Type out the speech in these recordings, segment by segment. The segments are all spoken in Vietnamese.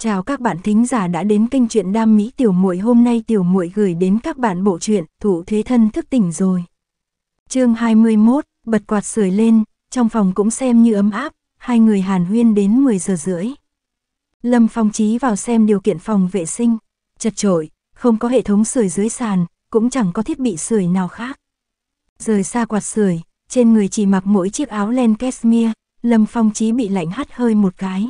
Chào các bạn thính giả đã đến kênh truyện đam mỹ tiểu muội hôm nay tiểu muội gửi đến các bạn bộ truyện Thủ thế thân thức tỉnh rồi. Chương 21, bật quạt sưởi lên, trong phòng cũng xem như ấm áp, hai người Hàn Huyên đến 10 giờ rưỡi. Lâm Phong Chí vào xem điều kiện phòng vệ sinh, chật chội, không có hệ thống sưởi dưới sàn, cũng chẳng có thiết bị sưởi nào khác. Rời xa quạt sưởi, trên người chỉ mặc mỗi chiếc áo len cashmere, Lâm Phong Chí bị lạnh hắt hơi một cái.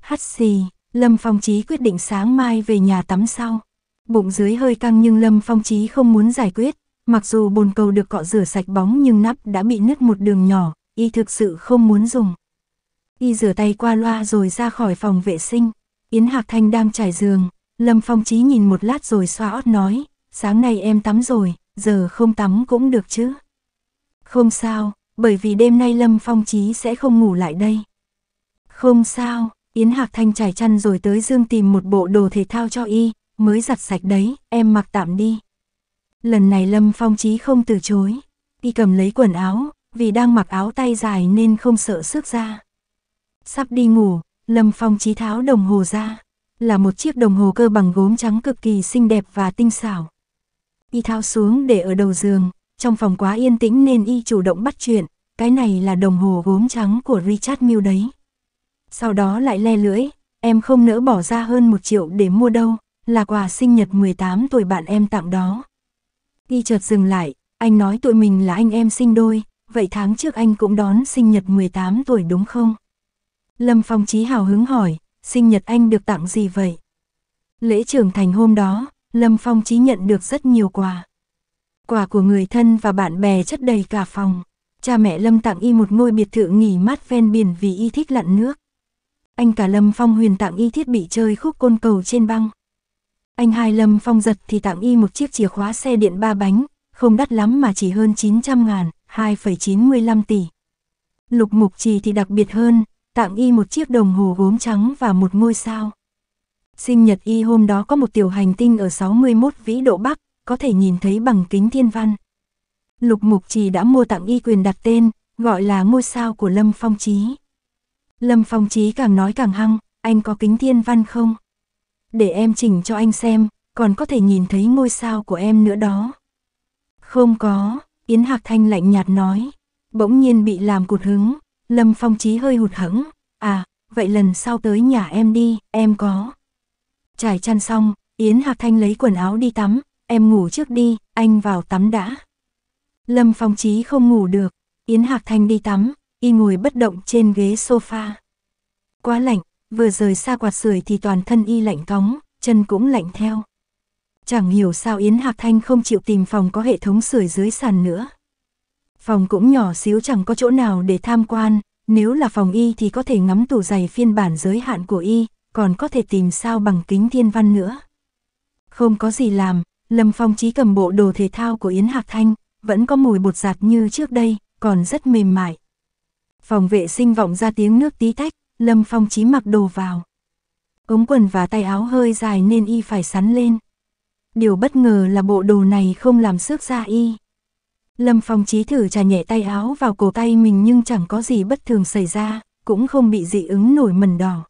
Hắt xì, Lâm Phong Chí quyết định sáng mai về nhà tắm sau. Bụng dưới hơi căng nhưng Lâm Phong Chí không muốn giải quyết, mặc dù bồn cầu được cọ rửa sạch bóng nhưng nắp đã bị nứt một đường nhỏ, y thực sự không muốn dùng. Y rửa tay qua loa rồi ra khỏi phòng vệ sinh, Yến Hạc Thanh đang trải giường, Lâm Phong Chí nhìn một lát rồi xoa ót nói, sáng nay em tắm rồi, giờ không tắm cũng được chứ. Không sao, bởi vì đêm nay Lâm Phong Chí sẽ không ngủ lại đây. Không sao, Yến Hạc Thanh trải chăn rồi tới Dương tìm một bộ đồ thể thao cho y, mới giặt sạch đấy, em mặc tạm đi. Lần này Lâm Phong Chí không từ chối, y cầm lấy quần áo, vì đang mặc áo tay dài nên không sợ sức ra. Sắp đi ngủ, Lâm Phong Chí tháo đồng hồ ra, là một chiếc đồng hồ cơ bằng gốm trắng cực kỳ xinh đẹp và tinh xảo. Y tháo xuống để ở đầu giường, trong phòng quá yên tĩnh nên y chủ động bắt chuyện, cái này là đồng hồ gốm trắng của Richard Mille đấy. Sau đó lại le lưỡi, em không nỡ bỏ ra hơn một triệu để mua đâu, là quà sinh nhật 18 tuổi bạn em tặng đó. Đi chợt dừng lại, anh nói tụi mình là anh em sinh đôi, vậy tháng trước anh cũng đón sinh nhật 18 tuổi đúng không? Lâm Phong Chí hào hứng hỏi, sinh nhật anh được tặng gì vậy? Lễ trưởng thành hôm đó, Lâm Phong Chí nhận được rất nhiều quà. Quà của người thân và bạn bè chất đầy cả phòng. Cha mẹ Lâm tặng y một ngôi biệt thự nghỉ mát ven biển vì y thích lặn nước anh cả Lâm Phong huyền tặng y thiết bị chơi khúc côn cầu trên băng. Anh hai Lâm Phong giật thì tặng y một chiếc chìa khóa xe điện ba bánh, không đắt lắm mà chỉ hơn 900 ngàn, 2,95 tỷ. Lục Mục Trì thì đặc biệt hơn, tặng y một chiếc đồng hồ gốm trắng và một ngôi sao. Sinh nhật y hôm đó có một tiểu hành tinh ở 61 vĩ độ Bắc, có thể nhìn thấy bằng kính thiên văn. Lục Mục Trì đã mua tặng y quyền đặt tên, gọi là ngôi sao của Lâm Phong trí Lâm Phong Chí càng nói càng hăng, anh có kính thiên văn không? Để em chỉnh cho anh xem, còn có thể nhìn thấy ngôi sao của em nữa đó. Không có, Yến Hạc Thanh lạnh nhạt nói, bỗng nhiên bị làm cụt hứng, Lâm Phong Chí hơi hụt hẫng, à, vậy lần sau tới nhà em đi, em có. Trải chăn xong, Yến Hạc Thanh lấy quần áo đi tắm, em ngủ trước đi, anh vào tắm đã. Lâm Phong Chí không ngủ được, Yến Hạc Thanh đi tắm, y ngồi bất động trên ghế sofa. Quá lạnh, vừa rời xa quạt sưởi thì toàn thân y lạnh thóng, chân cũng lạnh theo. Chẳng hiểu sao Yến Hạc Thanh không chịu tìm phòng có hệ thống sưởi dưới sàn nữa. Phòng cũng nhỏ xíu chẳng có chỗ nào để tham quan, nếu là phòng y thì có thể ngắm tủ giày phiên bản giới hạn của y, còn có thể tìm sao bằng kính thiên văn nữa. Không có gì làm, Lâm Phong trí cầm bộ đồ thể thao của Yến Hạc Thanh, vẫn có mùi bột giặt như trước đây, còn rất mềm mại, Phòng vệ sinh vọng ra tiếng nước tí tách, Lâm Phong chí mặc đồ vào. Ống quần và tay áo hơi dài nên y phải sắn lên. Điều bất ngờ là bộ đồ này không làm xước ra y. Lâm Phong chí thử trà nhẹ tay áo vào cổ tay mình nhưng chẳng có gì bất thường xảy ra, cũng không bị dị ứng nổi mẩn đỏ.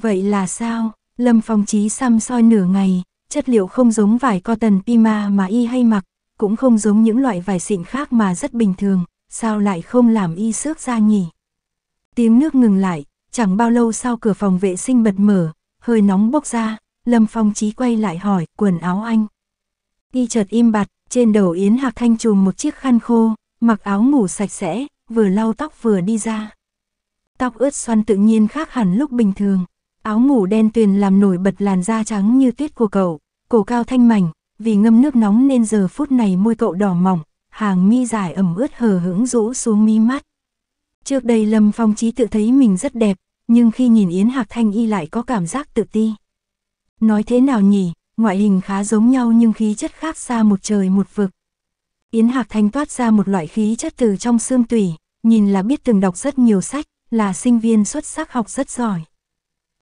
Vậy là sao? Lâm Phong chí xăm soi nửa ngày, chất liệu không giống vải cotton pima mà y hay mặc, cũng không giống những loại vải xịn khác mà rất bình thường, sao lại không làm y xước ra nhỉ? Tiếng nước ngừng lại, chẳng bao lâu sau cửa phòng vệ sinh bật mở, hơi nóng bốc ra, Lâm Phong Chí quay lại hỏi, quần áo anh. Y chợt im bặt, trên đầu Yến Hạc Thanh chùm một chiếc khăn khô, mặc áo ngủ sạch sẽ, vừa lau tóc vừa đi ra. Tóc ướt xoăn tự nhiên khác hẳn lúc bình thường, áo ngủ đen tuyền làm nổi bật làn da trắng như tuyết của cậu, cổ cao thanh mảnh, vì ngâm nước nóng nên giờ phút này môi cậu đỏ mỏng, hàng mi dài ẩm ướt hờ hững rũ xuống mi mắt. Trước đây Lâm Phong Chí tự thấy mình rất đẹp, nhưng khi nhìn Yến Hạc Thanh Y lại có cảm giác tự ti. Nói thế nào nhỉ, ngoại hình khá giống nhau nhưng khí chất khác xa một trời một vực. Yến Hạc Thanh toát ra một loại khí chất từ trong xương tủy, nhìn là biết từng đọc rất nhiều sách, là sinh viên xuất sắc học rất giỏi.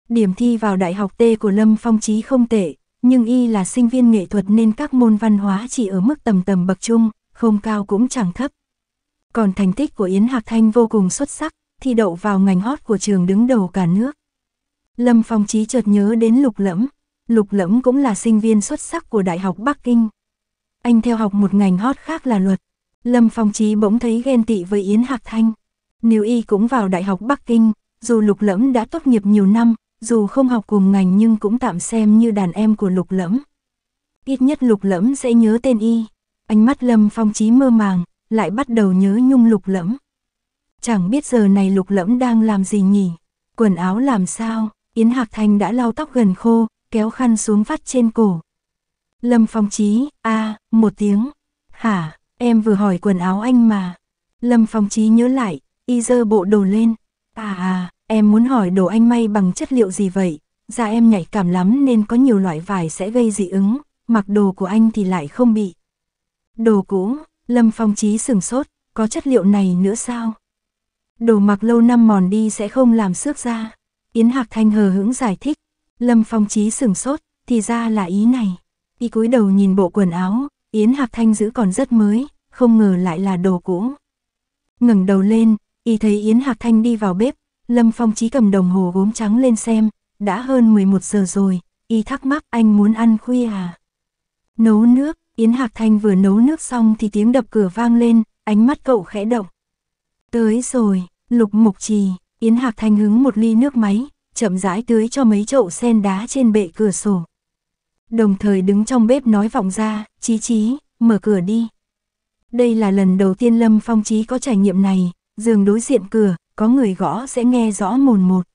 Điểm thi vào đại học T của Lâm Phong Chí không tệ, nhưng y là sinh viên nghệ thuật nên các môn văn hóa chỉ ở mức tầm tầm bậc trung, không cao cũng chẳng thấp. Còn thành tích của Yến Hạc Thanh vô cùng xuất sắc, thi đậu vào ngành hot của trường đứng đầu cả nước. Lâm Phong Chí chợt nhớ đến Lục Lẫm, Lục Lẫm cũng là sinh viên xuất sắc của Đại học Bắc Kinh. Anh theo học một ngành hot khác là luật. Lâm Phong Chí bỗng thấy ghen tị với Yến Hạc Thanh. Nếu y cũng vào Đại học Bắc Kinh, dù Lục Lẫm đã tốt nghiệp nhiều năm, dù không học cùng ngành nhưng cũng tạm xem như đàn em của Lục Lẫm. Ít nhất Lục Lẫm sẽ nhớ tên y. Ánh mắt lâm phong trí mơ màng, lại bắt đầu nhớ nhung lục lẫm. Chẳng biết giờ này lục lẫm đang làm gì nhỉ? Quần áo làm sao? Yến Hạc Thành đã lau tóc gần khô, kéo khăn xuống vắt trên cổ. Lâm Phong trí a, một tiếng. Hả, em vừa hỏi quần áo anh mà. Lâm Phong trí nhớ lại, y dơ bộ đồ lên. À à, em muốn hỏi đồ anh may bằng chất liệu gì vậy? Da em nhạy cảm lắm nên có nhiều loại vải sẽ gây dị ứng, mặc đồ của anh thì lại không bị. Đồ cũ, Lâm Phong Chí sừng sốt, có chất liệu này nữa sao? Đồ mặc lâu năm mòn đi sẽ không làm xước ra. Yến Hạc Thanh hờ hững giải thích, Lâm Phong Chí sừng sốt, thì ra là ý này. Y cúi đầu nhìn bộ quần áo, Yến Hạc Thanh giữ còn rất mới, không ngờ lại là đồ cũ. ngẩng đầu lên, y thấy Yến Hạc Thanh đi vào bếp, Lâm Phong Chí cầm đồng hồ gốm trắng lên xem, đã hơn 11 giờ rồi, y thắc mắc anh muốn ăn khuya à? Nấu nước, Yến Hạc Thanh vừa nấu nước xong thì tiếng đập cửa vang lên, ánh mắt cậu khẽ động. Tới rồi, lục mục trì, Yến Hạc Thanh hứng một ly nước máy, chậm rãi tưới cho mấy chậu sen đá trên bệ cửa sổ. Đồng thời đứng trong bếp nói vọng ra, chí chí, mở cửa đi. Đây là lần đầu tiên Lâm Phong Chí có trải nghiệm này, giường đối diện cửa, có người gõ sẽ nghe rõ mồn một.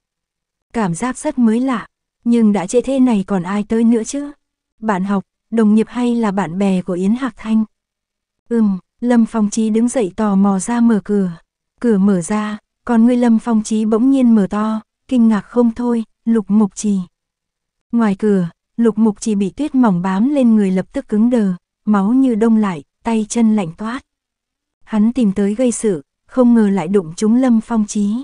Cảm giác rất mới lạ, nhưng đã trễ thế này còn ai tới nữa chứ? Bạn học, đồng nghiệp hay là bạn bè của Yến Hạc Thanh? Ừm, Lâm Phong Chí đứng dậy tò mò ra mở cửa. Cửa mở ra, còn người Lâm Phong Chí bỗng nhiên mở to, kinh ngạc không thôi, lục mục trì. Ngoài cửa, lục mục trì bị tuyết mỏng bám lên người lập tức cứng đờ, máu như đông lại, tay chân lạnh toát. Hắn tìm tới gây sự, không ngờ lại đụng trúng Lâm Phong Chí.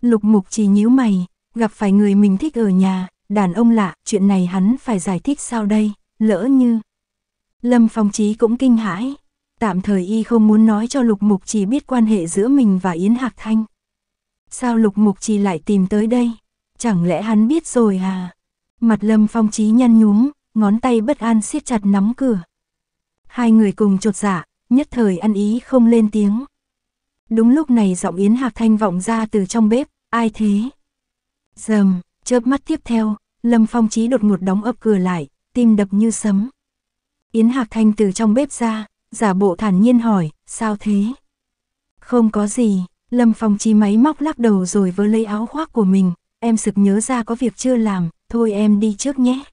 Lục mục trì nhíu mày, gặp phải người mình thích ở nhà, đàn ông lạ, chuyện này hắn phải giải thích sao đây? lỡ như... Lâm Phong Chí cũng kinh hãi, tạm thời y không muốn nói cho Lục Mục Trì biết quan hệ giữa mình và Yến Hạc Thanh. Sao Lục Mục Trì lại tìm tới đây? Chẳng lẽ hắn biết rồi à? Mặt Lâm Phong Chí nhăn nhúm, ngón tay bất an siết chặt nắm cửa. Hai người cùng trột dạ, nhất thời ăn ý không lên tiếng. Đúng lúc này giọng Yến Hạc Thanh vọng ra từ trong bếp, ai thế? Dầm, chớp mắt tiếp theo, Lâm Phong Chí đột ngột đóng ấp cửa lại, tim đập như sấm. Yến Hạc Thanh từ trong bếp ra, giả bộ thản nhiên hỏi, sao thế? Không có gì, Lâm Phong chi máy móc lắc đầu rồi vơ lấy áo khoác của mình, em sực nhớ ra có việc chưa làm, thôi em đi trước nhé.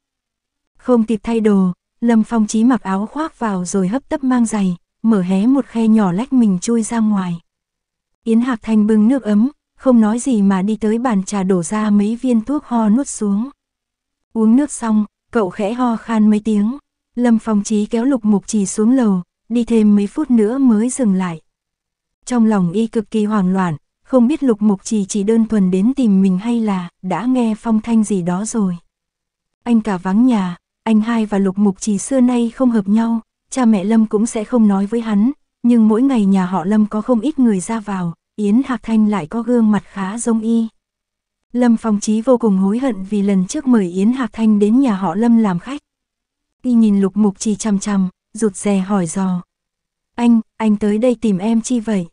Không kịp thay đồ, Lâm Phong chí mặc áo khoác vào rồi hấp tấp mang giày, mở hé một khe nhỏ lách mình chui ra ngoài. Yến Hạc Thanh bưng nước ấm, không nói gì mà đi tới bàn trà đổ ra mấy viên thuốc ho nuốt xuống. Uống nước xong, cậu khẽ ho khan mấy tiếng. Lâm Phong Chí kéo Lục Mục Trì xuống lầu, đi thêm mấy phút nữa mới dừng lại. Trong lòng y cực kỳ hoảng loạn, không biết Lục Mục Trì chỉ đơn thuần đến tìm mình hay là đã nghe phong thanh gì đó rồi. Anh cả vắng nhà, anh hai và Lục Mục Trì xưa nay không hợp nhau, cha mẹ Lâm cũng sẽ không nói với hắn, nhưng mỗi ngày nhà họ Lâm có không ít người ra vào, Yến Hạc Thanh lại có gương mặt khá giống y. Lâm Phong Chí vô cùng hối hận vì lần trước mời Yến Hạc Thanh đến nhà họ Lâm làm khách. Y nhìn Lục Mục Chi chằm chằm, rụt rè hỏi dò. Anh, anh tới đây tìm em chi vậy?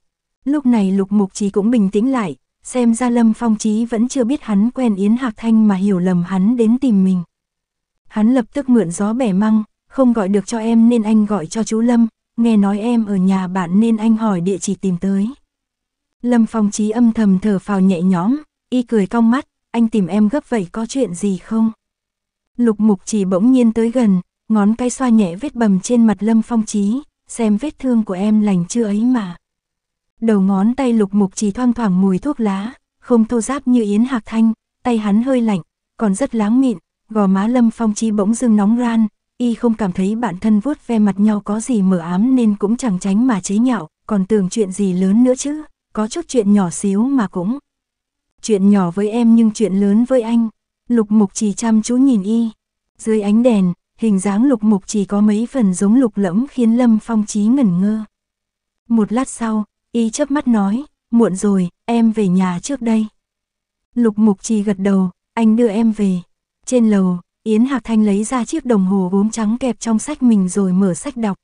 Lúc này Lục Mục Trì cũng bình tĩnh lại, xem ra Lâm Phong Chí vẫn chưa biết hắn quen Yến Hạc Thanh mà hiểu lầm hắn đến tìm mình. Hắn lập tức mượn gió bẻ măng, không gọi được cho em nên anh gọi cho chú Lâm, nghe nói em ở nhà bạn nên anh hỏi địa chỉ tìm tới. Lâm Phong Chí âm thầm thở phào nhẹ nhõm, y cười cong mắt, anh tìm em gấp vậy có chuyện gì không? Lục mục chỉ bỗng nhiên tới gần, ngón cái xoa nhẹ vết bầm trên mặt lâm phong trí, xem vết thương của em lành chưa ấy mà. Đầu ngón tay lục mục chỉ thoang thoảng mùi thuốc lá, không thô giáp như yến hạc thanh, tay hắn hơi lạnh, còn rất láng mịn, gò má lâm phong trí bỗng dưng nóng ran, y không cảm thấy bản thân vuốt ve mặt nhau có gì mờ ám nên cũng chẳng tránh mà chế nhạo, còn tưởng chuyện gì lớn nữa chứ, có chút chuyện nhỏ xíu mà cũng Chuyện nhỏ với em nhưng chuyện lớn với anh. Lục mục chỉ chăm chú nhìn y. Dưới ánh đèn, hình dáng lục mục chỉ có mấy phần giống lục lẫm khiến Lâm Phong trí ngẩn ngơ. Một lát sau, y chớp mắt nói, muộn rồi, em về nhà trước đây. Lục mục trì gật đầu, anh đưa em về. Trên lầu, Yến Hạc Thanh lấy ra chiếc đồng hồ gốm trắng kẹp trong sách mình rồi mở sách đọc.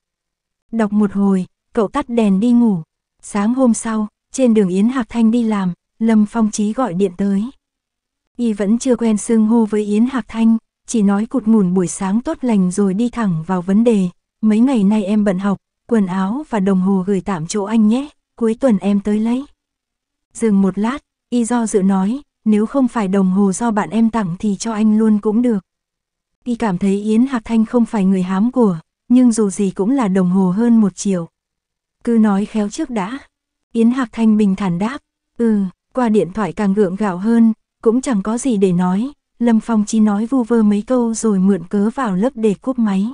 Đọc một hồi, cậu tắt đèn đi ngủ. Sáng hôm sau, trên đường Yến Hạc Thanh đi làm, Lâm Phong Chí gọi điện tới. Y vẫn chưa quen xương hô với Yến Hạc Thanh, chỉ nói cụt ngủn buổi sáng tốt lành rồi đi thẳng vào vấn đề. Mấy ngày nay em bận học, quần áo và đồng hồ gửi tạm chỗ anh nhé, cuối tuần em tới lấy. Dừng một lát, Y do dự nói, nếu không phải đồng hồ do bạn em tặng thì cho anh luôn cũng được. Y cảm thấy Yến Hạc Thanh không phải người hám của, nhưng dù gì cũng là đồng hồ hơn một triệu. Cứ nói khéo trước đã. Yến Hạc Thanh bình thản đáp, ừ, qua điện thoại càng gượng gạo hơn, cũng chẳng có gì để nói, Lâm Phong chỉ nói vu vơ mấy câu rồi mượn cớ vào lớp để cúp máy.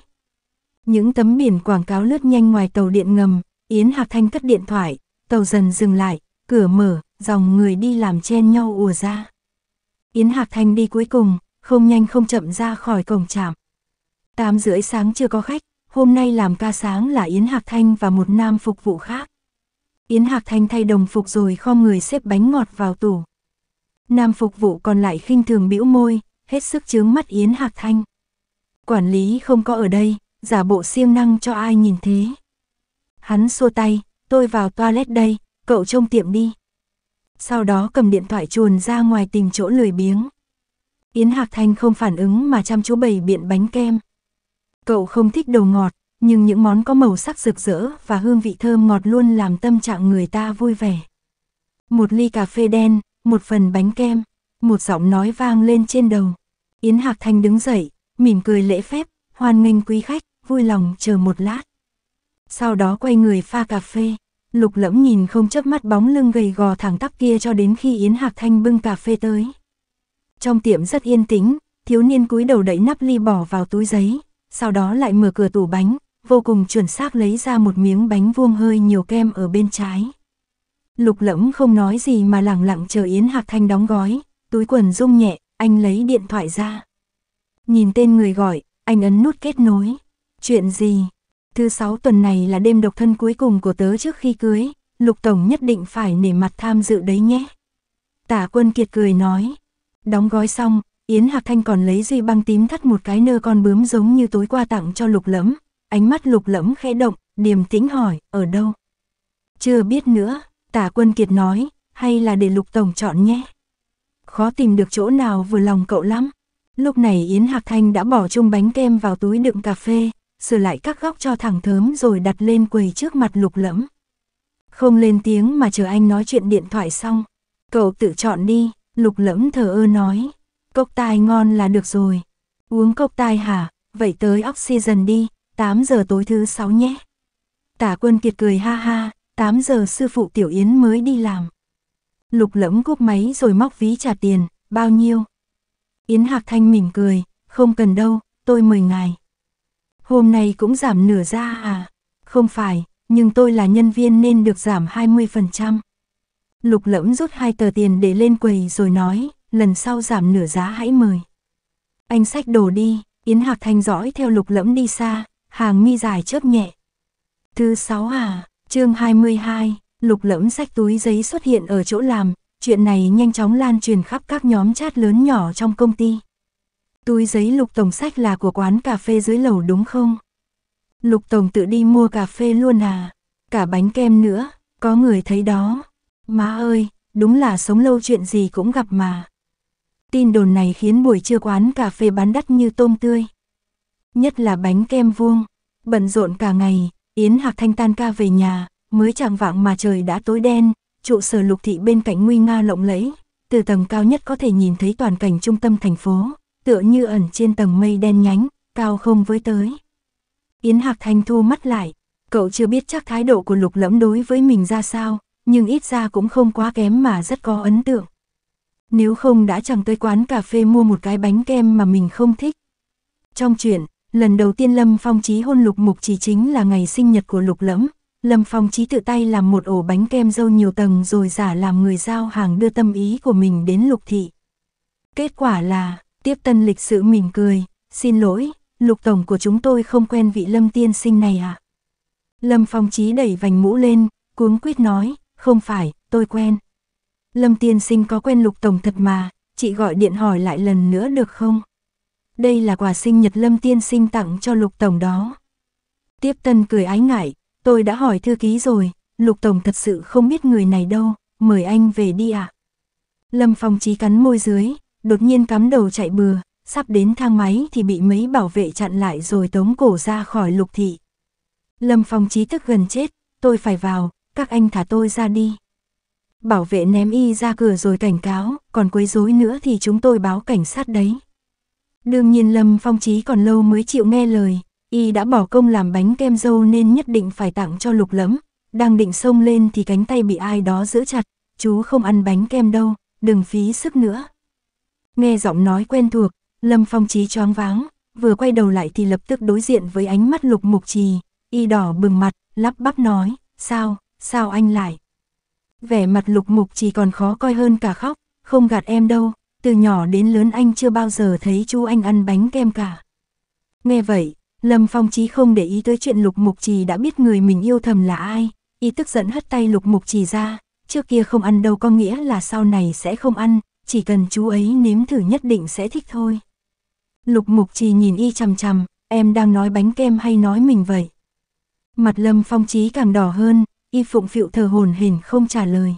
Những tấm biển quảng cáo lướt nhanh ngoài tàu điện ngầm, Yến Hạc Thanh cất điện thoại, tàu dần dừng lại, cửa mở, dòng người đi làm chen nhau ùa ra. Yến Hạc Thanh đi cuối cùng, không nhanh không chậm ra khỏi cổng trạm. tám rưỡi sáng chưa có khách, hôm nay làm ca sáng là Yến Hạc Thanh và một nam phục vụ khác. Yến Hạc Thanh thay đồng phục rồi kho người xếp bánh ngọt vào tủ. Nam phục vụ còn lại khinh thường bĩu môi, hết sức chướng mắt Yến Hạc Thanh. Quản lý không có ở đây, giả bộ siêng năng cho ai nhìn thế. Hắn xua tay, tôi vào toilet đây, cậu trông tiệm đi. Sau đó cầm điện thoại chuồn ra ngoài tìm chỗ lười biếng. Yến Hạc Thanh không phản ứng mà chăm chú bày biện bánh kem. Cậu không thích đồ ngọt, nhưng những món có màu sắc rực rỡ và hương vị thơm ngọt luôn làm tâm trạng người ta vui vẻ. Một ly cà phê đen, một phần bánh kem, một giọng nói vang lên trên đầu. Yến Hạc Thanh đứng dậy, mỉm cười lễ phép, hoan nghênh quý khách, vui lòng chờ một lát. Sau đó quay người pha cà phê, lục lẫm nhìn không chớp mắt bóng lưng gầy gò thẳng tắp kia cho đến khi Yến Hạc Thanh bưng cà phê tới. Trong tiệm rất yên tĩnh, thiếu niên cúi đầu đẩy nắp ly bỏ vào túi giấy, sau đó lại mở cửa tủ bánh, vô cùng chuẩn xác lấy ra một miếng bánh vuông hơi nhiều kem ở bên trái. Lục lẫm không nói gì mà lẳng lặng chờ Yến Hạc Thanh đóng gói, túi quần rung nhẹ, anh lấy điện thoại ra. Nhìn tên người gọi, anh ấn nút kết nối. Chuyện gì? Thứ sáu tuần này là đêm độc thân cuối cùng của tớ trước khi cưới, Lục Tổng nhất định phải nể mặt tham dự đấy nhé. Tả quân kiệt cười nói. Đóng gói xong, Yến Hạc Thanh còn lấy duy băng tím thắt một cái nơ con bướm giống như tối qua tặng cho Lục Lẫm, ánh mắt lục lẫm khẽ động, điềm tĩnh hỏi, ở đâu? Chưa biết nữa, tả quân kiệt nói, hay là để lục tổng chọn nhé. Khó tìm được chỗ nào vừa lòng cậu lắm. Lúc này Yến Hạc Thanh đã bỏ chung bánh kem vào túi đựng cà phê, sửa lại các góc cho thẳng thớm rồi đặt lên quầy trước mặt lục lẫm. Không lên tiếng mà chờ anh nói chuyện điện thoại xong. Cậu tự chọn đi, lục lẫm thờ ơ nói. Cốc tai ngon là được rồi. Uống cốc tai hả, vậy tới oxygen đi, 8 giờ tối thứ sáu nhé. Tả quân kiệt cười ha ha, 8 giờ sư phụ Tiểu Yến mới đi làm. Lục lẫm cúp máy rồi móc ví trả tiền, bao nhiêu? Yến Hạc Thanh mỉm cười, không cần đâu, tôi mời ngài. Hôm nay cũng giảm nửa ra à? Không phải, nhưng tôi là nhân viên nên được giảm 20%. Lục lẫm rút hai tờ tiền để lên quầy rồi nói, lần sau giảm nửa giá hãy mời. Anh sách đồ đi, Yến Hạc Thanh dõi theo lục lẫm đi xa, hàng mi dài chớp nhẹ. Thứ sáu à, chương 22, lục lẫm sách túi giấy xuất hiện ở chỗ làm, chuyện này nhanh chóng lan truyền khắp các nhóm chat lớn nhỏ trong công ty. Túi giấy lục tổng sách là của quán cà phê dưới lầu đúng không? Lục tổng tự đi mua cà phê luôn à? Cả bánh kem nữa, có người thấy đó. Má ơi, đúng là sống lâu chuyện gì cũng gặp mà. Tin đồn này khiến buổi trưa quán cà phê bán đắt như tôm tươi nhất là bánh kem vuông. Bận rộn cả ngày, Yến Hạc Thanh tan ca về nhà, mới chạng vạng mà trời đã tối đen, trụ sở lục thị bên cạnh nguy nga lộng lẫy, từ tầng cao nhất có thể nhìn thấy toàn cảnh trung tâm thành phố, tựa như ẩn trên tầng mây đen nhánh, cao không với tới. Yến Hạc Thanh thu mắt lại, cậu chưa biết chắc thái độ của lục lẫm đối với mình ra sao, nhưng ít ra cũng không quá kém mà rất có ấn tượng. Nếu không đã chẳng tới quán cà phê mua một cái bánh kem mà mình không thích. Trong chuyện, Lần đầu tiên Lâm Phong Chí hôn Lục Mục Chí chính là ngày sinh nhật của Lục Lẫm, Lâm Phong Chí tự tay làm một ổ bánh kem dâu nhiều tầng rồi giả làm người giao hàng đưa tâm ý của mình đến Lục Thị. Kết quả là, tiếp tân lịch sự mỉm cười, xin lỗi, Lục Tổng của chúng tôi không quen vị Lâm Tiên sinh này à? Lâm Phong Chí đẩy vành mũ lên, cuống quýt nói, không phải, tôi quen. Lâm Tiên sinh có quen Lục Tổng thật mà, chị gọi điện hỏi lại lần nữa được không? đây là quà sinh nhật Lâm Tiên Sinh tặng cho Lục Tổng đó. Tiếp Tân cười ái ngại, tôi đã hỏi thư ký rồi, Lục Tổng thật sự không biết người này đâu, mời anh về đi ạ. À. Lâm Phong trí cắn môi dưới, đột nhiên cắm đầu chạy bừa, sắp đến thang máy thì bị mấy bảo vệ chặn lại rồi tống cổ ra khỏi lục thị. Lâm Phong trí tức gần chết, tôi phải vào, các anh thả tôi ra đi. Bảo vệ ném y ra cửa rồi cảnh cáo, còn quấy rối nữa thì chúng tôi báo cảnh sát đấy. Đương nhiên Lâm Phong Chí còn lâu mới chịu nghe lời, y đã bỏ công làm bánh kem dâu nên nhất định phải tặng cho lục lẫm. Đang định xông lên thì cánh tay bị ai đó giữ chặt, chú không ăn bánh kem đâu, đừng phí sức nữa. Nghe giọng nói quen thuộc, Lâm Phong Chí choáng váng, vừa quay đầu lại thì lập tức đối diện với ánh mắt lục mục trì, y đỏ bừng mặt, lắp bắp nói, sao, sao anh lại? Vẻ mặt lục mục trì còn khó coi hơn cả khóc, không gạt em đâu, từ nhỏ đến lớn anh chưa bao giờ thấy chú anh ăn bánh kem cả. Nghe vậy, Lâm Phong Chí không để ý tới chuyện Lục Mục Trì đã biết người mình yêu thầm là ai, y tức giận hất tay Lục Mục Trì ra, trước kia không ăn đâu có nghĩa là sau này sẽ không ăn, chỉ cần chú ấy nếm thử nhất định sẽ thích thôi. Lục Mục Trì nhìn y chằm chằm, em đang nói bánh kem hay nói mình vậy? Mặt Lâm Phong Chí càng đỏ hơn, y phụng phịu thờ hồn hình không trả lời.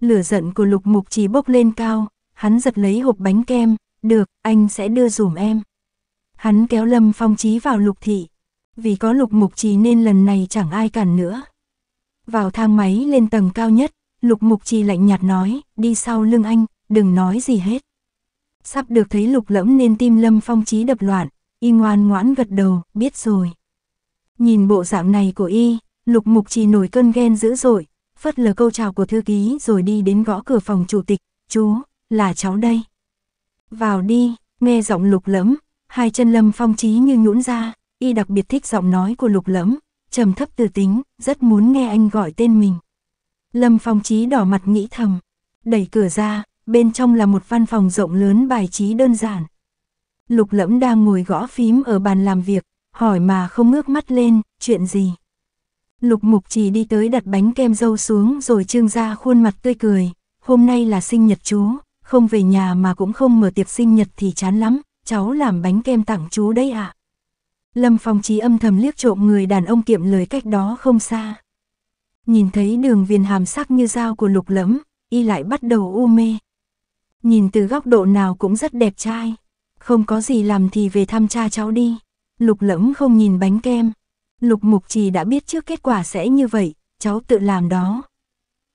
Lửa giận của Lục Mục Trì bốc lên cao, hắn giật lấy hộp bánh kem, được, anh sẽ đưa dùm em. Hắn kéo Lâm Phong chí vào lục thị, vì có lục mục trì nên lần này chẳng ai cản nữa. Vào thang máy lên tầng cao nhất, lục mục trì lạnh nhạt nói, đi sau lưng anh, đừng nói gì hết. Sắp được thấy lục lẫm nên tim Lâm Phong chí đập loạn, y ngoan ngoãn gật đầu, biết rồi. Nhìn bộ dạng này của y, lục mục trì nổi cơn ghen dữ dội, phất lờ câu chào của thư ký rồi đi đến gõ cửa phòng chủ tịch, chú, là cháu đây. Vào đi, nghe giọng lục lẫm, hai chân lâm phong trí như nhũn ra, y đặc biệt thích giọng nói của lục lẫm, trầm thấp từ tính, rất muốn nghe anh gọi tên mình. Lâm phong trí đỏ mặt nghĩ thầm, đẩy cửa ra, bên trong là một văn phòng rộng lớn bài trí đơn giản. Lục lẫm đang ngồi gõ phím ở bàn làm việc, hỏi mà không ngước mắt lên, chuyện gì. Lục mục chỉ đi tới đặt bánh kem dâu xuống rồi trương ra khuôn mặt tươi cười, hôm nay là sinh nhật chú, không về nhà mà cũng không mở tiệc sinh nhật thì chán lắm, cháu làm bánh kem tặng chú đấy ạ. À? Lâm Phong trí âm thầm liếc trộm người đàn ông kiệm lời cách đó không xa. Nhìn thấy đường viền hàm sắc như dao của lục lẫm, y lại bắt đầu u mê. Nhìn từ góc độ nào cũng rất đẹp trai. Không có gì làm thì về thăm cha cháu đi. Lục lẫm không nhìn bánh kem. Lục mục trì đã biết trước kết quả sẽ như vậy, cháu tự làm đó.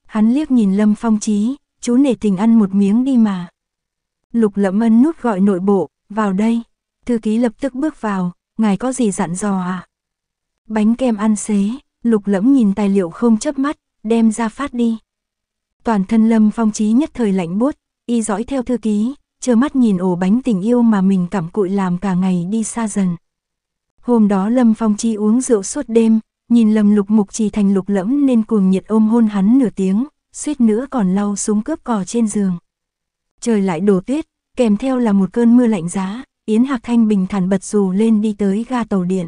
Hắn liếc nhìn Lâm Phong trí, chú nể tình ăn một miếng đi mà. Lục lẫm ân nút gọi nội bộ, vào đây. Thư ký lập tức bước vào, ngài có gì dặn dò à? Bánh kem ăn xế, lục lẫm nhìn tài liệu không chớp mắt, đem ra phát đi. Toàn thân lâm phong trí nhất thời lạnh buốt, y dõi theo thư ký, trơ mắt nhìn ổ bánh tình yêu mà mình cảm cụi làm cả ngày đi xa dần. Hôm đó Lâm Phong trí uống rượu suốt đêm, nhìn Lâm Lục Mục trì thành lục lẫm nên cuồng nhiệt ôm hôn hắn nửa tiếng, suýt nữa còn lau súng cướp cò trên giường. Trời lại đổ tuyết, kèm theo là một cơn mưa lạnh giá, Yến Hạc Thanh bình thản bật dù lên đi tới ga tàu điện.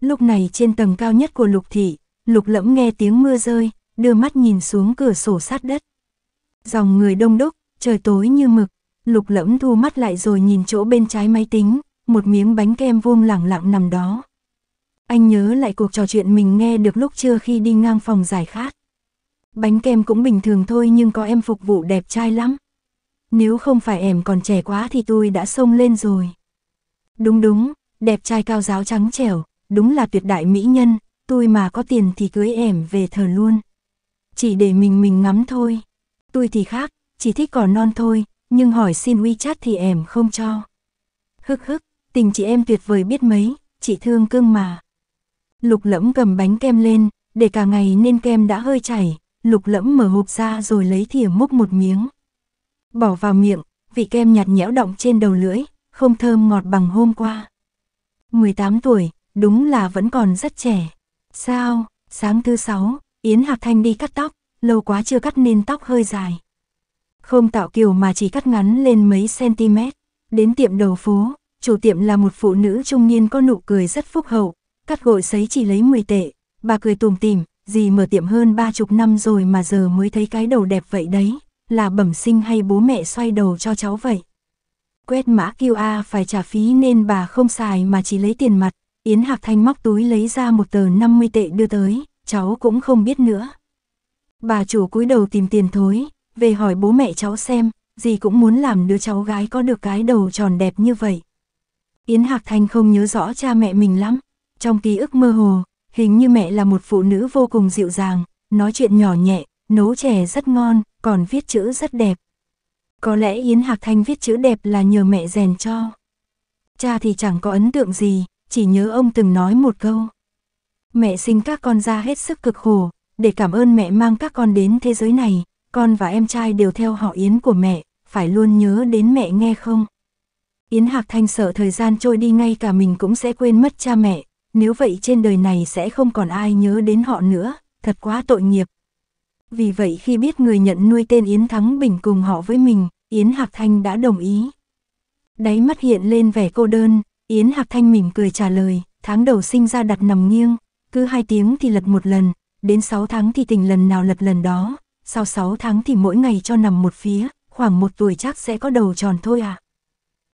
Lúc này trên tầng cao nhất của lục thị, lục lẫm nghe tiếng mưa rơi, đưa mắt nhìn xuống cửa sổ sát đất. Dòng người đông đúc, trời tối như mực, lục lẫm thu mắt lại rồi nhìn chỗ bên trái máy tính, một miếng bánh kem vuông lẳng lặng nằm đó. Anh nhớ lại cuộc trò chuyện mình nghe được lúc trưa khi đi ngang phòng giải khát. Bánh kem cũng bình thường thôi nhưng có em phục vụ đẹp trai lắm. Nếu không phải em còn trẻ quá thì tôi đã xông lên rồi. Đúng đúng, đẹp trai cao giáo trắng trẻo, đúng là tuyệt đại mỹ nhân, tôi mà có tiền thì cưới em về thờ luôn. Chỉ để mình mình ngắm thôi. Tôi thì khác, chỉ thích còn non thôi, nhưng hỏi xin WeChat thì em không cho. Hức hức, tình chị em tuyệt vời biết mấy, chị thương cưng mà. Lục lẫm cầm bánh kem lên, để cả ngày nên kem đã hơi chảy, lục lẫm mở hộp ra rồi lấy thìa múc một miếng. Bỏ vào miệng, vị kem nhạt nhẽo động trên đầu lưỡi, không thơm ngọt bằng hôm qua. 18 tuổi, đúng là vẫn còn rất trẻ. Sao, sáng thứ sáu, Yến Hạc Thanh đi cắt tóc, lâu quá chưa cắt nên tóc hơi dài. Không tạo kiểu mà chỉ cắt ngắn lên mấy cm. Đến tiệm đầu phố, chủ tiệm là một phụ nữ trung niên có nụ cười rất phúc hậu, cắt gội sấy chỉ lấy 10 tệ, bà cười tùm tìm, dì mở tiệm hơn ba chục năm rồi mà giờ mới thấy cái đầu đẹp vậy đấy, là bẩm sinh hay bố mẹ xoay đầu cho cháu vậy. Quét mã QR phải trả phí nên bà không xài mà chỉ lấy tiền mặt, Yến Hạc Thanh móc túi lấy ra một tờ 50 tệ đưa tới, cháu cũng không biết nữa. Bà chủ cúi đầu tìm tiền thối, về hỏi bố mẹ cháu xem, gì cũng muốn làm đứa cháu gái có được cái đầu tròn đẹp như vậy. Yến Hạc Thanh không nhớ rõ cha mẹ mình lắm, trong ký ức mơ hồ, hình như mẹ là một phụ nữ vô cùng dịu dàng, nói chuyện nhỏ nhẹ, nấu chè rất ngon, còn viết chữ rất đẹp. Có lẽ Yến Hạc Thanh viết chữ đẹp là nhờ mẹ rèn cho. Cha thì chẳng có ấn tượng gì, chỉ nhớ ông từng nói một câu. Mẹ sinh các con ra hết sức cực khổ, để cảm ơn mẹ mang các con đến thế giới này, con và em trai đều theo họ Yến của mẹ, phải luôn nhớ đến mẹ nghe không? Yến Hạc Thanh sợ thời gian trôi đi ngay cả mình cũng sẽ quên mất cha mẹ, nếu vậy trên đời này sẽ không còn ai nhớ đến họ nữa, thật quá tội nghiệp. Vì vậy khi biết người nhận nuôi tên Yến Thắng Bình cùng họ với mình, Yến Hạc Thanh đã đồng ý. Đáy mắt hiện lên vẻ cô đơn, Yến Hạc Thanh mỉm cười trả lời, tháng đầu sinh ra đặt nằm nghiêng, cứ hai tiếng thì lật một lần, đến 6 tháng thì tình lần nào lật lần đó, sau 6 tháng thì mỗi ngày cho nằm một phía, khoảng một tuổi chắc sẽ có đầu tròn thôi à.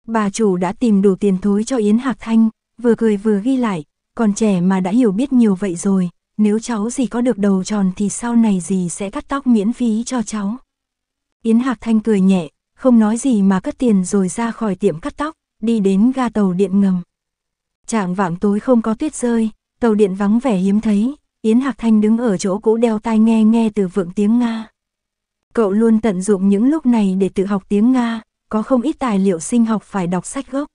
Bà chủ đã tìm đủ tiền thối cho Yến Hạc Thanh, vừa cười vừa ghi lại, còn trẻ mà đã hiểu biết nhiều vậy rồi, nếu cháu gì có được đầu tròn thì sau này gì sẽ cắt tóc miễn phí cho cháu. Yến Hạc Thanh cười nhẹ, không nói gì mà cất tiền rồi ra khỏi tiệm cắt tóc, đi đến ga tàu điện ngầm. Trạng vạng tối không có tuyết rơi, tàu điện vắng vẻ hiếm thấy, Yến Hạc Thanh đứng ở chỗ cũ đeo tai nghe nghe từ vựng tiếng Nga. Cậu luôn tận dụng những lúc này để tự học tiếng Nga, có không ít tài liệu sinh học phải đọc sách gốc.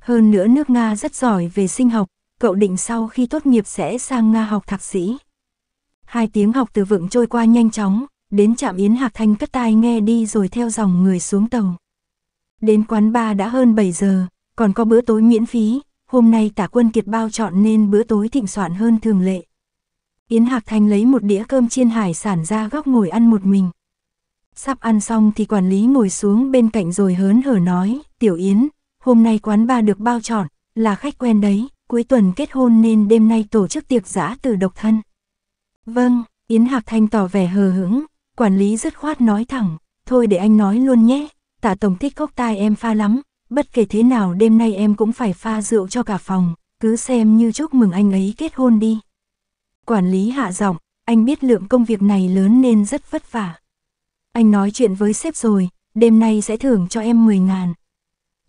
Hơn nữa nước Nga rất giỏi về sinh học, cậu định sau khi tốt nghiệp sẽ sang Nga học thạc sĩ. Hai tiếng học từ vựng trôi qua nhanh chóng, đến trạm Yến Hạc Thanh cất tai nghe đi rồi theo dòng người xuống tàu. Đến quán ba đã hơn 7 giờ, còn có bữa tối miễn phí, hôm nay tả quân kiệt bao chọn nên bữa tối thịnh soạn hơn thường lệ. Yến Hạc Thanh lấy một đĩa cơm chiên hải sản ra góc ngồi ăn một mình. Sắp ăn xong thì quản lý ngồi xuống bên cạnh rồi hớn hở nói, Tiểu Yến, hôm nay quán ba được bao chọn, là khách quen đấy, cuối tuần kết hôn nên đêm nay tổ chức tiệc giã từ độc thân. Vâng, Yến Hạc Thanh tỏ vẻ hờ hững, quản lý dứt khoát nói thẳng, thôi để anh nói luôn nhé, Tả tổng thích cốc tai em pha lắm, bất kể thế nào đêm nay em cũng phải pha rượu cho cả phòng, cứ xem như chúc mừng anh ấy kết hôn đi. Quản lý hạ giọng, anh biết lượng công việc này lớn nên rất vất vả. Anh nói chuyện với sếp rồi, đêm nay sẽ thưởng cho em 10 ngàn.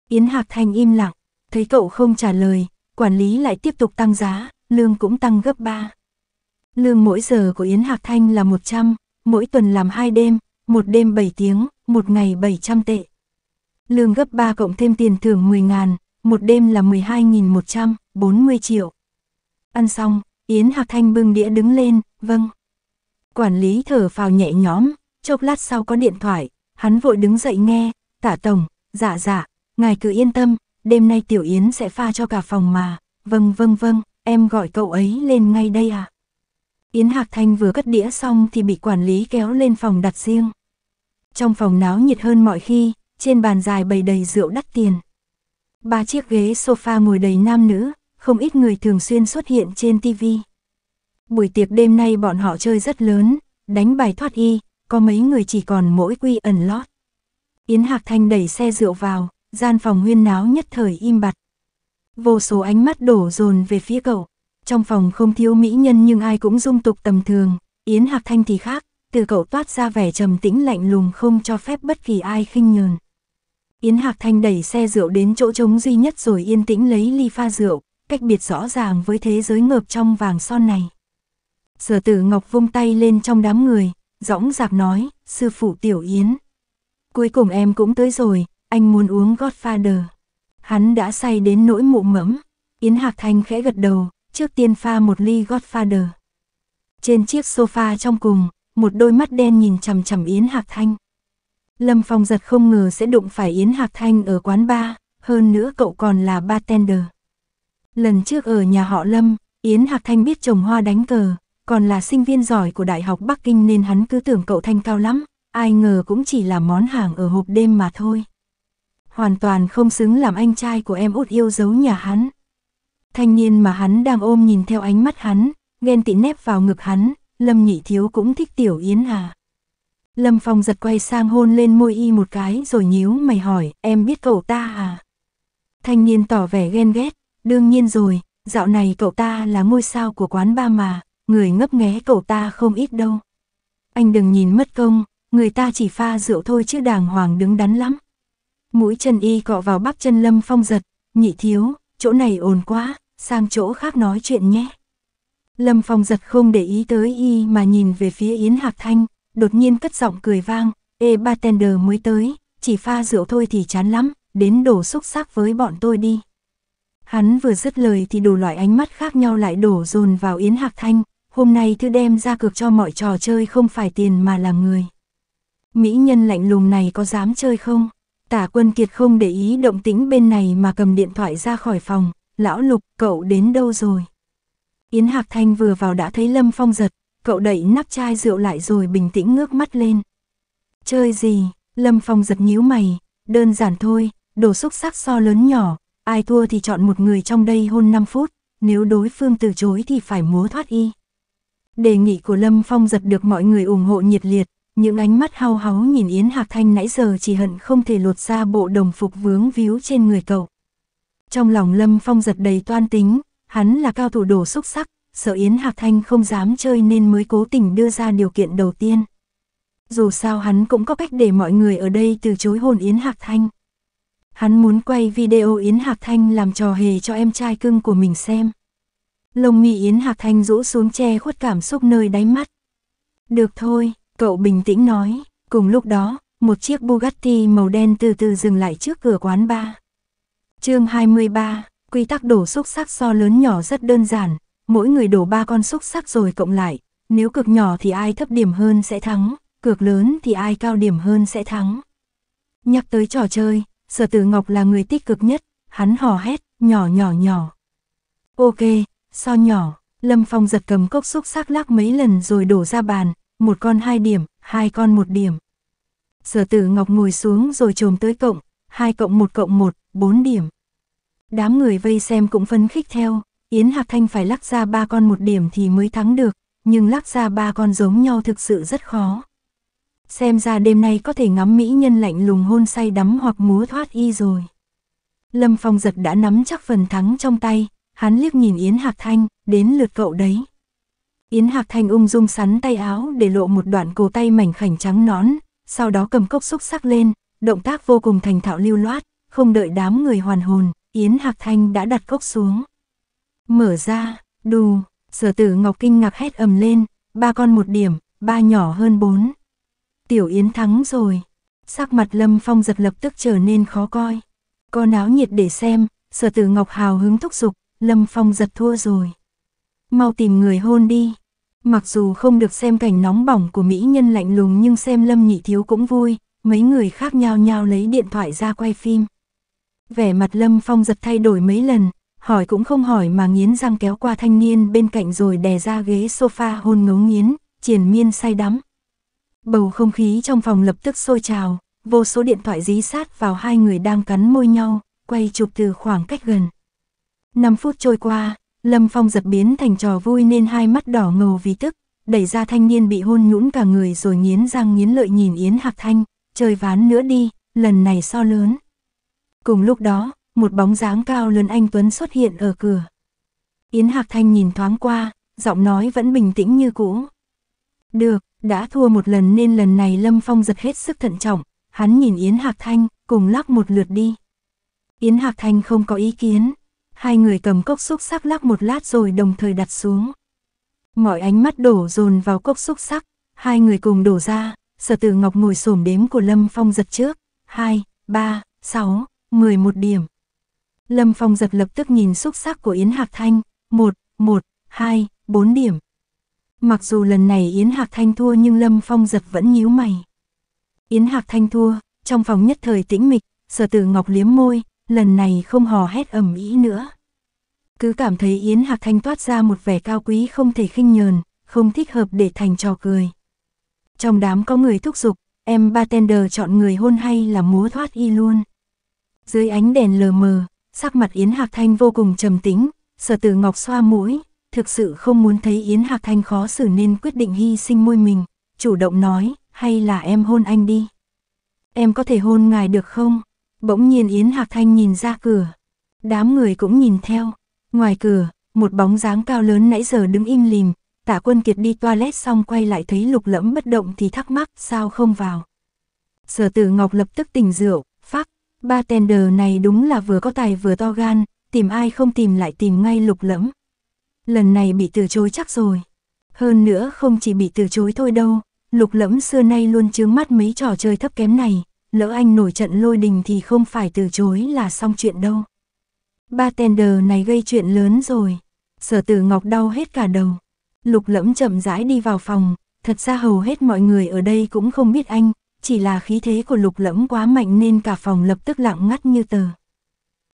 Yến Hạc Thanh im lặng, thấy cậu không trả lời, quản lý lại tiếp tục tăng giá, lương cũng tăng gấp 3. Lương mỗi giờ của Yến Hạc Thanh là 100, mỗi tuần làm 2 đêm, một đêm 7 tiếng, một ngày 700 tệ. Lương gấp 3 cộng thêm tiền thưởng 10 ngàn, một đêm là 12.100, 40 triệu. Ăn xong, Yến Hạc Thanh bưng đĩa đứng lên, vâng. Quản lý thở phào nhẹ nhõm, chốc lát sau có điện thoại, hắn vội đứng dậy nghe, tả tổng, dạ dạ, ngài cứ yên tâm, đêm nay Tiểu Yến sẽ pha cho cả phòng mà, vâng vâng vâng, em gọi cậu ấy lên ngay đây à. Yến Hạc Thanh vừa cất đĩa xong thì bị quản lý kéo lên phòng đặt riêng. Trong phòng náo nhiệt hơn mọi khi, trên bàn dài bày đầy rượu đắt tiền. Ba chiếc ghế sofa ngồi đầy nam nữ, không ít người thường xuyên xuất hiện trên TV. Buổi tiệc đêm nay bọn họ chơi rất lớn, đánh bài thoát y, có mấy người chỉ còn mỗi quy ẩn lót. Yến Hạc Thanh đẩy xe rượu vào, gian phòng huyên náo nhất thời im bặt. Vô số ánh mắt đổ dồn về phía cậu, trong phòng không thiếu mỹ nhân nhưng ai cũng dung tục tầm thường, Yến Hạc Thanh thì khác, từ cậu toát ra vẻ trầm tĩnh lạnh lùng không cho phép bất kỳ ai khinh nhờn. Yến Hạc Thanh đẩy xe rượu đến chỗ trống duy nhất rồi yên tĩnh lấy ly pha rượu, cách biệt rõ ràng với thế giới ngợp trong vàng son này. Sở tử Ngọc vung tay lên trong đám người, dõng dạc nói, sư phụ Tiểu Yến. Cuối cùng em cũng tới rồi, anh muốn uống Godfather. Hắn đã say đến nỗi mụ mẫm. Yến Hạc thanh khẽ gật đầu, trước tiên pha một ly Godfather. Trên chiếc sofa trong cùng, một đôi mắt đen nhìn chằm chằm Yến Hạc Thanh. Lâm Phong giật không ngờ sẽ đụng phải Yến Hạc Thanh ở quán bar, hơn nữa cậu còn là bartender. Lần trước ở nhà họ Lâm, Yến Hạc Thanh biết trồng hoa đánh cờ, còn là sinh viên giỏi của Đại học Bắc Kinh nên hắn cứ tưởng cậu Thanh cao lắm, ai ngờ cũng chỉ là món hàng ở hộp đêm mà thôi hoàn toàn không xứng làm anh trai của em út yêu dấu nhà hắn. Thanh niên mà hắn đang ôm nhìn theo ánh mắt hắn, ghen tị nép vào ngực hắn, Lâm Nhị Thiếu cũng thích Tiểu Yến à. Lâm Phong giật quay sang hôn lên môi y một cái rồi nhíu mày hỏi, em biết cậu ta à? Thanh niên tỏ vẻ ghen ghét, đương nhiên rồi, dạo này cậu ta là ngôi sao của quán ba mà, người ngấp nghé cậu ta không ít đâu. Anh đừng nhìn mất công, người ta chỉ pha rượu thôi chứ đàng hoàng đứng đắn lắm mũi chân y cọ vào bắp chân lâm phong giật, nhị thiếu, chỗ này ồn quá, sang chỗ khác nói chuyện nhé. Lâm phong giật không để ý tới y mà nhìn về phía Yến Hạc Thanh, đột nhiên cất giọng cười vang, ê bartender mới tới, chỉ pha rượu thôi thì chán lắm, đến đổ xúc xác với bọn tôi đi. Hắn vừa dứt lời thì đủ loại ánh mắt khác nhau lại đổ dồn vào Yến Hạc Thanh, hôm nay thư đem ra cược cho mọi trò chơi không phải tiền mà là người. Mỹ nhân lạnh lùng này có dám chơi không? Tả quân kiệt không để ý động tĩnh bên này mà cầm điện thoại ra khỏi phòng, lão lục, cậu đến đâu rồi? Yến Hạc Thanh vừa vào đã thấy Lâm Phong giật, cậu đẩy nắp chai rượu lại rồi bình tĩnh ngước mắt lên. Chơi gì? Lâm Phong giật nhíu mày, đơn giản thôi, đồ xúc sắc so lớn nhỏ, ai thua thì chọn một người trong đây hôn 5 phút, nếu đối phương từ chối thì phải múa thoát y. Đề nghị của Lâm Phong giật được mọi người ủng hộ nhiệt liệt, những ánh mắt hao háu nhìn Yến Hạc Thanh nãy giờ chỉ hận không thể lột ra bộ đồng phục vướng víu trên người cậu. Trong lòng Lâm Phong giật đầy toan tính, hắn là cao thủ đổ xúc sắc, sợ Yến Hạc Thanh không dám chơi nên mới cố tình đưa ra điều kiện đầu tiên. Dù sao hắn cũng có cách để mọi người ở đây từ chối hôn Yến Hạc Thanh. Hắn muốn quay video Yến Hạc Thanh làm trò hề cho em trai cưng của mình xem. Lông mi Yến Hạc Thanh rũ xuống che khuất cảm xúc nơi đáy mắt. Được thôi, Cậu bình tĩnh nói, cùng lúc đó, một chiếc Bugatti màu đen từ từ dừng lại trước cửa quán bar. chương 23, quy tắc đổ xúc sắc so lớn nhỏ rất đơn giản, mỗi người đổ ba con xúc sắc rồi cộng lại, nếu cực nhỏ thì ai thấp điểm hơn sẽ thắng, cược lớn thì ai cao điểm hơn sẽ thắng. Nhắc tới trò chơi, Sở Tử Ngọc là người tích cực nhất, hắn hò hét, nhỏ nhỏ nhỏ. Ok, so nhỏ, Lâm Phong giật cầm cốc xúc sắc lắc mấy lần rồi đổ ra bàn, một con hai điểm, hai con một điểm. Sở tử Ngọc ngồi xuống rồi trồm tới cộng, hai cộng một cộng một, bốn điểm. Đám người vây xem cũng phấn khích theo, Yến Hạc Thanh phải lắc ra ba con một điểm thì mới thắng được, nhưng lắc ra ba con giống nhau thực sự rất khó. Xem ra đêm nay có thể ngắm mỹ nhân lạnh lùng hôn say đắm hoặc múa thoát y rồi. Lâm Phong Giật đã nắm chắc phần thắng trong tay, hắn liếc nhìn Yến Hạc Thanh, đến lượt cậu đấy. Yến Hạc Thanh ung dung sắn tay áo để lộ một đoạn cổ tay mảnh khảnh trắng nón, sau đó cầm cốc xúc sắc lên, động tác vô cùng thành thạo lưu loát, không đợi đám người hoàn hồn, Yến Hạc Thanh đã đặt cốc xuống. Mở ra, đù, sở tử Ngọc kinh ngạc hét ầm lên, ba con một điểm, ba nhỏ hơn bốn. Tiểu Yến thắng rồi, sắc mặt Lâm Phong giật lập tức trở nên khó coi. Có náo nhiệt để xem, sở tử Ngọc hào hứng thúc giục, Lâm Phong giật thua rồi. Mau tìm người hôn đi. Mặc dù không được xem cảnh nóng bỏng của mỹ nhân lạnh lùng nhưng xem Lâm Nhị Thiếu cũng vui, mấy người khác nhau nhau lấy điện thoại ra quay phim. Vẻ mặt Lâm Phong giật thay đổi mấy lần, hỏi cũng không hỏi mà nghiến răng kéo qua thanh niên bên cạnh rồi đè ra ghế sofa hôn ngấu nghiến, triển miên say đắm. Bầu không khí trong phòng lập tức sôi trào, vô số điện thoại dí sát vào hai người đang cắn môi nhau, quay chụp từ khoảng cách gần. 5 phút trôi qua, Lâm Phong giật biến thành trò vui nên hai mắt đỏ ngầu vì tức, đẩy ra thanh niên bị hôn nhũn cả người rồi nghiến răng nghiến lợi nhìn Yến Hạc Thanh, chơi ván nữa đi, lần này so lớn. Cùng lúc đó, một bóng dáng cao lớn anh Tuấn xuất hiện ở cửa. Yến Hạc Thanh nhìn thoáng qua, giọng nói vẫn bình tĩnh như cũ. Được, đã thua một lần nên lần này Lâm Phong giật hết sức thận trọng, hắn nhìn Yến Hạc Thanh, cùng lắc một lượt đi. Yến Hạc Thanh không có ý kiến, hai người cầm cốc xúc sắc lắc một lát rồi đồng thời đặt xuống. Mọi ánh mắt đổ dồn vào cốc xúc sắc, hai người cùng đổ ra, sở tử ngọc ngồi xổm đếm của Lâm Phong giật trước, 2, 3, 6, 11 điểm. Lâm Phong giật lập tức nhìn xúc sắc của Yến Hạc Thanh, 1, 1, 2, 4 điểm. Mặc dù lần này Yến Hạc Thanh thua nhưng Lâm Phong giật vẫn nhíu mày. Yến Hạc Thanh thua, trong phòng nhất thời tĩnh mịch, sở tử ngọc liếm môi, lần này không hò hét ầm ĩ nữa. Cứ cảm thấy Yến Hạc Thanh toát ra một vẻ cao quý không thể khinh nhờn, không thích hợp để thành trò cười. Trong đám có người thúc giục, em bartender chọn người hôn hay là múa thoát y luôn. Dưới ánh đèn lờ mờ, sắc mặt Yến Hạc Thanh vô cùng trầm tĩnh, sở tử ngọc xoa mũi, thực sự không muốn thấy Yến Hạc Thanh khó xử nên quyết định hy sinh môi mình, chủ động nói, hay là em hôn anh đi. Em có thể hôn ngài được không? Bỗng nhiên Yến Hạc Thanh nhìn ra cửa. Đám người cũng nhìn theo. Ngoài cửa, một bóng dáng cao lớn nãy giờ đứng im lìm. Tả quân kiệt đi toilet xong quay lại thấy lục lẫm bất động thì thắc mắc sao không vào. Sở tử Ngọc lập tức tỉnh rượu, phát. Ba tender này đúng là vừa có tài vừa to gan, tìm ai không tìm lại tìm ngay lục lẫm. Lần này bị từ chối chắc rồi. Hơn nữa không chỉ bị từ chối thôi đâu, lục lẫm xưa nay luôn chướng mắt mấy trò chơi thấp kém này, lỡ anh nổi trận lôi đình thì không phải từ chối là xong chuyện đâu. Bartender này gây chuyện lớn rồi. Sở tử Ngọc đau hết cả đầu. Lục lẫm chậm rãi đi vào phòng, thật ra hầu hết mọi người ở đây cũng không biết anh, chỉ là khí thế của lục lẫm quá mạnh nên cả phòng lập tức lặng ngắt như tờ.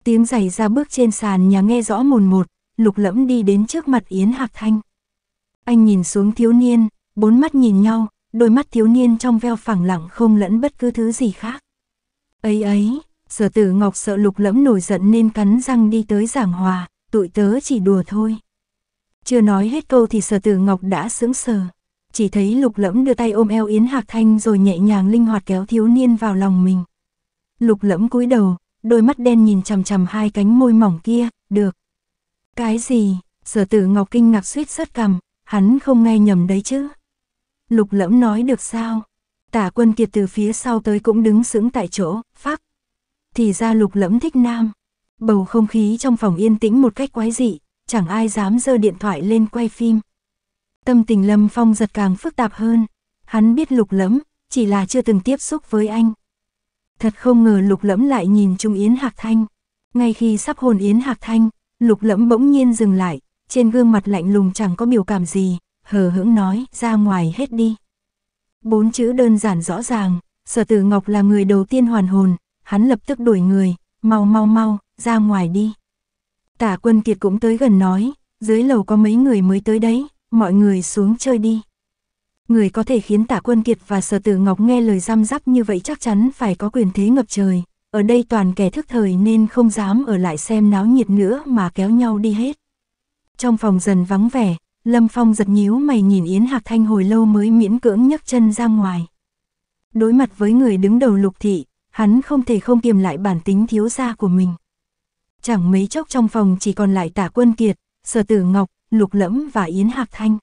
Tiếng giày ra bước trên sàn nhà nghe rõ mồn một, lục lẫm đi đến trước mặt Yến Hạc Thanh. Anh nhìn xuống thiếu niên, bốn mắt nhìn nhau, đôi mắt thiếu niên trong veo phẳng lặng không lẫn bất cứ thứ gì khác. ấy ấy, sở tử ngọc sợ lục lẫm nổi giận nên cắn răng đi tới giảng hòa, tụi tớ chỉ đùa thôi. Chưa nói hết câu thì sở tử ngọc đã sững sờ. Chỉ thấy lục lẫm đưa tay ôm eo Yến Hạc Thanh rồi nhẹ nhàng linh hoạt kéo thiếu niên vào lòng mình. Lục lẫm cúi đầu, đôi mắt đen nhìn chằm chằm hai cánh môi mỏng kia, được. Cái gì, sở tử ngọc kinh ngạc suýt sớt cầm, hắn không nghe nhầm đấy chứ. Lục lẫm nói được sao? Tả quân kiệt từ phía sau tới cũng đứng sững tại chỗ, Pháp Thì ra lục lẫm thích nam. Bầu không khí trong phòng yên tĩnh một cách quái dị, chẳng ai dám dơ điện thoại lên quay phim. Tâm tình Lâm Phong giật càng phức tạp hơn. Hắn biết lục lẫm, chỉ là chưa từng tiếp xúc với anh. Thật không ngờ lục lẫm lại nhìn Trung Yến Hạc Thanh. Ngay khi sắp hồn Yến Hạc Thanh, lục lẫm bỗng nhiên dừng lại, trên gương mặt lạnh lùng chẳng có biểu cảm gì, hờ hững nói, ra ngoài hết đi. Bốn chữ đơn giản rõ ràng, sở tử Ngọc là người đầu tiên hoàn hồn, hắn lập tức đuổi người, mau mau mau, ra ngoài đi. Tả quân kiệt cũng tới gần nói, dưới lầu có mấy người mới tới đấy, mọi người xuống chơi đi. Người có thể khiến tả quân kiệt và sở tử Ngọc nghe lời giam giáp như vậy chắc chắn phải có quyền thế ngập trời. Ở đây toàn kẻ thức thời nên không dám ở lại xem náo nhiệt nữa mà kéo nhau đi hết. Trong phòng dần vắng vẻ, Lâm Phong giật nhíu mày nhìn Yến Hạc Thanh hồi lâu mới miễn cưỡng nhấc chân ra ngoài. Đối mặt với người đứng đầu lục thị, hắn không thể không kiềm lại bản tính thiếu gia của mình. Chẳng mấy chốc trong phòng chỉ còn lại tả quân kiệt, sở tử ngọc, lục lẫm và Yến Hạc Thanh.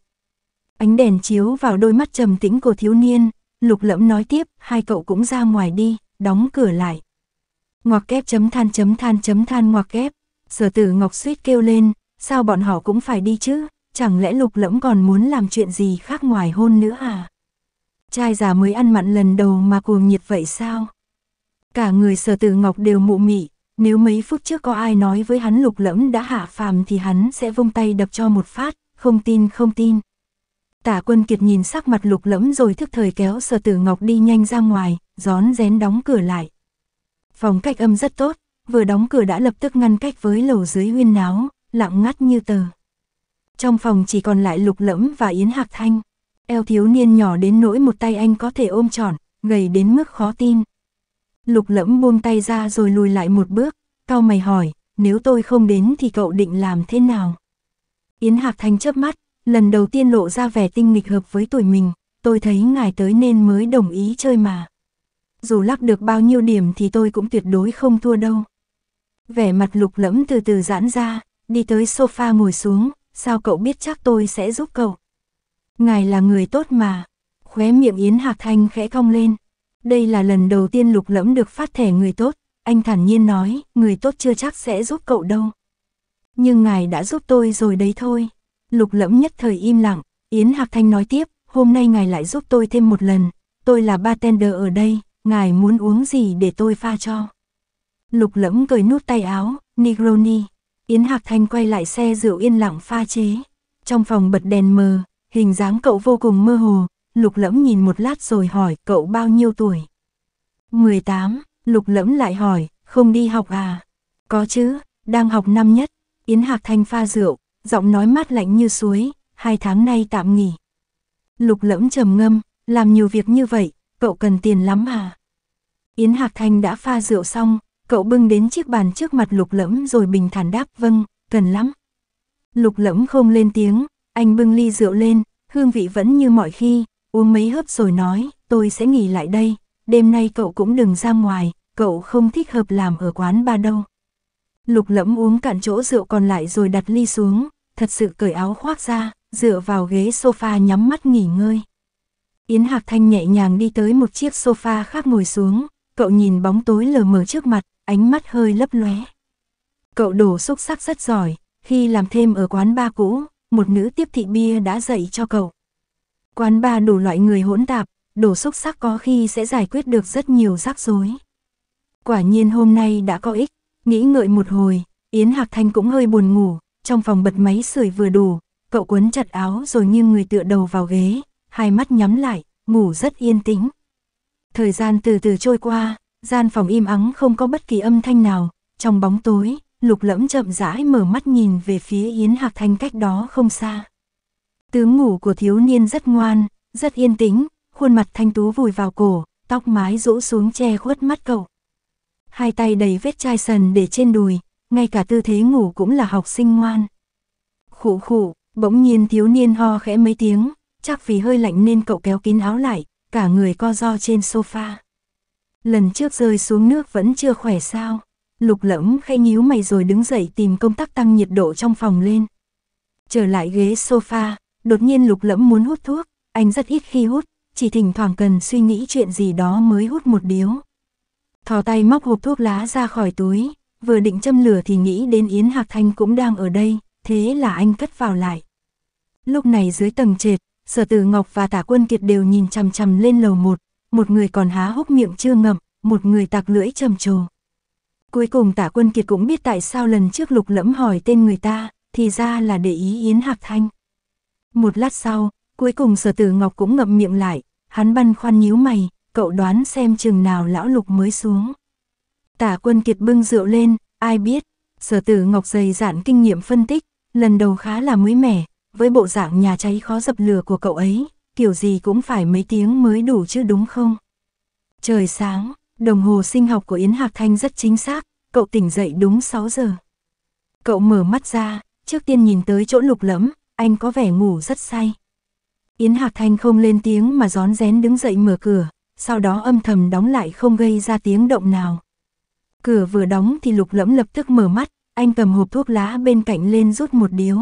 Ánh đèn chiếu vào đôi mắt trầm tĩnh của thiếu niên, lục lẫm nói tiếp, hai cậu cũng ra ngoài đi, đóng cửa lại. Ngoặc kép chấm than chấm than chấm than ngoặc kép, sở tử ngọc suýt kêu lên, sao bọn họ cũng phải đi chứ, chẳng lẽ lục lẫm còn muốn làm chuyện gì khác ngoài hôn nữa à? Trai già mới ăn mặn lần đầu mà cuồng nhiệt vậy sao? Cả người sở tử ngọc đều mụ mị, nếu mấy phút trước có ai nói với hắn lục lẫm đã hạ phàm thì hắn sẽ vung tay đập cho một phát, không tin không tin. Tả quân kiệt nhìn sắc mặt lục lẫm rồi thức thời kéo sở tử ngọc đi nhanh ra ngoài, gión rén đóng cửa lại. Phòng cách âm rất tốt, vừa đóng cửa đã lập tức ngăn cách với lầu dưới huyên náo, lặng ngắt như tờ trong phòng chỉ còn lại lục lẫm và Yến Hạc Thanh. Eo thiếu niên nhỏ đến nỗi một tay anh có thể ôm tròn, gầy đến mức khó tin. Lục lẫm buông tay ra rồi lùi lại một bước, cau mày hỏi, nếu tôi không đến thì cậu định làm thế nào? Yến Hạc Thanh chớp mắt, lần đầu tiên lộ ra vẻ tinh nghịch hợp với tuổi mình, tôi thấy ngài tới nên mới đồng ý chơi mà. Dù lắc được bao nhiêu điểm thì tôi cũng tuyệt đối không thua đâu. Vẻ mặt lục lẫm từ từ giãn ra, đi tới sofa ngồi xuống, sao cậu biết chắc tôi sẽ giúp cậu? Ngài là người tốt mà. Khóe miệng Yến Hạc Thanh khẽ cong lên. Đây là lần đầu tiên lục lẫm được phát thẻ người tốt, anh thản nhiên nói, người tốt chưa chắc sẽ giúp cậu đâu. Nhưng ngài đã giúp tôi rồi đấy thôi. Lục lẫm nhất thời im lặng, Yến Hạc Thanh nói tiếp, hôm nay ngài lại giúp tôi thêm một lần, tôi là bartender ở đây, ngài muốn uống gì để tôi pha cho. Lục lẫm cười nút tay áo, Negroni. Yến Hạc Thanh quay lại xe rượu yên lặng pha chế. Trong phòng bật đèn mờ, hình dáng cậu vô cùng mơ hồ, lục lẫm nhìn một lát rồi hỏi cậu bao nhiêu tuổi. 18, lục lẫm lại hỏi, không đi học à? Có chứ, đang học năm nhất, Yến Hạc Thanh pha rượu, giọng nói mát lạnh như suối, hai tháng nay tạm nghỉ. Lục lẫm trầm ngâm, làm nhiều việc như vậy, cậu cần tiền lắm à? Yến Hạc Thanh đã pha rượu xong, Cậu bưng đến chiếc bàn trước mặt lục lẫm rồi bình thản đáp vâng, cần lắm. Lục lẫm không lên tiếng, anh bưng ly rượu lên, hương vị vẫn như mọi khi, uống mấy hớp rồi nói, tôi sẽ nghỉ lại đây, đêm nay cậu cũng đừng ra ngoài, cậu không thích hợp làm ở quán ba đâu. Lục lẫm uống cạn chỗ rượu còn lại rồi đặt ly xuống, thật sự cởi áo khoác ra, dựa vào ghế sofa nhắm mắt nghỉ ngơi. Yến Hạc Thanh nhẹ nhàng đi tới một chiếc sofa khác ngồi xuống, cậu nhìn bóng tối lờ mờ trước mặt, ánh mắt hơi lấp lóe. Cậu đổ xúc sắc rất giỏi, khi làm thêm ở quán ba cũ, một nữ tiếp thị bia đã dạy cho cậu. Quán ba đủ loại người hỗn tạp, đổ xúc sắc có khi sẽ giải quyết được rất nhiều rắc rối. Quả nhiên hôm nay đã có ích, nghĩ ngợi một hồi, Yến Hạc Thanh cũng hơi buồn ngủ, trong phòng bật máy sưởi vừa đủ, cậu quấn chặt áo rồi nghiêng người tựa đầu vào ghế, hai mắt nhắm lại, ngủ rất yên tĩnh. Thời gian từ từ trôi qua, gian phòng im ắng không có bất kỳ âm thanh nào, trong bóng tối, lục lẫm chậm rãi mở mắt nhìn về phía Yến Hạc thanh cách đó không xa. Tướng ngủ của thiếu niên rất ngoan, rất yên tĩnh, khuôn mặt thanh tú vùi vào cổ, tóc mái rũ xuống che khuất mắt cậu. Hai tay đầy vết chai sần để trên đùi, ngay cả tư thế ngủ cũng là học sinh ngoan. Khụ khụ, bỗng nhiên thiếu niên ho khẽ mấy tiếng, chắc vì hơi lạnh nên cậu kéo kín áo lại, cả người co do trên sofa. Lần trước rơi xuống nước vẫn chưa khỏe sao. Lục lẫm khay nhíu mày rồi đứng dậy tìm công tắc tăng nhiệt độ trong phòng lên. Trở lại ghế sofa, đột nhiên lục lẫm muốn hút thuốc, anh rất ít khi hút, chỉ thỉnh thoảng cần suy nghĩ chuyện gì đó mới hút một điếu. Thò tay móc hộp thuốc lá ra khỏi túi, vừa định châm lửa thì nghĩ đến Yến Hạc Thanh cũng đang ở đây, thế là anh cất vào lại. Lúc này dưới tầng trệt, Sở Tử Ngọc và Tả Quân Kiệt đều nhìn chằm chằm lên lầu một, một người còn há hốc miệng chưa ngậm, một người tạc lưỡi trầm trồ. Cuối cùng tả quân kiệt cũng biết tại sao lần trước lục lẫm hỏi tên người ta, thì ra là để ý Yến Hạc Thanh. Một lát sau, cuối cùng sở tử Ngọc cũng ngậm miệng lại, hắn băn khoăn nhíu mày, cậu đoán xem chừng nào lão lục mới xuống. Tả quân kiệt bưng rượu lên, ai biết, sở tử Ngọc dày dạn kinh nghiệm phân tích, lần đầu khá là mới mẻ, với bộ dạng nhà cháy khó dập lửa của cậu ấy, kiểu gì cũng phải mấy tiếng mới đủ chứ đúng không? Trời sáng, đồng hồ sinh học của Yến Hạc Thanh rất chính xác, cậu tỉnh dậy đúng 6 giờ. Cậu mở mắt ra, trước tiên nhìn tới chỗ lục lẫm, anh có vẻ ngủ rất say. Yến Hạc Thanh không lên tiếng mà rón rén đứng dậy mở cửa, sau đó âm thầm đóng lại không gây ra tiếng động nào. Cửa vừa đóng thì lục lẫm lập tức mở mắt, anh cầm hộp thuốc lá bên cạnh lên rút một điếu.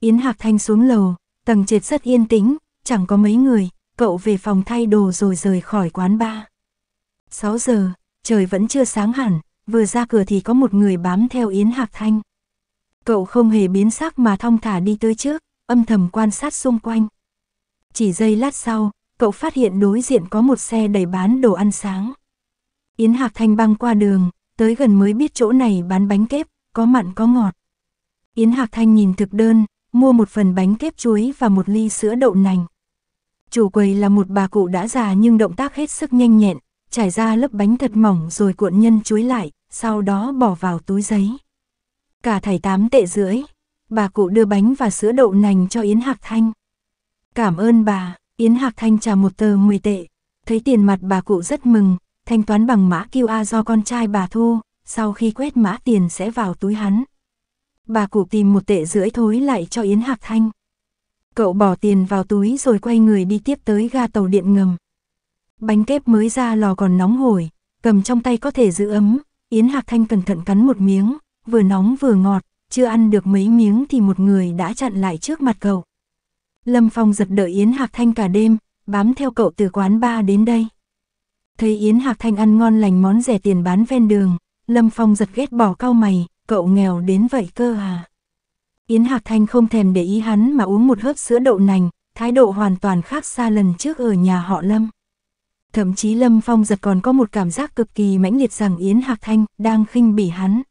Yến Hạc Thanh xuống lầu, tầng trệt rất yên tĩnh, chẳng có mấy người, cậu về phòng thay đồ rồi rời khỏi quán bar. 6 giờ, trời vẫn chưa sáng hẳn, vừa ra cửa thì có một người bám theo Yến Hạc Thanh. Cậu không hề biến sắc mà thong thả đi tới trước, âm thầm quan sát xung quanh. Chỉ giây lát sau, cậu phát hiện đối diện có một xe đầy bán đồ ăn sáng. Yến Hạc Thanh băng qua đường, tới gần mới biết chỗ này bán bánh kép, có mặn có ngọt. Yến Hạc Thanh nhìn thực đơn, mua một phần bánh kép chuối và một ly sữa đậu nành. Chủ quầy là một bà cụ đã già nhưng động tác hết sức nhanh nhẹn, trải ra lớp bánh thật mỏng rồi cuộn nhân chuối lại, sau đó bỏ vào túi giấy. Cả thầy tám tệ rưỡi, bà cụ đưa bánh và sữa đậu nành cho Yến Hạc Thanh. Cảm ơn bà, Yến Hạc Thanh trả một tờ 10 tệ. Thấy tiền mặt bà cụ rất mừng, thanh toán bằng mã QR do con trai bà thu, sau khi quét mã tiền sẽ vào túi hắn. Bà cụ tìm một tệ rưỡi thối lại cho Yến Hạc Thanh. Cậu bỏ tiền vào túi rồi quay người đi tiếp tới ga tàu điện ngầm. Bánh kép mới ra lò còn nóng hổi, cầm trong tay có thể giữ ấm, Yến Hạc Thanh cẩn thận cắn một miếng, vừa nóng vừa ngọt, chưa ăn được mấy miếng thì một người đã chặn lại trước mặt cậu. Lâm Phong giật đợi Yến Hạc Thanh cả đêm, bám theo cậu từ quán ba đến đây. Thấy Yến Hạc Thanh ăn ngon lành món rẻ tiền bán ven đường, Lâm Phong giật ghét bỏ cau mày, cậu nghèo đến vậy cơ à. Yến Hạc Thanh không thèm để ý hắn mà uống một hớp sữa đậu nành, thái độ hoàn toàn khác xa lần trước ở nhà họ Lâm. Thậm chí Lâm Phong giật còn có một cảm giác cực kỳ mãnh liệt rằng Yến Hạc Thanh đang khinh bỉ hắn.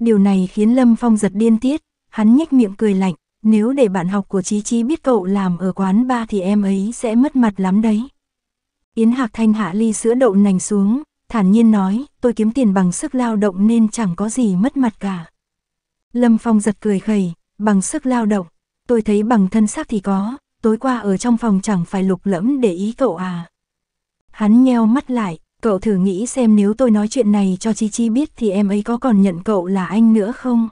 Điều này khiến Lâm Phong giật điên tiết, hắn nhếch miệng cười lạnh, nếu để bạn học của Chí Chí biết cậu làm ở quán ba thì em ấy sẽ mất mặt lắm đấy. Yến Hạc Thanh hạ ly sữa đậu nành xuống, thản nhiên nói, tôi kiếm tiền bằng sức lao động nên chẳng có gì mất mặt cả. Lâm Phong giật cười khẩy, bằng sức lao động, tôi thấy bằng thân xác thì có, tối qua ở trong phòng chẳng phải lục lẫm để ý cậu à. Hắn nheo mắt lại, cậu thử nghĩ xem nếu tôi nói chuyện này cho Chi Chi biết thì em ấy có còn nhận cậu là anh nữa không?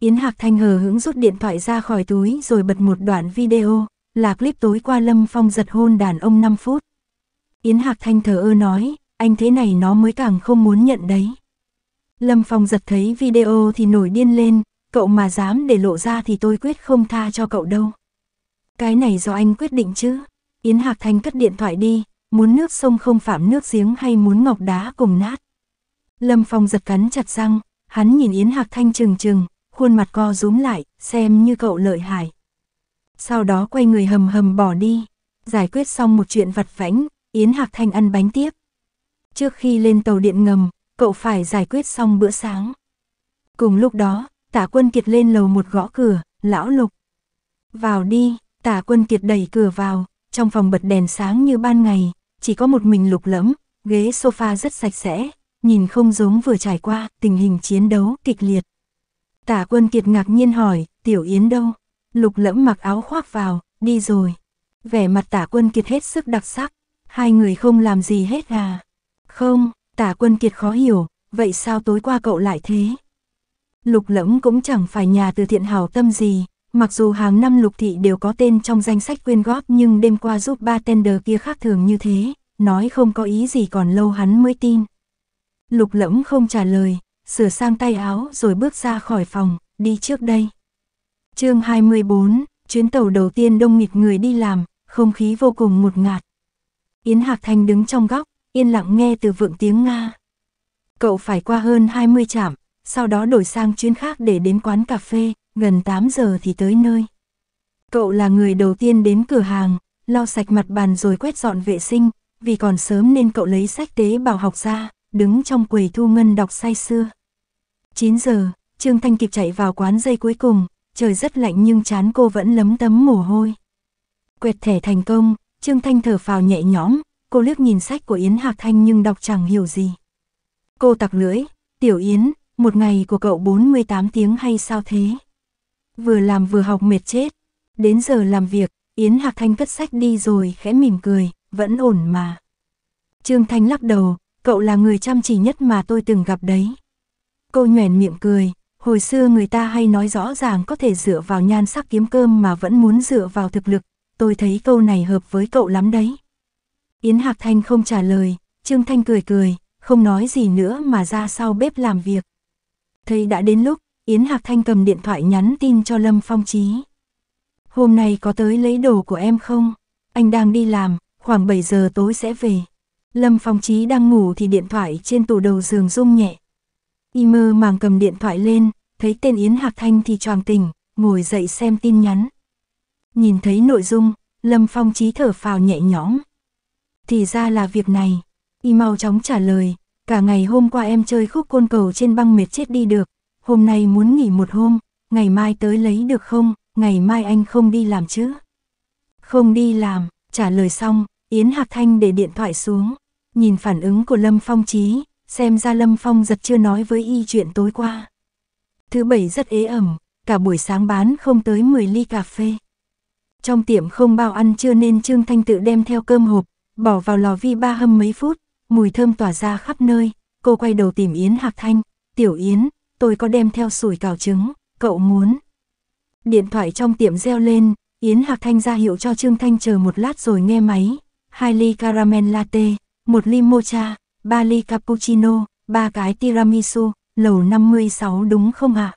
Yến Hạc Thanh hờ hững rút điện thoại ra khỏi túi rồi bật một đoạn video, là clip tối qua Lâm Phong giật hôn đàn ông 5 phút. Yến Hạc Thanh thờ ơ nói, anh thế này nó mới càng không muốn nhận đấy. Lâm Phong giật thấy video thì nổi điên lên, cậu mà dám để lộ ra thì tôi quyết không tha cho cậu đâu. Cái này do anh quyết định chứ. Yến Hạc Thanh cất điện thoại đi, muốn nước sông không phạm nước giếng hay muốn ngọc đá cùng nát. Lâm Phong giật cắn chặt răng, hắn nhìn Yến Hạc Thanh trừng trừng, khuôn mặt co rúm lại, xem như cậu lợi hại. Sau đó quay người hầm hầm bỏ đi, giải quyết xong một chuyện vặt vãnh, Yến Hạc Thanh ăn bánh tiếp. Trước khi lên tàu điện ngầm, cậu phải giải quyết xong bữa sáng. Cùng lúc đó, tả quân kiệt lên lầu một gõ cửa, lão lục. Vào đi, tả quân kiệt đẩy cửa vào, trong phòng bật đèn sáng như ban ngày, chỉ có một mình lục lẫm, ghế sofa rất sạch sẽ, nhìn không giống vừa trải qua tình hình chiến đấu kịch liệt. Tả quân kiệt ngạc nhiên hỏi, tiểu yến đâu? Lục lẫm mặc áo khoác vào, đi rồi. Vẻ mặt tả quân kiệt hết sức đặc sắc, hai người không làm gì hết à? Không, Tả quân kiệt khó hiểu, vậy sao tối qua cậu lại thế? Lục lẫm cũng chẳng phải nhà từ thiện hảo tâm gì, mặc dù hàng năm lục thị đều có tên trong danh sách quyên góp nhưng đêm qua giúp ba tender kia khác thường như thế, nói không có ý gì còn lâu hắn mới tin. Lục lẫm không trả lời, sửa sang tay áo rồi bước ra khỏi phòng, đi trước đây. chương 24, chuyến tàu đầu tiên đông nghịch người đi làm, không khí vô cùng ngột ngạt. Yến Hạc Thanh đứng trong góc, yên lặng nghe từ vượng tiếng Nga. Cậu phải qua hơn 20 trạm, sau đó đổi sang chuyến khác để đến quán cà phê, gần 8 giờ thì tới nơi. Cậu là người đầu tiên đến cửa hàng, lau sạch mặt bàn rồi quét dọn vệ sinh, vì còn sớm nên cậu lấy sách tế bào học ra, đứng trong quầy thu ngân đọc say xưa. 9 giờ, Trương Thanh kịp chạy vào quán dây cuối cùng, trời rất lạnh nhưng chán cô vẫn lấm tấm mồ hôi. Quẹt thẻ thành công, Trương Thanh thở phào nhẹ nhõm, cô liếc nhìn sách của Yến Hạc Thanh nhưng đọc chẳng hiểu gì. Cô tặc lưỡi, Tiểu Yến, một ngày của cậu 48 tiếng hay sao thế? Vừa làm vừa học mệt chết. Đến giờ làm việc, Yến Hạc Thanh cất sách đi rồi khẽ mỉm cười, vẫn ổn mà. Trương Thanh lắc đầu, cậu là người chăm chỉ nhất mà tôi từng gặp đấy. Cô nhoẻn miệng cười, hồi xưa người ta hay nói rõ ràng có thể dựa vào nhan sắc kiếm cơm mà vẫn muốn dựa vào thực lực, tôi thấy câu này hợp với cậu lắm đấy. Yến Hạc Thanh không trả lời, Trương Thanh cười cười, không nói gì nữa mà ra sau bếp làm việc. Thấy đã đến lúc, Yến Hạc Thanh cầm điện thoại nhắn tin cho Lâm Phong Chí. Hôm nay có tới lấy đồ của em không? Anh đang đi làm, khoảng 7 giờ tối sẽ về. Lâm Phong Chí đang ngủ thì điện thoại trên tủ đầu giường rung nhẹ. Y mơ màng cầm điện thoại lên, thấy tên Yến Hạc Thanh thì choàng tỉnh, ngồi dậy xem tin nhắn. Nhìn thấy nội dung, Lâm Phong Chí thở phào nhẹ nhõm thì ra là việc này. Y mau chóng trả lời, cả ngày hôm qua em chơi khúc côn cầu trên băng mệt chết đi được, hôm nay muốn nghỉ một hôm, ngày mai tới lấy được không, ngày mai anh không đi làm chứ? Không đi làm, trả lời xong, Yến Hạc Thanh để điện thoại xuống, nhìn phản ứng của Lâm Phong trí xem ra Lâm Phong giật chưa nói với y chuyện tối qua. Thứ bảy rất ế ẩm, cả buổi sáng bán không tới 10 ly cà phê. Trong tiệm không bao ăn trưa nên Trương Thanh tự đem theo cơm hộp, Bỏ vào lò vi ba hâm mấy phút, mùi thơm tỏa ra khắp nơi, cô quay đầu tìm Yến Hạc Thanh, "Tiểu Yến, tôi có đem theo sủi cảo trứng, cậu muốn?" Điện thoại trong tiệm reo lên, Yến Hạc Thanh ra hiệu cho Trương Thanh chờ một lát rồi nghe máy, hai ly caramel latte, một ly mocha, ba ly cappuccino, ba cái tiramisu, lầu 56 đúng không ạ?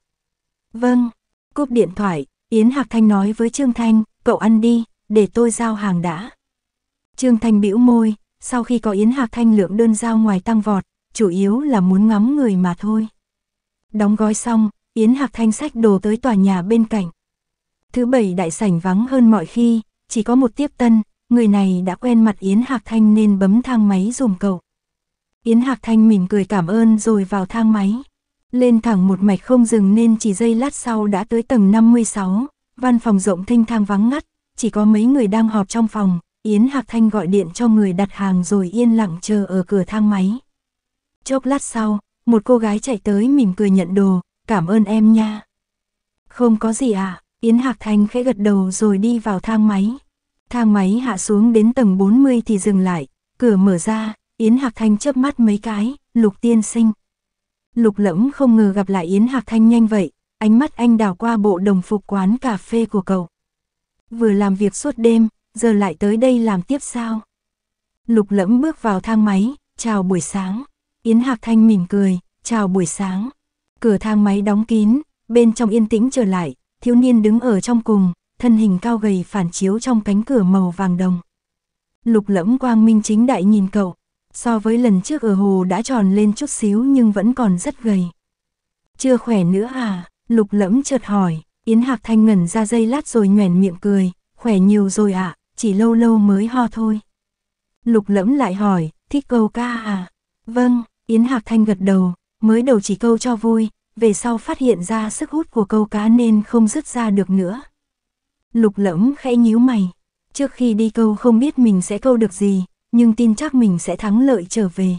Vâng, cúp điện thoại, Yến Hạc Thanh nói với Trương Thanh, cậu ăn đi, để tôi giao hàng đã. Trương Thanh bĩu môi, sau khi có Yến Hạc Thanh lượng đơn giao ngoài tăng vọt, chủ yếu là muốn ngắm người mà thôi. Đóng gói xong, Yến Hạc Thanh sách đồ tới tòa nhà bên cạnh. Thứ bảy đại sảnh vắng hơn mọi khi, chỉ có một tiếp tân, người này đã quen mặt Yến Hạc Thanh nên bấm thang máy dùm cậu. Yến Hạc Thanh mỉm cười cảm ơn rồi vào thang máy. Lên thẳng một mạch không dừng nên chỉ giây lát sau đã tới tầng 56, văn phòng rộng thinh thang vắng ngắt, chỉ có mấy người đang họp trong phòng, Yến Hạc Thanh gọi điện cho người đặt hàng rồi yên lặng chờ ở cửa thang máy. Chốc lát sau, một cô gái chạy tới mỉm cười nhận đồ, cảm ơn em nha. Không có gì à, Yến Hạc Thanh khẽ gật đầu rồi đi vào thang máy. Thang máy hạ xuống đến tầng 40 thì dừng lại, cửa mở ra, Yến Hạc Thanh chớp mắt mấy cái, lục tiên sinh. Lục lẫm không ngờ gặp lại Yến Hạc Thanh nhanh vậy, ánh mắt anh đảo qua bộ đồng phục quán cà phê của cậu. Vừa làm việc suốt đêm, giờ lại tới đây làm tiếp sao? Lục lẫm bước vào thang máy, chào buổi sáng. Yến Hạc Thanh mỉm cười, chào buổi sáng. Cửa thang máy đóng kín, bên trong yên tĩnh trở lại, thiếu niên đứng ở trong cùng, thân hình cao gầy phản chiếu trong cánh cửa màu vàng đồng. Lục lẫm quang minh chính đại nhìn cậu, so với lần trước ở hồ đã tròn lên chút xíu nhưng vẫn còn rất gầy. Chưa khỏe nữa à, lục lẫm chợt hỏi, Yến Hạc Thanh ngẩn ra dây lát rồi nhoẻn miệng cười, khỏe nhiều rồi ạ. À chỉ lâu lâu mới ho thôi. Lục lẫm lại hỏi, thích câu ca à? Vâng, Yến Hạc Thanh gật đầu, mới đầu chỉ câu cho vui, về sau phát hiện ra sức hút của câu cá nên không dứt ra được nữa. Lục lẫm khẽ nhíu mày, trước khi đi câu không biết mình sẽ câu được gì, nhưng tin chắc mình sẽ thắng lợi trở về.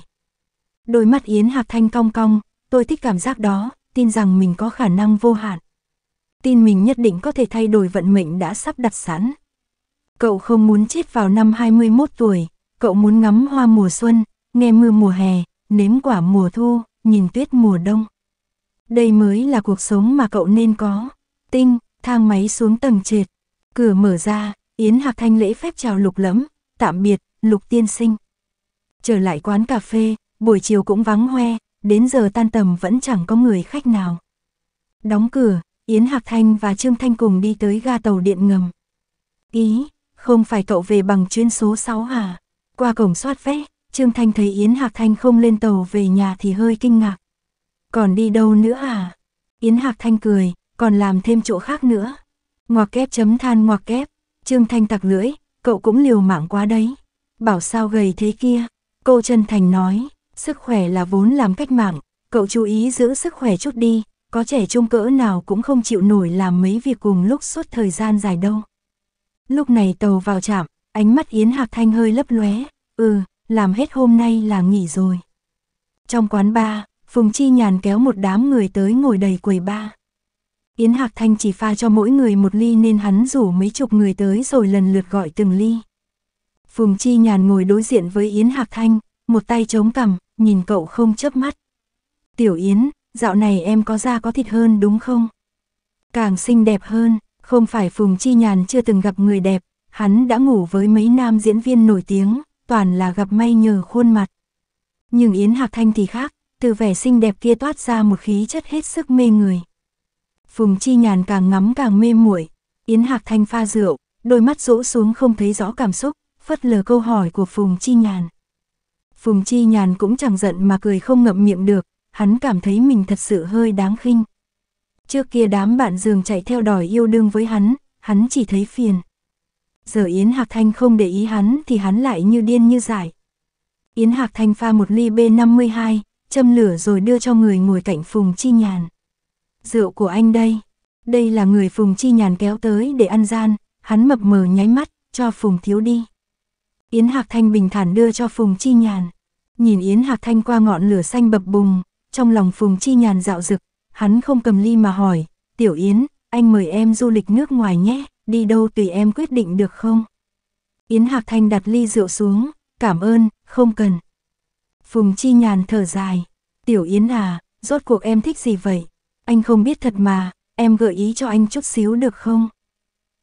Đôi mắt Yến Hạc Thanh cong cong, tôi thích cảm giác đó, tin rằng mình có khả năng vô hạn. Tin mình nhất định có thể thay đổi vận mệnh đã sắp đặt sẵn. Cậu không muốn chết vào năm 21 tuổi, cậu muốn ngắm hoa mùa xuân, nghe mưa mùa hè, nếm quả mùa thu, nhìn tuyết mùa đông. Đây mới là cuộc sống mà cậu nên có. Tinh, thang máy xuống tầng trệt, cửa mở ra, Yến Hạc Thanh lễ phép chào Lục Lẫm, tạm biệt, Lục Tiên Sinh. Trở lại quán cà phê, buổi chiều cũng vắng hoe, đến giờ tan tầm vẫn chẳng có người khách nào. Đóng cửa, Yến Hạc Thanh và Trương Thanh cùng đi tới ga tàu điện ngầm. Ý, không phải cậu về bằng chuyến số 6 hả? Qua cổng soát vé, Trương Thanh thấy Yến Hạc Thanh không lên tàu về nhà thì hơi kinh ngạc. Còn đi đâu nữa à? Yến Hạc Thanh cười, còn làm thêm chỗ khác nữa. Ngoặc kép chấm than ngoặc kép, Trương Thanh tặc lưỡi, cậu cũng liều mạng quá đấy. Bảo sao gầy thế kia, cô chân thành nói, sức khỏe là vốn làm cách mạng, cậu chú ý giữ sức khỏe chút đi, có trẻ trung cỡ nào cũng không chịu nổi làm mấy việc cùng lúc suốt thời gian dài đâu. Lúc này tàu vào trạm, ánh mắt Yến Hạc Thanh hơi lấp lóe, ừ, làm hết hôm nay là nghỉ rồi. Trong quán ba Phùng Chi Nhàn kéo một đám người tới ngồi đầy quầy ba Yến Hạc Thanh chỉ pha cho mỗi người một ly nên hắn rủ mấy chục người tới rồi lần lượt gọi từng ly. Phùng Chi Nhàn ngồi đối diện với Yến Hạc Thanh, một tay chống cằm, nhìn cậu không chớp mắt. Tiểu Yến, dạo này em có da có thịt hơn đúng không? Càng xinh đẹp hơn, không phải Phùng Chi Nhàn chưa từng gặp người đẹp, hắn đã ngủ với mấy nam diễn viên nổi tiếng, toàn là gặp may nhờ khuôn mặt. Nhưng Yến Hạc Thanh thì khác, từ vẻ xinh đẹp kia toát ra một khí chất hết sức mê người. Phùng Chi Nhàn càng ngắm càng mê muội, Yến Hạc Thanh pha rượu, đôi mắt rũ xuống không thấy rõ cảm xúc, phất lờ câu hỏi của Phùng Chi Nhàn. Phùng Chi Nhàn cũng chẳng giận mà cười không ngậm miệng được, hắn cảm thấy mình thật sự hơi đáng khinh. Trước kia đám bạn giường chạy theo đòi yêu đương với hắn, hắn chỉ thấy phiền. Giờ Yến Hạc Thanh không để ý hắn thì hắn lại như điên như dại. Yến Hạc Thanh pha một ly B52, châm lửa rồi đưa cho người ngồi cạnh Phùng Chi Nhàn. Rượu của anh đây, đây là người Phùng Chi Nhàn kéo tới để ăn gian, hắn mập mờ nháy mắt, cho Phùng thiếu đi. Yến Hạc Thanh bình thản đưa cho Phùng Chi Nhàn. Nhìn Yến Hạc Thanh qua ngọn lửa xanh bập bùng, trong lòng Phùng Chi Nhàn dạo rực, Hắn không cầm ly mà hỏi, Tiểu Yến, anh mời em du lịch nước ngoài nhé, đi đâu tùy em quyết định được không? Yến Hạc Thanh đặt ly rượu xuống, cảm ơn, không cần. Phùng Chi Nhàn thở dài, Tiểu Yến à, rốt cuộc em thích gì vậy? Anh không biết thật mà, em gợi ý cho anh chút xíu được không?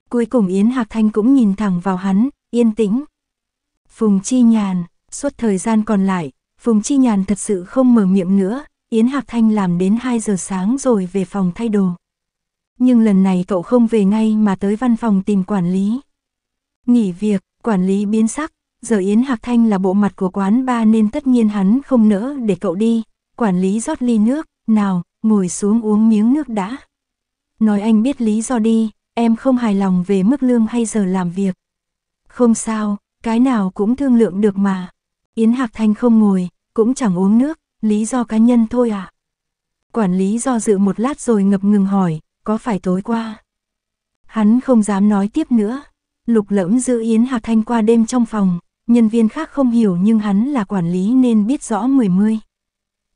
Cuối cùng Yến Hạc Thanh cũng nhìn thẳng vào hắn, yên tĩnh. Phùng Chi Nhàn, suốt thời gian còn lại, Phùng Chi Nhàn thật sự không mở miệng nữa, Yến Hạc Thanh làm đến 2 giờ sáng rồi về phòng thay đồ. Nhưng lần này cậu không về ngay mà tới văn phòng tìm quản lý. Nghỉ việc, quản lý biến sắc, giờ Yến Hạc Thanh là bộ mặt của quán ba nên tất nhiên hắn không nỡ để cậu đi. Quản lý rót ly nước, nào, ngồi xuống uống miếng nước đã. Nói anh biết lý do đi, em không hài lòng về mức lương hay giờ làm việc. Không sao, cái nào cũng thương lượng được mà. Yến Hạc Thanh không ngồi, cũng chẳng uống nước, lý do cá nhân thôi à? Quản lý do dự một lát rồi ngập ngừng hỏi, có phải tối qua? Hắn không dám nói tiếp nữa. Lục lẫm giữ Yến Hạc Thanh qua đêm trong phòng, nhân viên khác không hiểu nhưng hắn là quản lý nên biết rõ mười mươi.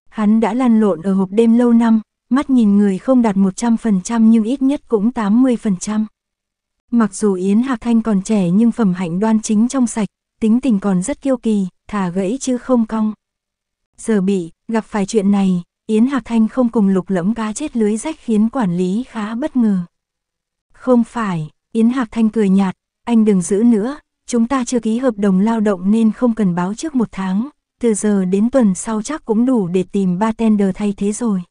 Hắn đã lăn lộn ở hộp đêm lâu năm, mắt nhìn người không đạt 100% nhưng ít nhất cũng 80%. Mặc dù Yến Hạc Thanh còn trẻ nhưng phẩm hạnh đoan chính trong sạch, tính tình còn rất kiêu kỳ, thả gãy chứ không cong. Giờ bị, gặp phải chuyện này, Yến Hạc Thanh không cùng lục lẫm cá chết lưới rách khiến quản lý khá bất ngờ. Không phải, Yến Hạc Thanh cười nhạt, anh đừng giữ nữa, chúng ta chưa ký hợp đồng lao động nên không cần báo trước một tháng, từ giờ đến tuần sau chắc cũng đủ để tìm bartender thay thế rồi.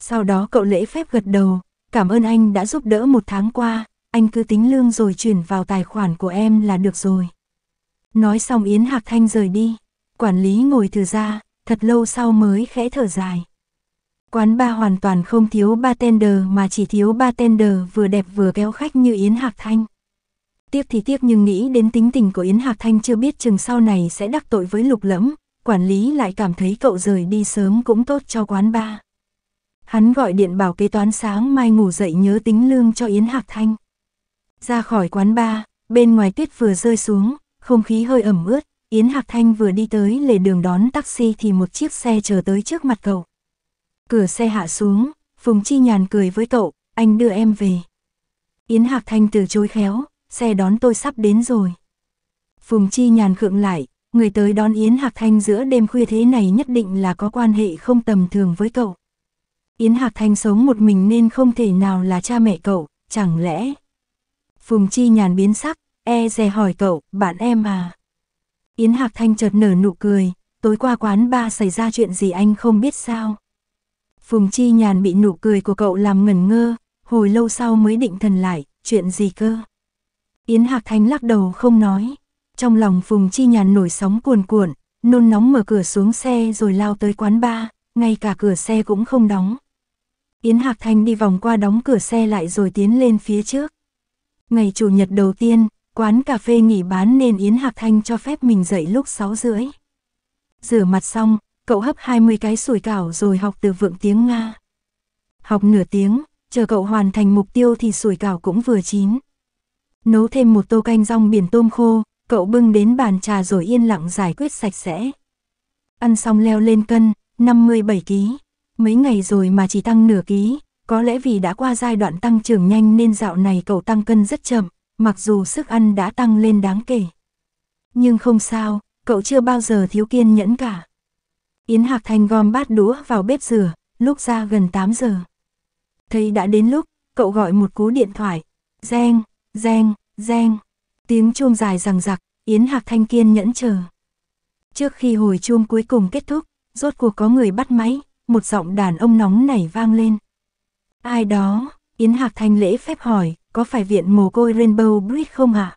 Sau đó cậu lễ phép gật đầu, cảm ơn anh đã giúp đỡ một tháng qua, anh cứ tính lương rồi chuyển vào tài khoản của em là được rồi. Nói xong Yến Hạc Thanh rời đi, quản lý ngồi thử ra, thật lâu sau mới khẽ thở dài. Quán ba hoàn toàn không thiếu bartender mà chỉ thiếu bartender vừa đẹp vừa kéo khách như Yến Hạc Thanh. Tiếc thì tiếc nhưng nghĩ đến tính tình của Yến Hạc Thanh chưa biết chừng sau này sẽ đắc tội với lục lẫm, quản lý lại cảm thấy cậu rời đi sớm cũng tốt cho quán ba. Hắn gọi điện bảo kế toán sáng mai ngủ dậy nhớ tính lương cho Yến Hạc Thanh. Ra khỏi quán ba, bên ngoài tuyết vừa rơi xuống, không khí hơi ẩm ướt, Yến Hạc Thanh vừa đi tới lề đường đón taxi thì một chiếc xe chờ tới trước mặt cậu. Cửa xe hạ xuống, Phùng Chi Nhàn cười với cậu, anh đưa em về. Yến Hạc Thanh từ chối khéo, xe đón tôi sắp đến rồi. Phùng Chi Nhàn khượng lại, người tới đón Yến Hạc Thanh giữa đêm khuya thế này nhất định là có quan hệ không tầm thường với cậu. Yến Hạc Thanh sống một mình nên không thể nào là cha mẹ cậu, chẳng lẽ... Phùng Chi Nhàn biến sắc, e dè hỏi cậu, bạn em à? Yến Hạc Thanh chợt nở nụ cười, tối qua quán ba xảy ra chuyện gì anh không biết sao. Phùng Chi Nhàn bị nụ cười của cậu làm ngẩn ngơ, hồi lâu sau mới định thần lại, chuyện gì cơ. Yến Hạc Thanh lắc đầu không nói, trong lòng Phùng Chi Nhàn nổi sóng cuồn cuộn, nôn nóng mở cửa xuống xe rồi lao tới quán ba, ngay cả cửa xe cũng không đóng. Yến Hạc Thanh đi vòng qua đóng cửa xe lại rồi tiến lên phía trước. Ngày chủ nhật đầu tiên, Quán cà phê nghỉ bán nên Yến Hạc Thanh cho phép mình dậy lúc 6 rưỡi. Rửa mặt xong, cậu hấp 20 cái sủi cảo rồi học từ vựng tiếng Nga. Học nửa tiếng, chờ cậu hoàn thành mục tiêu thì sủi cảo cũng vừa chín. Nấu thêm một tô canh rong biển tôm khô, cậu bưng đến bàn trà rồi yên lặng giải quyết sạch sẽ. Ăn xong leo lên cân, 57 kg. Mấy ngày rồi mà chỉ tăng nửa ký, có lẽ vì đã qua giai đoạn tăng trưởng nhanh nên dạo này cậu tăng cân rất chậm mặc dù sức ăn đã tăng lên đáng kể. Nhưng không sao, cậu chưa bao giờ thiếu kiên nhẫn cả. Yến Hạc Thành gom bát đũa vào bếp rửa, lúc ra gần 8 giờ. Thấy đã đến lúc, cậu gọi một cú điện thoại. Reng, reng, reng. Tiếng chuông dài rằng rặc, Yến Hạc Thanh kiên nhẫn chờ. Trước khi hồi chuông cuối cùng kết thúc, rốt cuộc có người bắt máy, một giọng đàn ông nóng nảy vang lên. Ai đó, Yến Hạc Thanh lễ phép hỏi, có phải viện mồ côi Rainbow Bridge không ạ? À?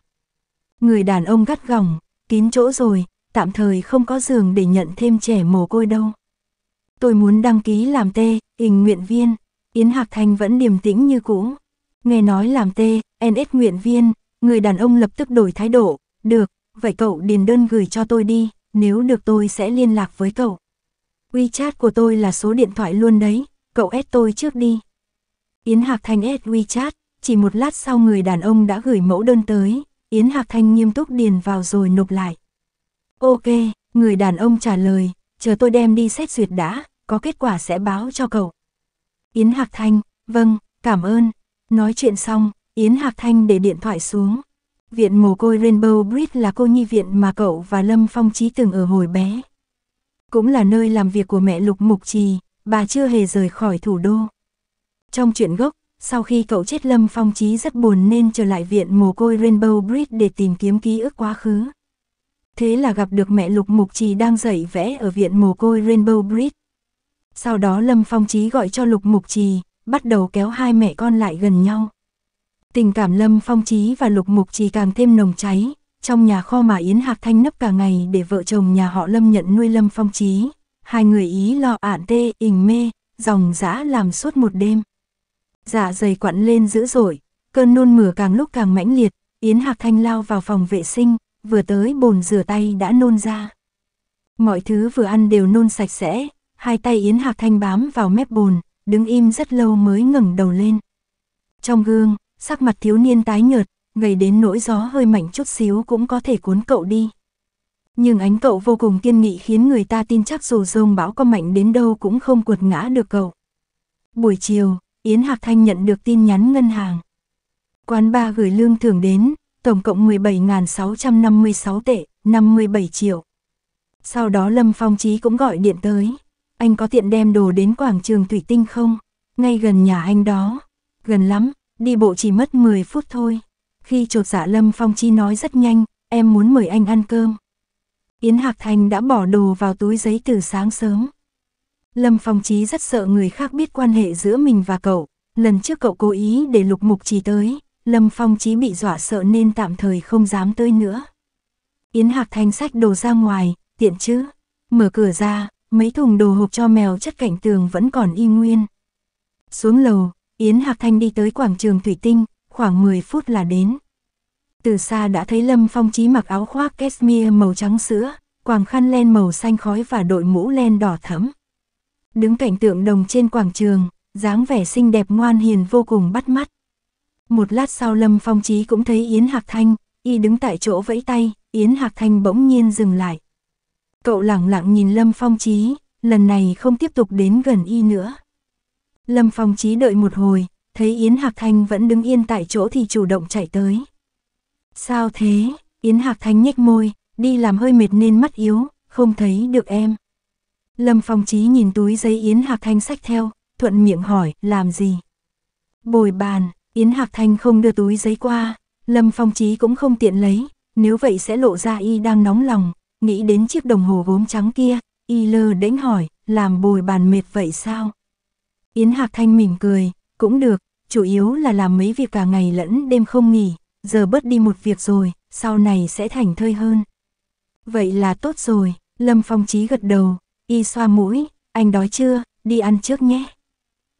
Người đàn ông gắt gỏng, kín chỗ rồi, tạm thời không có giường để nhận thêm trẻ mồ côi đâu. Tôi muốn đăng ký làm tê, hình nguyện viên. Yến Hạc Thành vẫn điềm tĩnh như cũ. Nghe nói làm tê, NS nguyện viên, người đàn ông lập tức đổi thái độ. Được, vậy cậu điền đơn gửi cho tôi đi, nếu được tôi sẽ liên lạc với cậu. WeChat của tôi là số điện thoại luôn đấy, cậu add tôi trước đi. Yến Hạc Thành add WeChat, chỉ một lát sau người đàn ông đã gửi mẫu đơn tới, Yến Hạc Thanh nghiêm túc điền vào rồi nộp lại. Ok, người đàn ông trả lời, chờ tôi đem đi xét duyệt đã, có kết quả sẽ báo cho cậu. Yến Hạc Thanh, vâng, cảm ơn. Nói chuyện xong, Yến Hạc Thanh để điện thoại xuống. Viện mồ côi Rainbow Bridge là cô nhi viện mà cậu và Lâm Phong Trí từng ở hồi bé. Cũng là nơi làm việc của mẹ Lục Mục Trì, bà chưa hề rời khỏi thủ đô. Trong chuyện gốc, sau khi cậu chết Lâm Phong Chí rất buồn nên trở lại viện mồ côi Rainbow Bridge để tìm kiếm ký ức quá khứ. Thế là gặp được mẹ Lục Mục Trì đang dạy vẽ ở viện mồ côi Rainbow Bridge. Sau đó Lâm Phong Chí gọi cho Lục Mục Trì, bắt đầu kéo hai mẹ con lại gần nhau. Tình cảm Lâm Phong Chí và Lục Mục Trì càng thêm nồng cháy, trong nhà kho mà Yến Hạc Thanh nấp cả ngày để vợ chồng nhà họ Lâm nhận nuôi Lâm Phong Chí. Hai người ý lọ ản tê, ỉnh mê, dòng dã làm suốt một đêm dạ dày quặn lên dữ dội, cơn nôn mửa càng lúc càng mãnh liệt, Yến Hạc Thanh lao vào phòng vệ sinh, vừa tới bồn rửa tay đã nôn ra. Mọi thứ vừa ăn đều nôn sạch sẽ, hai tay Yến Hạc Thanh bám vào mép bồn, đứng im rất lâu mới ngẩng đầu lên. Trong gương, sắc mặt thiếu niên tái nhợt, gầy đến nỗi gió hơi mạnh chút xíu cũng có thể cuốn cậu đi. Nhưng ánh cậu vô cùng kiên nghị khiến người ta tin chắc dù rông bão có mạnh đến đâu cũng không cuột ngã được cậu. Buổi chiều, Yến Hạc Thanh nhận được tin nhắn ngân hàng. Quán ba gửi lương thưởng đến, tổng cộng 17.656 tệ, 57 triệu. Sau đó Lâm Phong Chí cũng gọi điện tới. Anh có tiện đem đồ đến quảng trường Thủy Tinh không? Ngay gần nhà anh đó. Gần lắm, đi bộ chỉ mất 10 phút thôi. Khi trột dạ Lâm Phong Chí nói rất nhanh, em muốn mời anh ăn cơm. Yến Hạc Thành đã bỏ đồ vào túi giấy từ sáng sớm. Lâm Phong Chí rất sợ người khác biết quan hệ giữa mình và cậu. Lần trước cậu cố ý để Lục Mục Chỉ tới, Lâm Phong Chí bị dọa sợ nên tạm thời không dám tới nữa. Yến Hạc Thanh sách đồ ra ngoài, tiện chứ. Mở cửa ra, mấy thùng đồ hộp cho mèo chất cạnh tường vẫn còn y nguyên. Xuống lầu, Yến Hạc Thanh đi tới quảng trường Thủy Tinh, khoảng 10 phút là đến. Từ xa đã thấy Lâm Phong Chí mặc áo khoác cashmere màu trắng sữa, quàng khăn len màu xanh khói và đội mũ len đỏ thẫm. Đứng cạnh tượng đồng trên quảng trường, dáng vẻ xinh đẹp ngoan hiền vô cùng bắt mắt. Một lát sau Lâm Phong Chí cũng thấy Yến Hạc Thanh, y đứng tại chỗ vẫy tay, Yến Hạc Thanh bỗng nhiên dừng lại. Cậu lẳng lặng nhìn Lâm Phong Chí, lần này không tiếp tục đến gần y nữa. Lâm Phong Chí đợi một hồi, thấy Yến Hạc Thanh vẫn đứng yên tại chỗ thì chủ động chạy tới. Sao thế? Yến Hạc Thanh nhếch môi, đi làm hơi mệt nên mắt yếu, không thấy được em. Lâm Phong Chí nhìn túi giấy Yến Hạc Thanh sách theo, thuận miệng hỏi, làm gì? Bồi bàn, Yến Hạc Thanh không đưa túi giấy qua, Lâm Phong Chí cũng không tiện lấy, nếu vậy sẽ lộ ra y đang nóng lòng, nghĩ đến chiếc đồng hồ gốm trắng kia, y lơ đễnh hỏi, làm bồi bàn mệt vậy sao? Yến Hạc Thanh mỉm cười, cũng được, chủ yếu là làm mấy việc cả ngày lẫn đêm không nghỉ, giờ bớt đi một việc rồi, sau này sẽ thành thơi hơn. Vậy là tốt rồi, Lâm Phong Chí gật đầu, Y xoa mũi, anh đói chưa, đi ăn trước nhé.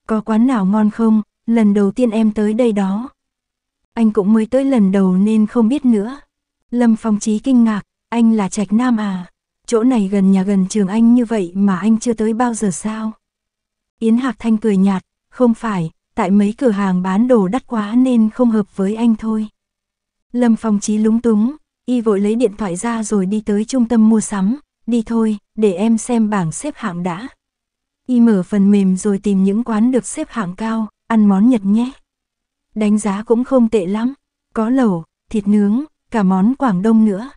Có quán nào ngon không, lần đầu tiên em tới đây đó. Anh cũng mới tới lần đầu nên không biết nữa. Lâm Phong Chí kinh ngạc, anh là Trạch Nam à? Chỗ này gần nhà gần trường anh như vậy mà anh chưa tới bao giờ sao? Yến Hạc Thanh cười nhạt, không phải, tại mấy cửa hàng bán đồ đắt quá nên không hợp với anh thôi. Lâm Phong Chí lúng túng, y vội lấy điện thoại ra rồi đi tới trung tâm mua sắm, Đi thôi, để em xem bảng xếp hạng đã. Y mở phần mềm rồi tìm những quán được xếp hạng cao, ăn món Nhật nhé. Đánh giá cũng không tệ lắm, có lẩu, thịt nướng, cả món Quảng Đông nữa.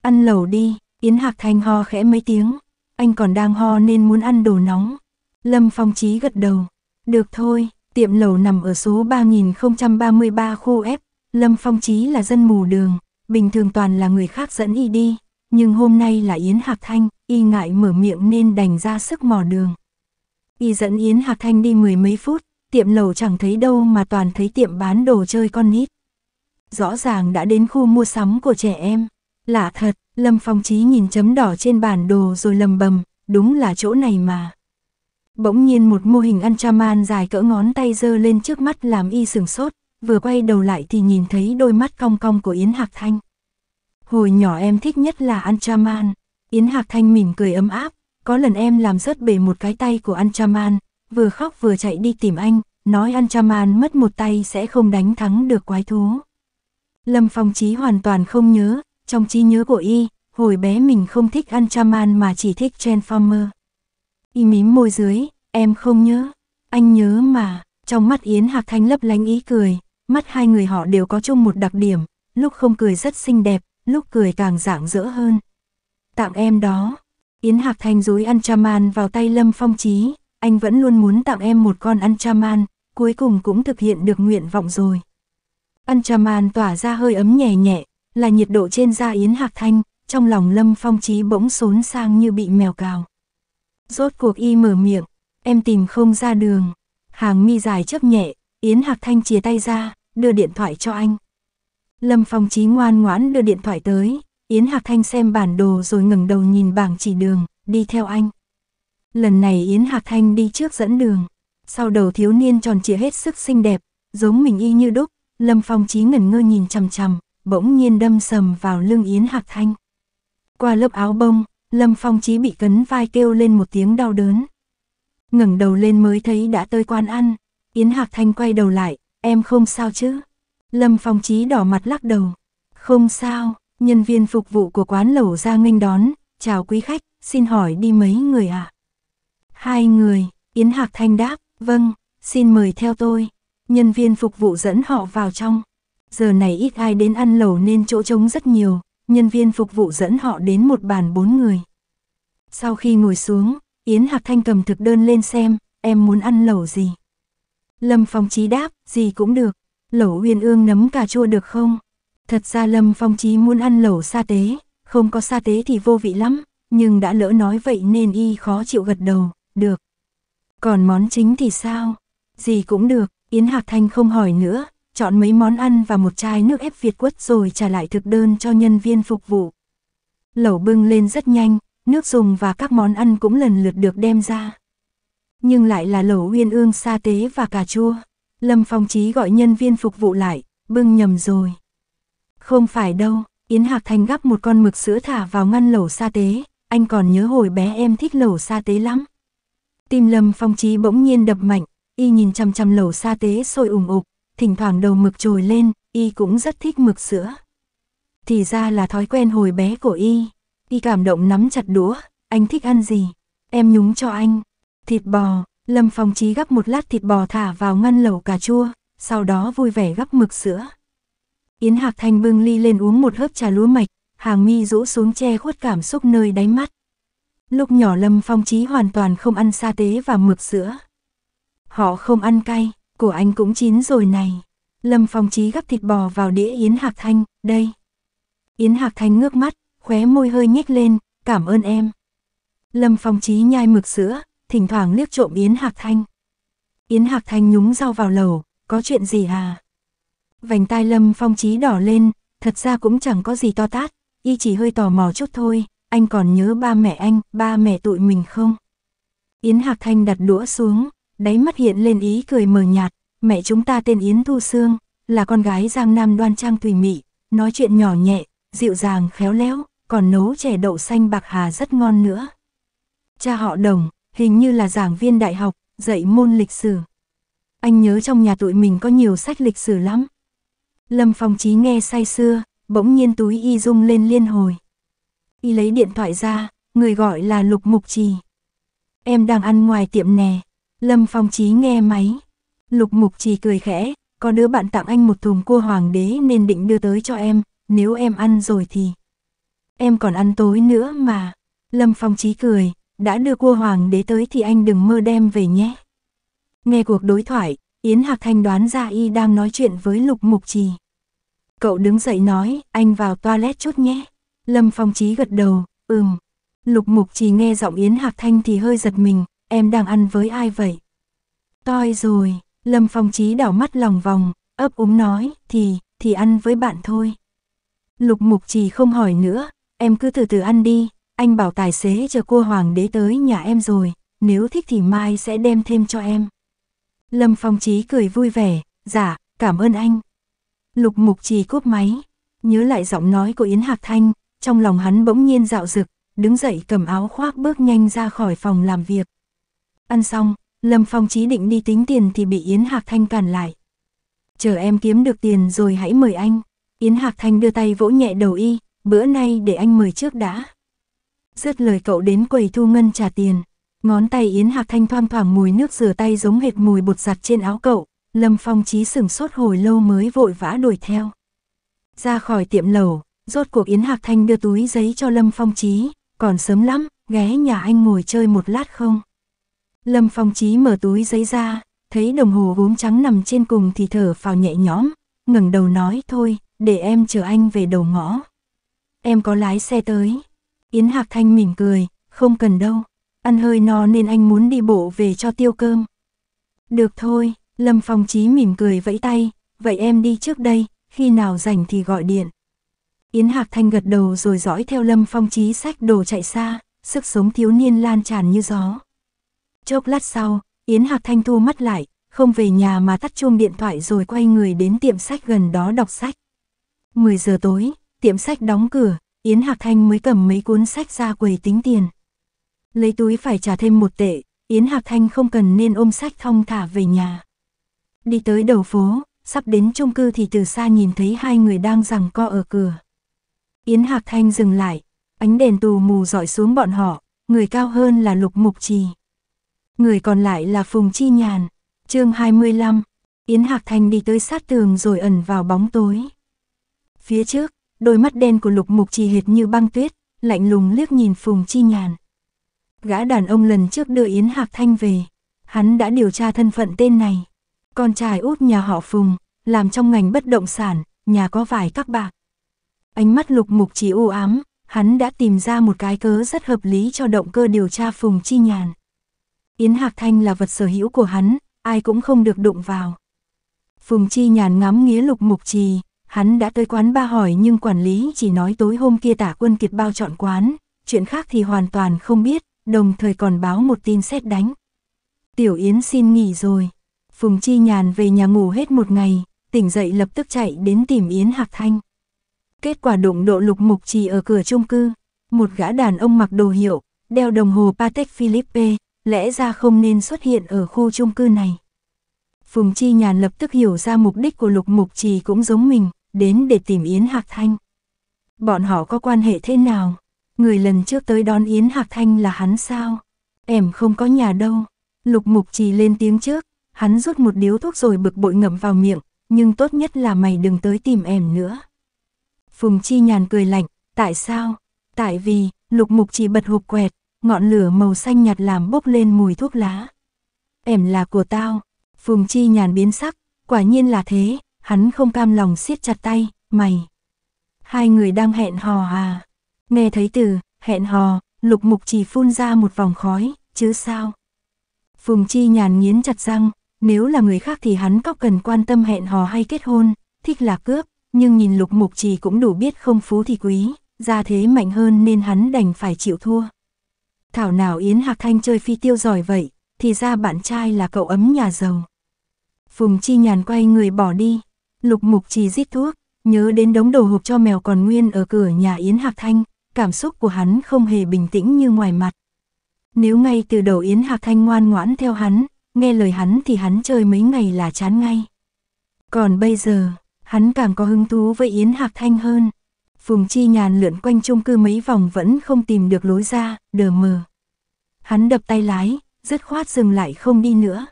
Ăn lẩu đi, Yến Hạc Thanh ho khẽ mấy tiếng, anh còn đang ho nên muốn ăn đồ nóng. Lâm Phong Chí gật đầu, được thôi, tiệm lẩu nằm ở số 3033 khu F, Lâm Phong Chí là dân mù đường, bình thường toàn là người khác dẫn y đi, nhưng hôm nay là Yến Hạc Thanh, y ngại mở miệng nên đành ra sức mò đường. Y dẫn Yến Hạc Thanh đi mười mấy phút, tiệm lầu chẳng thấy đâu mà toàn thấy tiệm bán đồ chơi con nít. Rõ ràng đã đến khu mua sắm của trẻ em. Lạ thật, Lâm Phong Chí nhìn chấm đỏ trên bản đồ rồi lầm bầm, đúng là chỗ này mà. Bỗng nhiên một mô hình ăn man dài cỡ ngón tay dơ lên trước mắt làm y sừng sốt, vừa quay đầu lại thì nhìn thấy đôi mắt cong cong của Yến Hạc Thanh. Hồi nhỏ em thích nhất là ăn Anchaman. Yến Hạc Thanh mỉm cười ấm áp. Có lần em làm rớt bể một cái tay của ăn Anchaman, vừa khóc vừa chạy đi tìm anh, nói ăn Anchaman mất một tay sẽ không đánh thắng được quái thú. Lâm Phong Chí hoàn toàn không nhớ, trong trí nhớ của y, hồi bé mình không thích ăn Anchaman mà chỉ thích Transformer. Y mím môi dưới, em không nhớ, anh nhớ mà, trong mắt Yến Hạc Thanh lấp lánh ý cười, mắt hai người họ đều có chung một đặc điểm, lúc không cười rất xinh đẹp, lúc cười càng rạng rỡ hơn. Tặng em đó. Yến Hạc Thành dối Anchaman vào tay Lâm Phong Chí, anh vẫn luôn muốn tặng em một con Anchaman, cuối cùng cũng thực hiện được nguyện vọng rồi. Anchaman tỏa ra hơi ấm nhẹ nhẹ, là nhiệt độ trên da Yến Hạc Thanh, trong lòng Lâm Phong Chí bỗng xốn sang như bị mèo cào. Rốt cuộc y mở miệng, em tìm không ra đường. Hàng mi dài chấp nhẹ, Yến Hạc Thanh chia tay ra, đưa điện thoại cho anh. Lâm Phong Chí ngoan ngoãn đưa điện thoại tới, Yến Hạc Thanh xem bản đồ rồi ngẩng đầu nhìn bảng chỉ đường, đi theo anh. Lần này Yến Hạc Thanh đi trước dẫn đường, sau đầu thiếu niên tròn trịa hết sức xinh đẹp, giống mình y như đúc, Lâm Phong Chí ngẩn ngơ nhìn chằm chằm, bỗng nhiên đâm sầm vào lưng Yến Hạc Thanh. Qua lớp áo bông, Lâm Phong Chí bị cấn vai kêu lên một tiếng đau đớn. ngẩng đầu lên mới thấy đã tơi quan ăn, Yến Hạc Thanh quay đầu lại, em không sao chứ? Lâm Phong Chí đỏ mặt lắc đầu. Không sao, nhân viên phục vụ của quán lẩu ra nghênh đón, chào quý khách, xin hỏi đi mấy người ạ? À? Hai người, Yến Hạc Thanh đáp, vâng, xin mời theo tôi. Nhân viên phục vụ dẫn họ vào trong. Giờ này ít ai đến ăn lẩu nên chỗ trống rất nhiều, nhân viên phục vụ dẫn họ đến một bàn bốn người. Sau khi ngồi xuống, Yến Hạc Thanh cầm thực đơn lên xem, em muốn ăn lẩu gì? Lâm Phong Chí đáp, gì cũng được, lẩu uyên ương nấm cà chua được không? Thật ra Lâm Phong Chí muốn ăn lẩu sa tế, không có sa tế thì vô vị lắm, nhưng đã lỡ nói vậy nên y khó chịu gật đầu, được. Còn món chính thì sao? Gì cũng được, Yến Hạc Thanh không hỏi nữa, chọn mấy món ăn và một chai nước ép Việt quất rồi trả lại thực đơn cho nhân viên phục vụ. Lẩu bưng lên rất nhanh, nước dùng và các món ăn cũng lần lượt được đem ra. Nhưng lại là lẩu uyên ương sa tế và cà chua. Lâm Phong Chí gọi nhân viên phục vụ lại, bưng nhầm rồi. Không phải đâu, Yến Hạc Thành gắp một con mực sữa thả vào ngăn lẩu sa tế, anh còn nhớ hồi bé em thích lẩu sa tế lắm. Tim Lâm Phong Chí bỗng nhiên đập mạnh, y nhìn chằm chằm lẩu sa tế sôi ủng ục, thỉnh thoảng đầu mực trồi lên, y cũng rất thích mực sữa. Thì ra là thói quen hồi bé của y, y cảm động nắm chặt đũa, anh thích ăn gì, em nhúng cho anh, thịt bò, Lâm Phong Chí gắp một lát thịt bò thả vào ngăn lẩu cà chua, sau đó vui vẻ gắp mực sữa. Yến Hạc Thanh bưng ly lên uống một hớp trà lúa mạch, hàng mi rũ xuống che khuất cảm xúc nơi đáy mắt. Lúc nhỏ Lâm Phong Chí hoàn toàn không ăn sa tế và mực sữa. Họ không ăn cay, của anh cũng chín rồi này. Lâm Phong Chí gắp thịt bò vào đĩa Yến Hạc Thanh, đây. Yến Hạc Thanh ngước mắt, khóe môi hơi nhếch lên, cảm ơn em. Lâm Phong Chí nhai mực sữa, thỉnh thoảng liếc trộm Yến Hạc Thanh. Yến Hạc Thanh nhúng rau vào lẩu có chuyện gì à? Vành tai Lâm Phong trí đỏ lên, thật ra cũng chẳng có gì to tát, y chỉ hơi tò mò chút thôi, anh còn nhớ ba mẹ anh, ba mẹ tụi mình không? Yến Hạc Thanh đặt đũa xuống, đáy mắt hiện lên ý cười mờ nhạt, mẹ chúng ta tên Yến Thu Sương, là con gái Giang Nam đoan trang tùy mị, nói chuyện nhỏ nhẹ, dịu dàng khéo léo, còn nấu chè đậu xanh bạc hà rất ngon nữa. Cha họ đồng, hình như là giảng viên đại học, dạy môn lịch sử. Anh nhớ trong nhà tụi mình có nhiều sách lịch sử lắm. Lâm Phong Chí nghe say xưa, bỗng nhiên túi y rung lên liên hồi. Y lấy điện thoại ra, người gọi là Lục Mục Trì. Em đang ăn ngoài tiệm nè. Lâm Phong Chí nghe máy. Lục Mục Trì cười khẽ, có đứa bạn tặng anh một thùng cua hoàng đế nên định đưa tới cho em, nếu em ăn rồi thì... Em còn ăn tối nữa mà. Lâm Phong Chí cười, đã đưa cua hoàng đế tới thì anh đừng mơ đem về nhé. Nghe cuộc đối thoại, Yến Hạc Thanh đoán ra y đang nói chuyện với Lục Mục Trì. Cậu đứng dậy nói, anh vào toilet chút nhé. Lâm Phong trí gật đầu, ừm. Lục Mục Trì nghe giọng Yến Hạc Thanh thì hơi giật mình, em đang ăn với ai vậy? Toi rồi, Lâm Phong trí đảo mắt lòng vòng, ấp úng nói, thì, thì ăn với bạn thôi. Lục Mục Trì không hỏi nữa, em cứ từ từ ăn đi, anh bảo tài xế chờ cô hoàng đế tới nhà em rồi, nếu thích thì mai sẽ đem thêm cho em. Lâm Phong Chí cười vui vẻ, dạ, cảm ơn anh. Lục mục trì cúp máy, nhớ lại giọng nói của Yến Hạc Thanh, trong lòng hắn bỗng nhiên dạo rực, đứng dậy cầm áo khoác bước nhanh ra khỏi phòng làm việc. Ăn xong, Lâm Phong Chí định đi tính tiền thì bị Yến Hạc Thanh cản lại. Chờ em kiếm được tiền rồi hãy mời anh. Yến Hạc Thanh đưa tay vỗ nhẹ đầu y, bữa nay để anh mời trước đã. Dứt lời cậu đến quầy thu ngân trả tiền. Ngón tay Yến Hạc Thanh thoang thoảng mùi nước rửa tay giống hệt mùi bột giặt trên áo cậu. Lâm Phong Chí sửng sốt hồi lâu mới vội vã đuổi theo. Ra khỏi tiệm lầu, rốt cuộc Yến Hạc Thanh đưa túi giấy cho Lâm Phong Chí, còn sớm lắm, ghé nhà anh ngồi chơi một lát không? Lâm Phong Chí mở túi giấy ra, thấy đồng hồ gốm trắng nằm trên cùng thì thở phào nhẹ nhõm, ngẩng đầu nói thôi, để em chờ anh về đầu ngõ. Em có lái xe tới. Yến Hạc Thanh mỉm cười, không cần đâu, ăn hơi no nên anh muốn đi bộ về cho tiêu cơm. Được thôi, Lâm Phong Chí mỉm cười vẫy tay, vậy em đi trước đây, khi nào rảnh thì gọi điện. Yến Hạc Thanh gật đầu rồi dõi theo Lâm Phong Chí sách đồ chạy xa, sức sống thiếu niên lan tràn như gió. Chốc lát sau, Yến Hạc Thanh thu mắt lại, không về nhà mà tắt chuông điện thoại rồi quay người đến tiệm sách gần đó đọc sách. 10 giờ tối, tiệm sách đóng cửa, Yến Hạc Thanh mới cầm mấy cuốn sách ra quầy tính tiền. Lấy túi phải trả thêm một tệ, Yến Hạc Thanh không cần nên ôm sách thong thả về nhà. Đi tới đầu phố, sắp đến chung cư thì từ xa nhìn thấy hai người đang rằng co ở cửa. Yến Hạc Thanh dừng lại, ánh đèn tù mù dọi xuống bọn họ, người cao hơn là Lục Mục Trì. Người còn lại là Phùng Chi Nhàn, chương 25, Yến Hạc Thanh đi tới sát tường rồi ẩn vào bóng tối. Phía trước, đôi mắt đen của lục mục trì hệt như băng tuyết, lạnh lùng liếc nhìn Phùng Chi Nhàn. Gã đàn ông lần trước đưa Yến Hạc Thanh về, hắn đã điều tra thân phận tên này. Con trai út nhà họ Phùng, làm trong ngành bất động sản, nhà có vài các bạc. Ánh mắt lục mục chỉ u ám, hắn đã tìm ra một cái cớ rất hợp lý cho động cơ điều tra Phùng Chi Nhàn. Yến Hạc Thanh là vật sở hữu của hắn, ai cũng không được đụng vào. Phùng Chi Nhàn ngắm nghía lục mục trì, Hắn đã tới quán ba hỏi nhưng quản lý chỉ nói tối hôm kia tả quân kiệt bao chọn quán, chuyện khác thì hoàn toàn không biết, đồng thời còn báo một tin xét đánh. Tiểu Yến xin nghỉ rồi. Phùng Chi Nhàn về nhà ngủ hết một ngày, tỉnh dậy lập tức chạy đến tìm Yến Hạc Thanh. Kết quả đụng độ lục mục trì ở cửa chung cư, một gã đàn ông mặc đồ hiệu, đeo đồng hồ Patek Philippe, lẽ ra không nên xuất hiện ở khu chung cư này. Phùng Chi Nhàn lập tức hiểu ra mục đích của lục mục trì cũng giống mình, đến để tìm Yến Hạc Thanh. Bọn họ có quan hệ thế nào? Người lần trước tới đón Yến Hạc Thanh là hắn sao? Em không có nhà đâu. Lục mục trì lên tiếng trước, hắn rút một điếu thuốc rồi bực bội ngậm vào miệng, nhưng tốt nhất là mày đừng tới tìm em nữa. Phùng Chi Nhàn cười lạnh, tại sao? Tại vì, lục mục chỉ bật hộp quẹt, ngọn lửa màu xanh nhạt làm bốc lên mùi thuốc lá. Em là của tao, Phùng Chi Nhàn biến sắc, quả nhiên là thế, hắn không cam lòng siết chặt tay, mày. Hai người đang hẹn hò à? Nghe thấy từ, hẹn hò, lục mục chỉ phun ra một vòng khói, chứ sao? Phùng Chi nhàn nghiến chặt răng, nếu là người khác thì hắn có cần quan tâm hẹn hò hay kết hôn, thích là cướp, nhưng nhìn lục mục chỉ cũng đủ biết không phú thì quý, ra thế mạnh hơn nên hắn đành phải chịu thua. Thảo nào Yến Hạc Thanh chơi phi tiêu giỏi vậy, thì ra bạn trai là cậu ấm nhà giàu. Phùng Chi nhàn quay người bỏ đi, Lục mục trì rít thuốc, nhớ đến đống đồ hộp cho mèo còn nguyên ở cửa nhà Yến Hạc Thanh, cảm xúc của hắn không hề bình tĩnh như ngoài mặt. Nếu ngay từ đầu Yến Hạc Thanh ngoan ngoãn theo hắn, nghe lời hắn thì hắn chơi mấy ngày là chán ngay. Còn bây giờ, hắn càng có hứng thú với Yến Hạc Thanh hơn. Phùng Chi Nhàn lượn quanh chung cư mấy vòng vẫn không tìm được lối ra, đờ mờ. Hắn đập tay lái, dứt khoát dừng lại không đi nữa.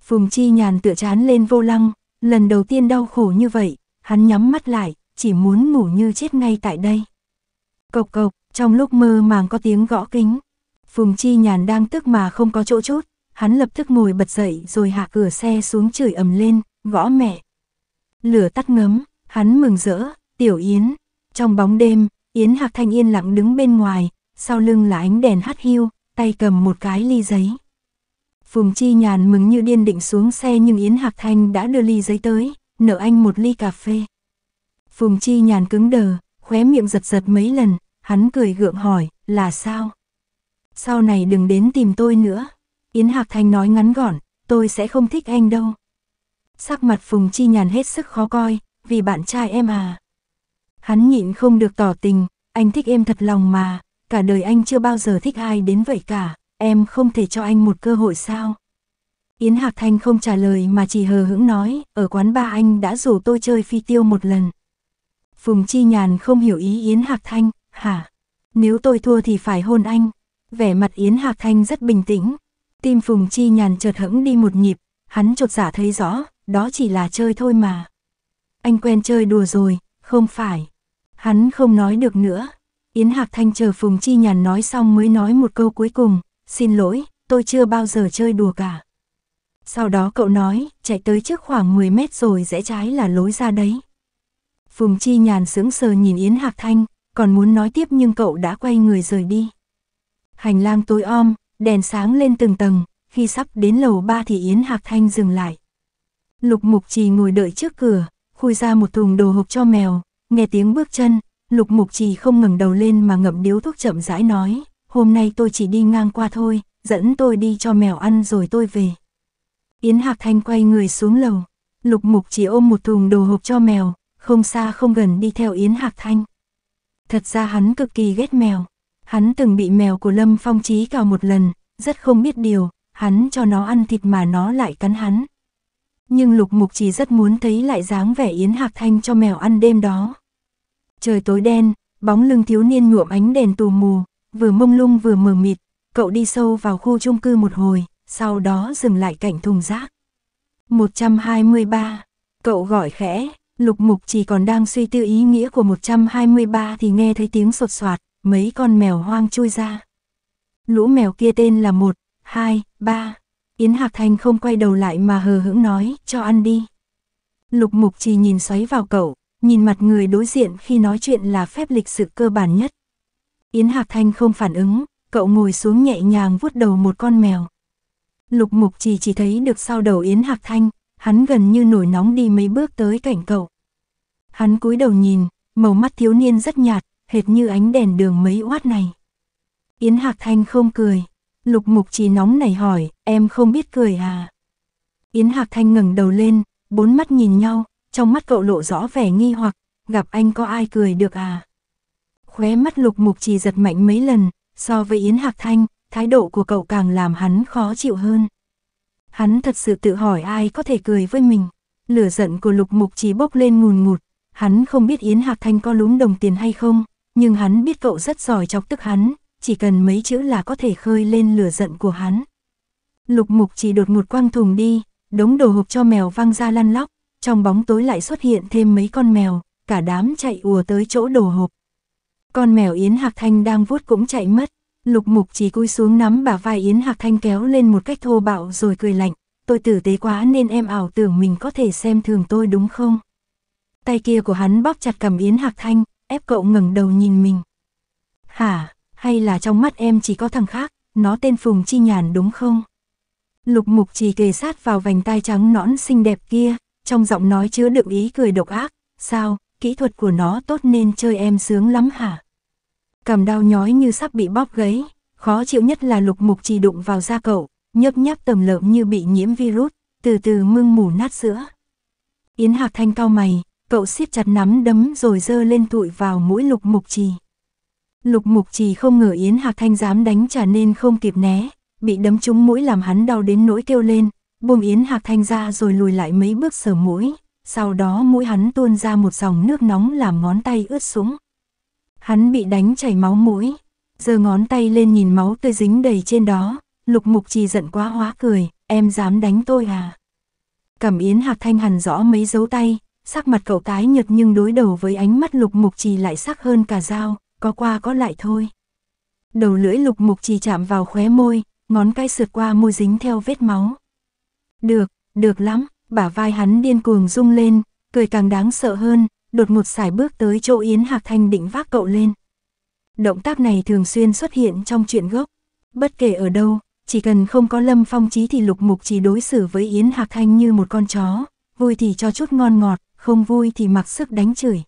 Phùng Chi Nhàn tựa chán lên vô lăng, Lần đầu tiên đau khổ như vậy, hắn nhắm mắt lại, chỉ muốn ngủ như chết ngay tại đây. Cộc cộc, trong lúc mơ màng có tiếng gõ kính. Phùng Chi Nhàn đang tức mà không có chỗ chốt, hắn lập tức ngồi bật dậy rồi hạ cửa xe xuống chửi ầm lên, gõ mẹ. Lửa tắt ngấm, hắn mừng rỡ, tiểu Yến. Trong bóng đêm, Yến Hạc Thanh yên lặng đứng bên ngoài, sau lưng là ánh đèn hắt hiu, tay cầm một cái ly giấy. Phùng Chi Nhàn mừng như điên định xuống xe nhưng Yến Hạc Thanh đã đưa ly giấy tới, nợ anh một ly cà phê. Phùng Chi Nhàn cứng đờ, khóe miệng giật giật mấy lần, hắn cười gượng hỏi, là sao? Sau này đừng đến tìm tôi nữa. Yến Hạc Thanh nói ngắn gọn, tôi sẽ không thích anh đâu. Sắc mặt Phùng Chi Nhàn hết sức khó coi, vì bạn trai em à. Hắn nhịn không được tỏ tình, anh thích em thật lòng mà, cả đời anh chưa bao giờ thích ai đến vậy cả em không thể cho anh một cơ hội sao? Yến Hạc Thanh không trả lời mà chỉ hờ hững nói, ở quán ba anh đã rủ tôi chơi phi tiêu một lần. Phùng Chi Nhàn không hiểu ý Yến Hạc Thanh, hả? Nếu tôi thua thì phải hôn anh. Vẻ mặt Yến Hạc Thanh rất bình tĩnh. Tim Phùng Chi Nhàn chợt hững đi một nhịp, hắn chột giả dạ thấy rõ, đó chỉ là chơi thôi mà. Anh quen chơi đùa rồi, không phải. Hắn không nói được nữa. Yến Hạc Thanh chờ Phùng Chi Nhàn nói xong mới nói một câu cuối cùng, xin lỗi, tôi chưa bao giờ chơi đùa cả. Sau đó cậu nói, chạy tới trước khoảng 10 mét rồi rẽ trái là lối ra đấy. Phùng Chi nhàn sững sờ nhìn Yến Hạc Thanh, còn muốn nói tiếp nhưng cậu đã quay người rời đi. Hành lang tối om, đèn sáng lên từng tầng, khi sắp đến lầu ba thì Yến Hạc Thanh dừng lại. Lục Mục Trì ngồi đợi trước cửa, khui ra một thùng đồ hộp cho mèo, nghe tiếng bước chân, Lục Mục Trì không ngẩng đầu lên mà ngậm điếu thuốc chậm rãi nói, hôm nay tôi chỉ đi ngang qua thôi, dẫn tôi đi cho mèo ăn rồi tôi về. Yến Hạc Thanh quay người xuống lầu, Lục Mục chỉ ôm một thùng đồ hộp cho mèo, không xa không gần đi theo Yến Hạc Thanh. Thật ra hắn cực kỳ ghét mèo, hắn từng bị mèo của Lâm Phong Chí cào một lần, rất không biết điều, hắn cho nó ăn thịt mà nó lại cắn hắn. Nhưng Lục Mục chỉ rất muốn thấy lại dáng vẻ Yến Hạc Thanh cho mèo ăn đêm đó. Trời tối đen, bóng lưng thiếu niên nhuộm ánh đèn tù mù, vừa mông lung vừa mờ mịt, cậu đi sâu vào khu chung cư một hồi, sau đó dừng lại cạnh thùng rác. 123, cậu gọi khẽ, lục mục chỉ còn đang suy tư ý nghĩa của 123 thì nghe thấy tiếng sột soạt, mấy con mèo hoang chui ra. Lũ mèo kia tên là 1, 2, 3. Yến Hạc Thành không quay đầu lại mà hờ hững nói, cho ăn đi. Lục mục chỉ nhìn xoáy vào cậu, nhìn mặt người đối diện khi nói chuyện là phép lịch sự cơ bản nhất. Yến Hạc Thanh không phản ứng, cậu ngồi xuống nhẹ nhàng vuốt đầu một con mèo. Lục mục chỉ chỉ thấy được sau đầu Yến Hạc Thanh, hắn gần như nổi nóng đi mấy bước tới cạnh cậu. Hắn cúi đầu nhìn, màu mắt thiếu niên rất nhạt, hệt như ánh đèn đường mấy oát này. Yến Hạc Thanh không cười, lục mục chỉ nóng nảy hỏi, em không biết cười à? Yến Hạc Thanh ngẩng đầu lên, bốn mắt nhìn nhau, trong mắt cậu lộ rõ vẻ nghi hoặc, gặp anh có ai cười được à? Khóe mắt lục mục trì giật mạnh mấy lần, so với Yến Hạc Thanh, thái độ của cậu càng làm hắn khó chịu hơn. Hắn thật sự tự hỏi ai có thể cười với mình. Lửa giận của lục mục trì bốc lên ngùn ngụt, hắn không biết Yến Hạc Thanh có lúm đồng tiền hay không, nhưng hắn biết cậu rất giỏi chọc tức hắn, chỉ cần mấy chữ là có thể khơi lên lửa giận của hắn. Lục mục chỉ đột ngột quăng thùng đi, đống đồ hộp cho mèo văng ra lăn lóc, trong bóng tối lại xuất hiện thêm mấy con mèo, cả đám chạy ùa tới chỗ đồ hộp, con mèo Yến Hạc Thanh đang vuốt cũng chạy mất, lục mục chỉ cúi xuống nắm bả vai Yến Hạc Thanh kéo lên một cách thô bạo rồi cười lạnh, tôi tử tế quá nên em ảo tưởng mình có thể xem thường tôi đúng không? Tay kia của hắn bóp chặt cầm Yến Hạc Thanh, ép cậu ngẩng đầu nhìn mình. Hả, hay là trong mắt em chỉ có thằng khác, nó tên Phùng Chi Nhàn đúng không? Lục mục chỉ kề sát vào vành tai trắng nõn xinh đẹp kia, trong giọng nói chứa đựng ý cười độc ác, sao, kỹ thuật của nó tốt nên chơi em sướng lắm hả? cảm đau nhói như sắp bị bóp gáy, khó chịu nhất là lục mục chỉ đụng vào da cậu, nhấp nháp tầm lợm như bị nhiễm virus, từ từ mưng mủ nát sữa. Yến Hạc Thanh cao mày, cậu siết chặt nắm đấm rồi dơ lên tụi vào mũi lục mục trì. Lục mục trì không ngờ Yến Hạc Thanh dám đánh trả nên không kịp né, bị đấm trúng mũi làm hắn đau đến nỗi kêu lên, buông Yến Hạc Thanh ra rồi lùi lại mấy bước sờ mũi, sau đó mũi hắn tuôn ra một dòng nước nóng làm ngón tay ướt sũng. Hắn bị đánh chảy máu mũi, giơ ngón tay lên nhìn máu tươi dính đầy trên đó, lục mục trì giận quá hóa cười, em dám đánh tôi à? Cẩm yến hạc thanh hẳn rõ mấy dấu tay, sắc mặt cậu tái nhợt nhưng đối đầu với ánh mắt lục mục trì lại sắc hơn cả dao, có qua có lại thôi. Đầu lưỡi lục mục trì chạm vào khóe môi, ngón cái sượt qua môi dính theo vết máu. Được, được lắm, bả vai hắn điên cuồng rung lên, cười càng đáng sợ hơn, đột một xài bước tới chỗ Yến Hạc Thanh định vác cậu lên. Động tác này thường xuyên xuất hiện trong chuyện gốc. Bất kể ở đâu, chỉ cần không có lâm phong trí thì lục mục chỉ đối xử với Yến Hạc Thanh như một con chó, vui thì cho chút ngon ngọt, không vui thì mặc sức đánh chửi.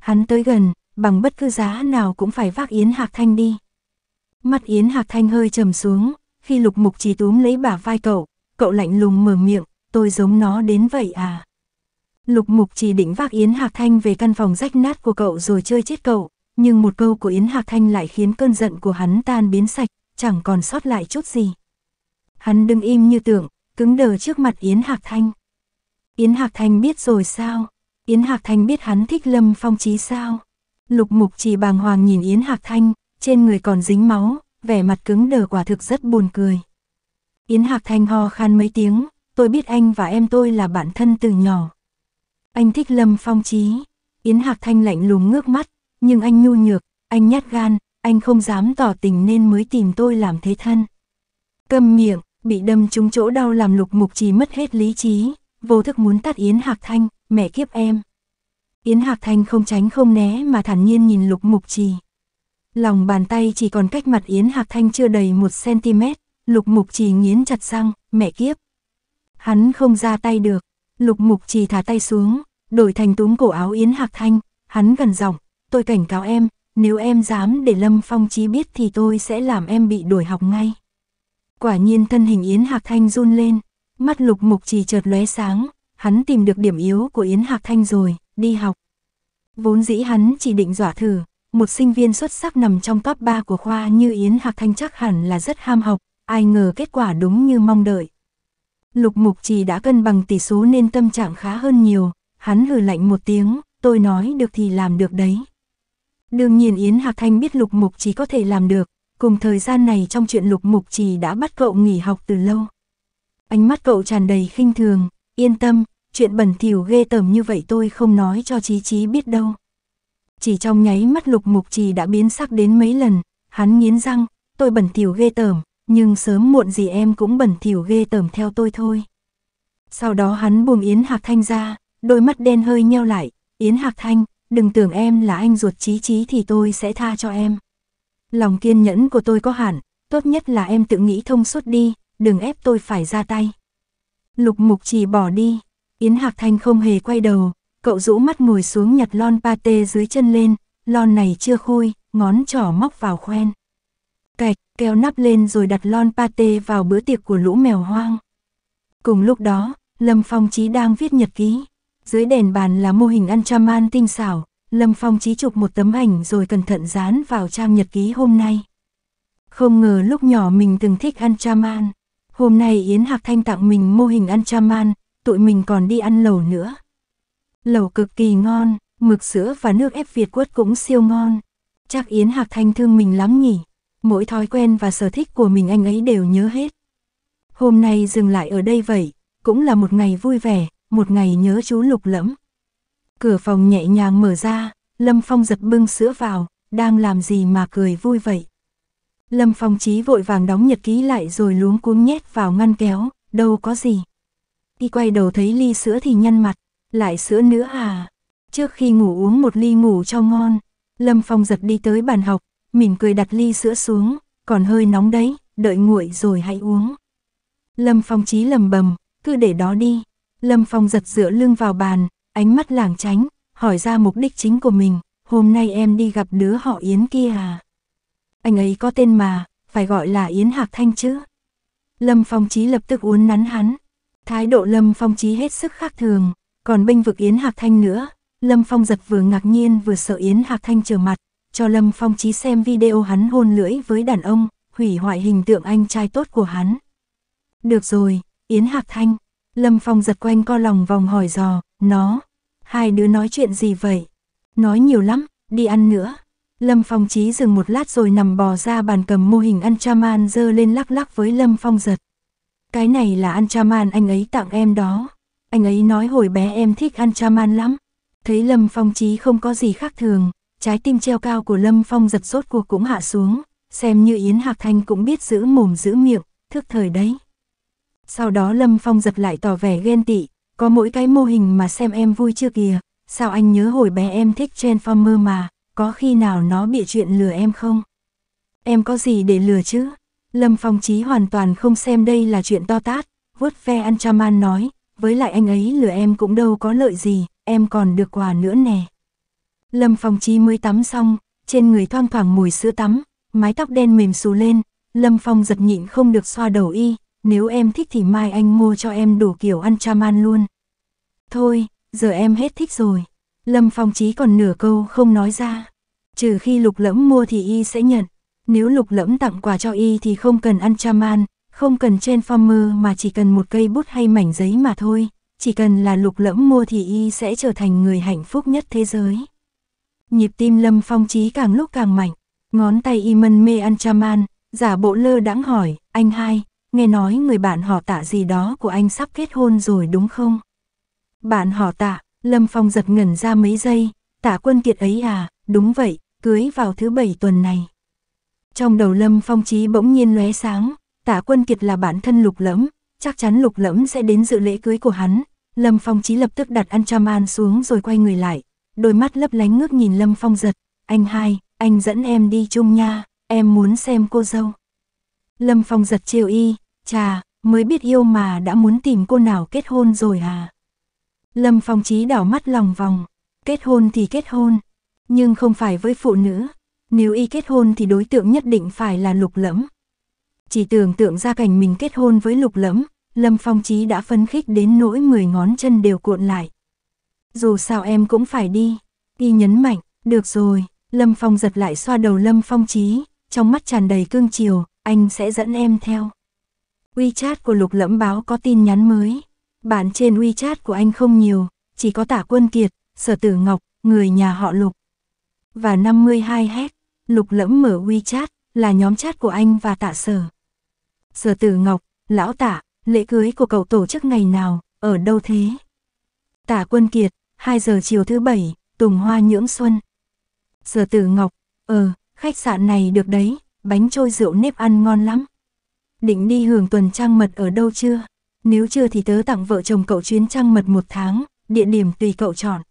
Hắn tới gần, bằng bất cứ giá nào cũng phải vác Yến Hạc Thanh đi. mắt Yến Hạc Thanh hơi trầm xuống, khi lục mục chỉ túm lấy bả vai cậu, cậu lạnh lùng mở miệng, tôi giống nó đến vậy à. Lục Mục chỉ định vác Yến Hạc Thanh về căn phòng rách nát của cậu rồi chơi chết cậu, nhưng một câu của Yến Hạc Thanh lại khiến cơn giận của hắn tan biến sạch, chẳng còn sót lại chút gì. Hắn đứng im như tượng, cứng đờ trước mặt Yến Hạc Thanh. Yến Hạc Thanh biết rồi sao? Yến Hạc Thanh biết hắn thích Lâm Phong Chí sao? Lục Mục chỉ bàng hoàng nhìn Yến Hạc Thanh, trên người còn dính máu, vẻ mặt cứng đờ quả thực rất buồn cười. Yến Hạc Thanh ho khan mấy tiếng, tôi biết anh và em tôi là bạn thân từ nhỏ, anh thích Lâm Phong trí. Yến Hạc Thanh lạnh lùng ngước mắt, nhưng anh nhu nhược, anh nhát gan, anh không dám tỏ tình nên mới tìm tôi làm thế thân. Câm miệng, bị đâm trúng chỗ đau làm lục mục trì mất hết lý trí, vô thức muốn tắt Yến Hạc Thanh, mẹ kiếp em. Yến Hạc Thanh không tránh không né mà thản nhiên nhìn lục mục trì. Lòng bàn tay chỉ còn cách mặt Yến Hạc Thanh chưa đầy một cm lục mục trì nghiến chặt răng, mẹ kiếp. Hắn không ra tay được, Lục mục Chỉ thả tay xuống, đổi thành túm cổ áo Yến Hạc Thanh, hắn gần giọng, tôi cảnh cáo em, nếu em dám để Lâm Phong Chí biết thì tôi sẽ làm em bị đuổi học ngay. Quả nhiên thân hình Yến Hạc Thanh run lên, mắt lục mục Chỉ chợt lóe sáng, hắn tìm được điểm yếu của Yến Hạc Thanh rồi, đi học. Vốn dĩ hắn chỉ định dọa thử, một sinh viên xuất sắc nằm trong top 3 của khoa như Yến Hạc Thanh chắc hẳn là rất ham học, ai ngờ kết quả đúng như mong đợi. Lục Mục Trì đã cân bằng tỷ số nên tâm trạng khá hơn nhiều, hắn hừ lạnh một tiếng, tôi nói được thì làm được đấy. Đương nhiên Yến Hạc Thanh biết Lục Mục Trì có thể làm được, cùng thời gian này trong chuyện Lục Mục Trì đã bắt cậu nghỉ học từ lâu. Ánh mắt cậu tràn đầy khinh thường, yên tâm, chuyện bẩn thỉu ghê tởm như vậy tôi không nói cho Chí Chí biết đâu. Chỉ trong nháy mắt Lục Mục Trì đã biến sắc đến mấy lần, hắn nghiến răng, tôi bẩn thỉu ghê tởm, nhưng sớm muộn gì em cũng bẩn thỉu ghê tởm theo tôi thôi. Sau đó hắn buông Yến Hạc Thanh ra, đôi mắt đen hơi nheo lại, Yến Hạc Thanh, đừng tưởng em là anh ruột trí trí thì tôi sẽ tha cho em. Lòng kiên nhẫn của tôi có hạn, tốt nhất là em tự nghĩ thông suốt đi, đừng ép tôi phải ra tay. Lục mục chỉ bỏ đi, Yến Hạc Thanh không hề quay đầu, cậu rũ mắt ngồi xuống nhặt lon pate dưới chân lên, lon này chưa khui, ngón trỏ móc vào khoen. Cạch, kéo nắp lên rồi đặt lon pate vào bữa tiệc của lũ mèo hoang. Cùng lúc đó, Lâm Phong Chí đang viết nhật ký. Dưới đèn bàn là mô hình ăn chaman tinh xảo, Lâm Phong Chí chụp một tấm ảnh rồi cẩn thận dán vào trang nhật ký hôm nay. Không ngờ lúc nhỏ mình từng thích ăn chaman. Hôm nay Yến Hạc Thanh tặng mình mô hình ăn chaman, tụi mình còn đi ăn lẩu nữa. Lẩu cực kỳ ngon, mực sữa và nước ép Việt quất cũng siêu ngon. Chắc Yến Hạc Thanh thương mình lắm nhỉ mỗi thói quen và sở thích của mình anh ấy đều nhớ hết. Hôm nay dừng lại ở đây vậy, cũng là một ngày vui vẻ, một ngày nhớ chú lục lẫm. Cửa phòng nhẹ nhàng mở ra, Lâm Phong giật bưng sữa vào, đang làm gì mà cười vui vậy. Lâm Phong trí vội vàng đóng nhật ký lại rồi luống cuống nhét vào ngăn kéo, đâu có gì. Y quay đầu thấy ly sữa thì nhăn mặt, lại sữa nữa à. Trước khi ngủ uống một ly ngủ cho ngon, Lâm Phong giật đi tới bàn học, mỉm cười đặt ly sữa xuống, còn hơi nóng đấy, đợi nguội rồi hãy uống. Lâm Phong chí lầm bầm, cứ để đó đi. Lâm Phong giật dựa lưng vào bàn, ánh mắt lảng tránh, hỏi ra mục đích chính của mình, hôm nay em đi gặp đứa họ Yến kia à? Anh ấy có tên mà, phải gọi là Yến Hạc Thanh chứ. Lâm Phong Chí lập tức uốn nắn hắn. Thái độ Lâm Phong Chí hết sức khác thường, còn bênh vực Yến Hạc Thanh nữa. Lâm Phong giật vừa ngạc nhiên vừa sợ Yến Hạc Thanh trở mặt, cho Lâm Phong Chí xem video hắn hôn lưỡi với đàn ông, hủy hoại hình tượng anh trai tốt của hắn. Được rồi, Yến Hạc Thanh, Lâm Phong giật quanh co lòng vòng hỏi dò, nó, hai đứa nói chuyện gì vậy? Nói nhiều lắm, đi ăn nữa. Lâm Phong Chí dừng một lát rồi nằm bò ra bàn cầm mô hình ăn chaman dơ lên lắc lắc với Lâm Phong giật. Cái này là ăn chaman anh ấy tặng em đó. Anh ấy nói hồi bé em thích ăn chaman lắm. Thấy Lâm Phong Chí không có gì khác thường, Trái tim treo cao của Lâm Phong giật sốt cuộc cũng hạ xuống, xem như Yến Hạc Thanh cũng biết giữ mồm giữ miệng, thước thời đấy. Sau đó Lâm Phong giật lại tỏ vẻ ghen tị, có mỗi cái mô hình mà xem em vui chưa kìa, sao anh nhớ hồi bé em thích Transformer mà, có khi nào nó bị chuyện lừa em không? Em có gì để lừa chứ? Lâm Phong Chí hoàn toàn không xem đây là chuyện to tát, vuốt ve ăn Anchaman nói, với lại anh ấy lừa em cũng đâu có lợi gì, em còn được quà nữa nè. Lâm Phong Chi mới tắm xong, trên người thoang thoảng mùi sữa tắm, mái tóc đen mềm xù lên, Lâm Phong giật nhịn không được xoa đầu y, nếu em thích thì mai anh mua cho em đủ kiểu ăn cham ăn luôn. Thôi, giờ em hết thích rồi. Lâm Phong Chí còn nửa câu không nói ra. Trừ khi lục lẫm mua thì y sẽ nhận. Nếu lục lẫm tặng quà cho y thì không cần ăn chaman, không cần transformer mà chỉ cần một cây bút hay mảnh giấy mà thôi. Chỉ cần là lục lẫm mua thì y sẽ trở thành người hạnh phúc nhất thế giới. Nhịp tim Lâm Phong Chí càng lúc càng mạnh, ngón tay y mân mê ăn chaman, giả bộ lơ đãng hỏi, anh hai, nghe nói người bạn họ tạ gì đó của anh sắp kết hôn rồi đúng không? Bạn họ tạ, Lâm Phong giật ngẩn ra mấy giây, tạ quân kiệt ấy à, đúng vậy, cưới vào thứ bảy tuần này. Trong đầu Lâm Phong Chí bỗng nhiên lóe sáng, tạ quân kiệt là bản thân lục lẫm, chắc chắn lục lẫm sẽ đến dự lễ cưới của hắn. Lâm Phong Chí lập tức đặt ăn chaman xuống rồi quay người lại, đôi mắt lấp lánh ngước nhìn Lâm Phong giật, anh hai, anh dẫn em đi chung nha, em muốn xem cô dâu. Lâm Phong giật trêu y, chà, mới biết yêu mà đã muốn tìm cô nào kết hôn rồi à. Lâm Phong trí đảo mắt lòng vòng, kết hôn thì kết hôn, nhưng không phải với phụ nữ, nếu y kết hôn thì đối tượng nhất định phải là lục lẫm. Chỉ tưởng tượng ra cảnh mình kết hôn với lục lẫm, Lâm Phong trí đã phấn khích đến nỗi 10 ngón chân đều cuộn lại, dù sao em cũng phải đi. Y nhấn mạnh, được rồi, Lâm Phong giật lại xoa đầu Lâm Phong trí, trong mắt tràn đầy cương chiều, anh sẽ dẫn em theo. WeChat của Lục Lẫm báo có tin nhắn mới. Bạn trên WeChat của anh không nhiều, chỉ có Tả Quân Kiệt, Sở Tử Ngọc, người nhà họ Lục. Và 52 hết. Lục Lẫm mở WeChat, là nhóm chat của anh và Tạ Sở. Sở Tử Ngọc, lão Tạ, lễ cưới của cậu tổ chức ngày nào, ở đâu thế? Tả Quân Kiệt, 2 giờ chiều thứ bảy, Tùng Hoa Nhưỡng Xuân. Sở Tử Ngọc, ờ, khách sạn này được đấy, bánh trôi rượu nếp ăn ngon lắm. Định đi hưởng tuần trăng mật ở đâu chưa? Nếu chưa thì tớ tặng vợ chồng cậu chuyến trăng mật một tháng, địa điểm tùy cậu chọn.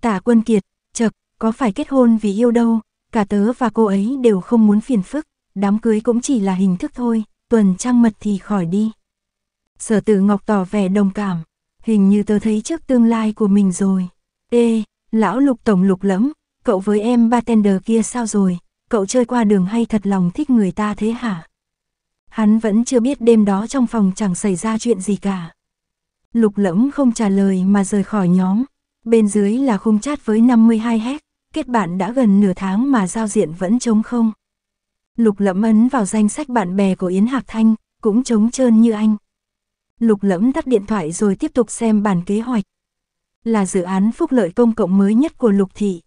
Tả quân kiệt, chật, có phải kết hôn vì yêu đâu, cả tớ và cô ấy đều không muốn phiền phức, đám cưới cũng chỉ là hình thức thôi, tuần trăng mật thì khỏi đi. Sở tử Ngọc tỏ vẻ đồng cảm, hình như tớ thấy trước tương lai của mình rồi. Ê, lão lục tổng lục lẫm, cậu với em bartender kia sao rồi, cậu chơi qua đường hay thật lòng thích người ta thế hả? Hắn vẫn chưa biết đêm đó trong phòng chẳng xảy ra chuyện gì cả. Lục lẫm không trả lời mà rời khỏi nhóm, bên dưới là khung chat với 52 hack, kết bạn đã gần nửa tháng mà giao diện vẫn trống không. Lục lẫm ấn vào danh sách bạn bè của Yến Hạc Thanh, cũng trống trơn như anh lục lẫm tắt điện thoại rồi tiếp tục xem bản kế hoạch. Là dự án phúc lợi công cộng mới nhất của lục thị.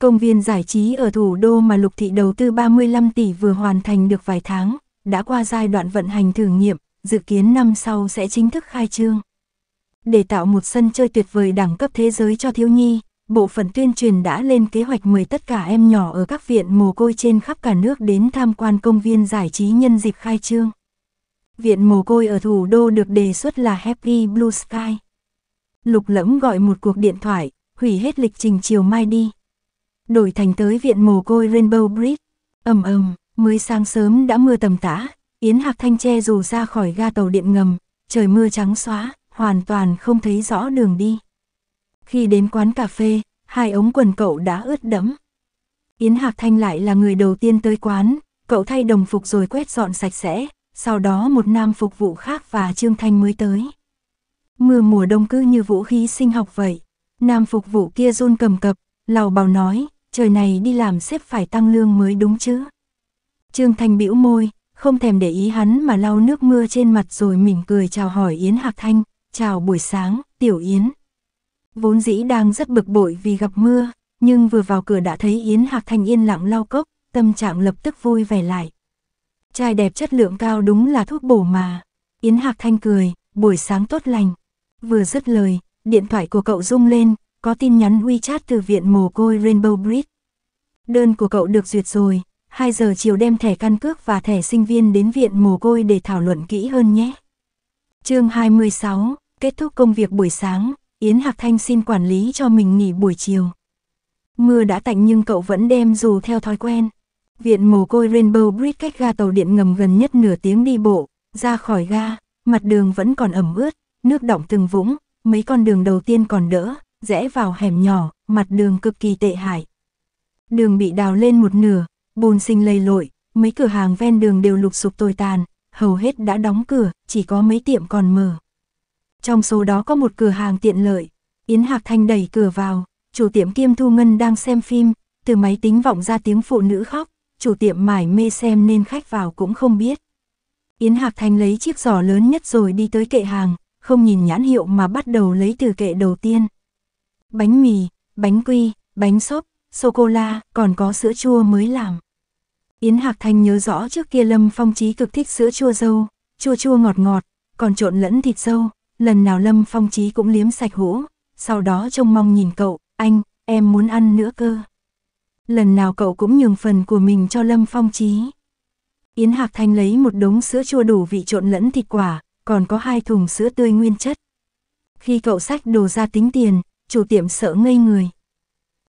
Công viên giải trí ở thủ đô mà lục thị đầu tư 35 tỷ vừa hoàn thành được vài tháng, đã qua giai đoạn vận hành thử nghiệm, dự kiến năm sau sẽ chính thức khai trương. Để tạo một sân chơi tuyệt vời đẳng cấp thế giới cho thiếu nhi, bộ phận tuyên truyền đã lên kế hoạch mời tất cả em nhỏ ở các viện mồ côi trên khắp cả nước đến tham quan công viên giải trí nhân dịp khai trương viện mồ côi ở thủ đô được đề xuất là Happy Blue Sky. Lục lẫm gọi một cuộc điện thoại, hủy hết lịch trình chiều mai đi. Đổi thành tới viện mồ côi Rainbow Bridge. ầm ầm, mới sáng sớm đã mưa tầm tã, Yến Hạc Thanh che dù ra khỏi ga tàu điện ngầm, trời mưa trắng xóa, hoàn toàn không thấy rõ đường đi. Khi đến quán cà phê, hai ống quần cậu đã ướt đẫm. Yến Hạc Thanh lại là người đầu tiên tới quán, cậu thay đồng phục rồi quét dọn sạch sẽ, sau đó một nam phục vụ khác và Trương Thanh mới tới. Mưa mùa đông cứ như vũ khí sinh học vậy, nam phục vụ kia run cầm cập, lào bào nói, trời này đi làm xếp phải tăng lương mới đúng chứ. Trương Thanh bĩu môi, không thèm để ý hắn mà lau nước mưa trên mặt rồi mỉm cười chào hỏi Yến Hạc Thanh, chào buổi sáng, tiểu Yến. Vốn dĩ đang rất bực bội vì gặp mưa, nhưng vừa vào cửa đã thấy Yến Hạc Thanh yên lặng lau cốc, tâm trạng lập tức vui vẻ lại. Chai đẹp chất lượng cao đúng là thuốc bổ mà. Yến Hạc Thanh cười, buổi sáng tốt lành. Vừa dứt lời, điện thoại của cậu rung lên, có tin nhắn WeChat từ viện mồ côi Rainbow Bridge. Đơn của cậu được duyệt rồi, 2 giờ chiều đem thẻ căn cước và thẻ sinh viên đến viện mồ côi để thảo luận kỹ hơn nhé. chương 26, kết thúc công việc buổi sáng, Yến Hạc Thanh xin quản lý cho mình nghỉ buổi chiều. Mưa đã tạnh nhưng cậu vẫn đem dù theo thói quen. Viện mồ côi Rainbow Bridge cách ga tàu điện ngầm gần nhất nửa tiếng đi bộ, ra khỏi ga, mặt đường vẫn còn ẩm ướt, nước đọng từng vũng, mấy con đường đầu tiên còn đỡ, rẽ vào hẻm nhỏ, mặt đường cực kỳ tệ hại. Đường bị đào lên một nửa, bùn sinh lầy lội, mấy cửa hàng ven đường đều lục sụp tồi tàn, hầu hết đã đóng cửa, chỉ có mấy tiệm còn mở. Trong số đó có một cửa hàng tiện lợi, Yến Hạc Thanh đẩy cửa vào, chủ tiệm Kim Thu Ngân đang xem phim, từ máy tính vọng ra tiếng phụ nữ khóc, chủ tiệm mải mê xem nên khách vào cũng không biết. Yến Hạc Thành lấy chiếc giỏ lớn nhất rồi đi tới kệ hàng, không nhìn nhãn hiệu mà bắt đầu lấy từ kệ đầu tiên. Bánh mì, bánh quy, bánh xốp, sô-cô-la, còn có sữa chua mới làm. Yến Hạc Thành nhớ rõ trước kia Lâm Phong Chí cực thích sữa chua dâu, chua chua ngọt ngọt, còn trộn lẫn thịt dâu, lần nào Lâm Phong Chí cũng liếm sạch hũ, sau đó trông mong nhìn cậu, anh, em muốn ăn nữa cơ lần nào cậu cũng nhường phần của mình cho Lâm Phong Chí. Yến Hạc Thanh lấy một đống sữa chua đủ vị trộn lẫn thịt quả, còn có hai thùng sữa tươi nguyên chất. Khi cậu sách đồ ra tính tiền, chủ tiệm sợ ngây người.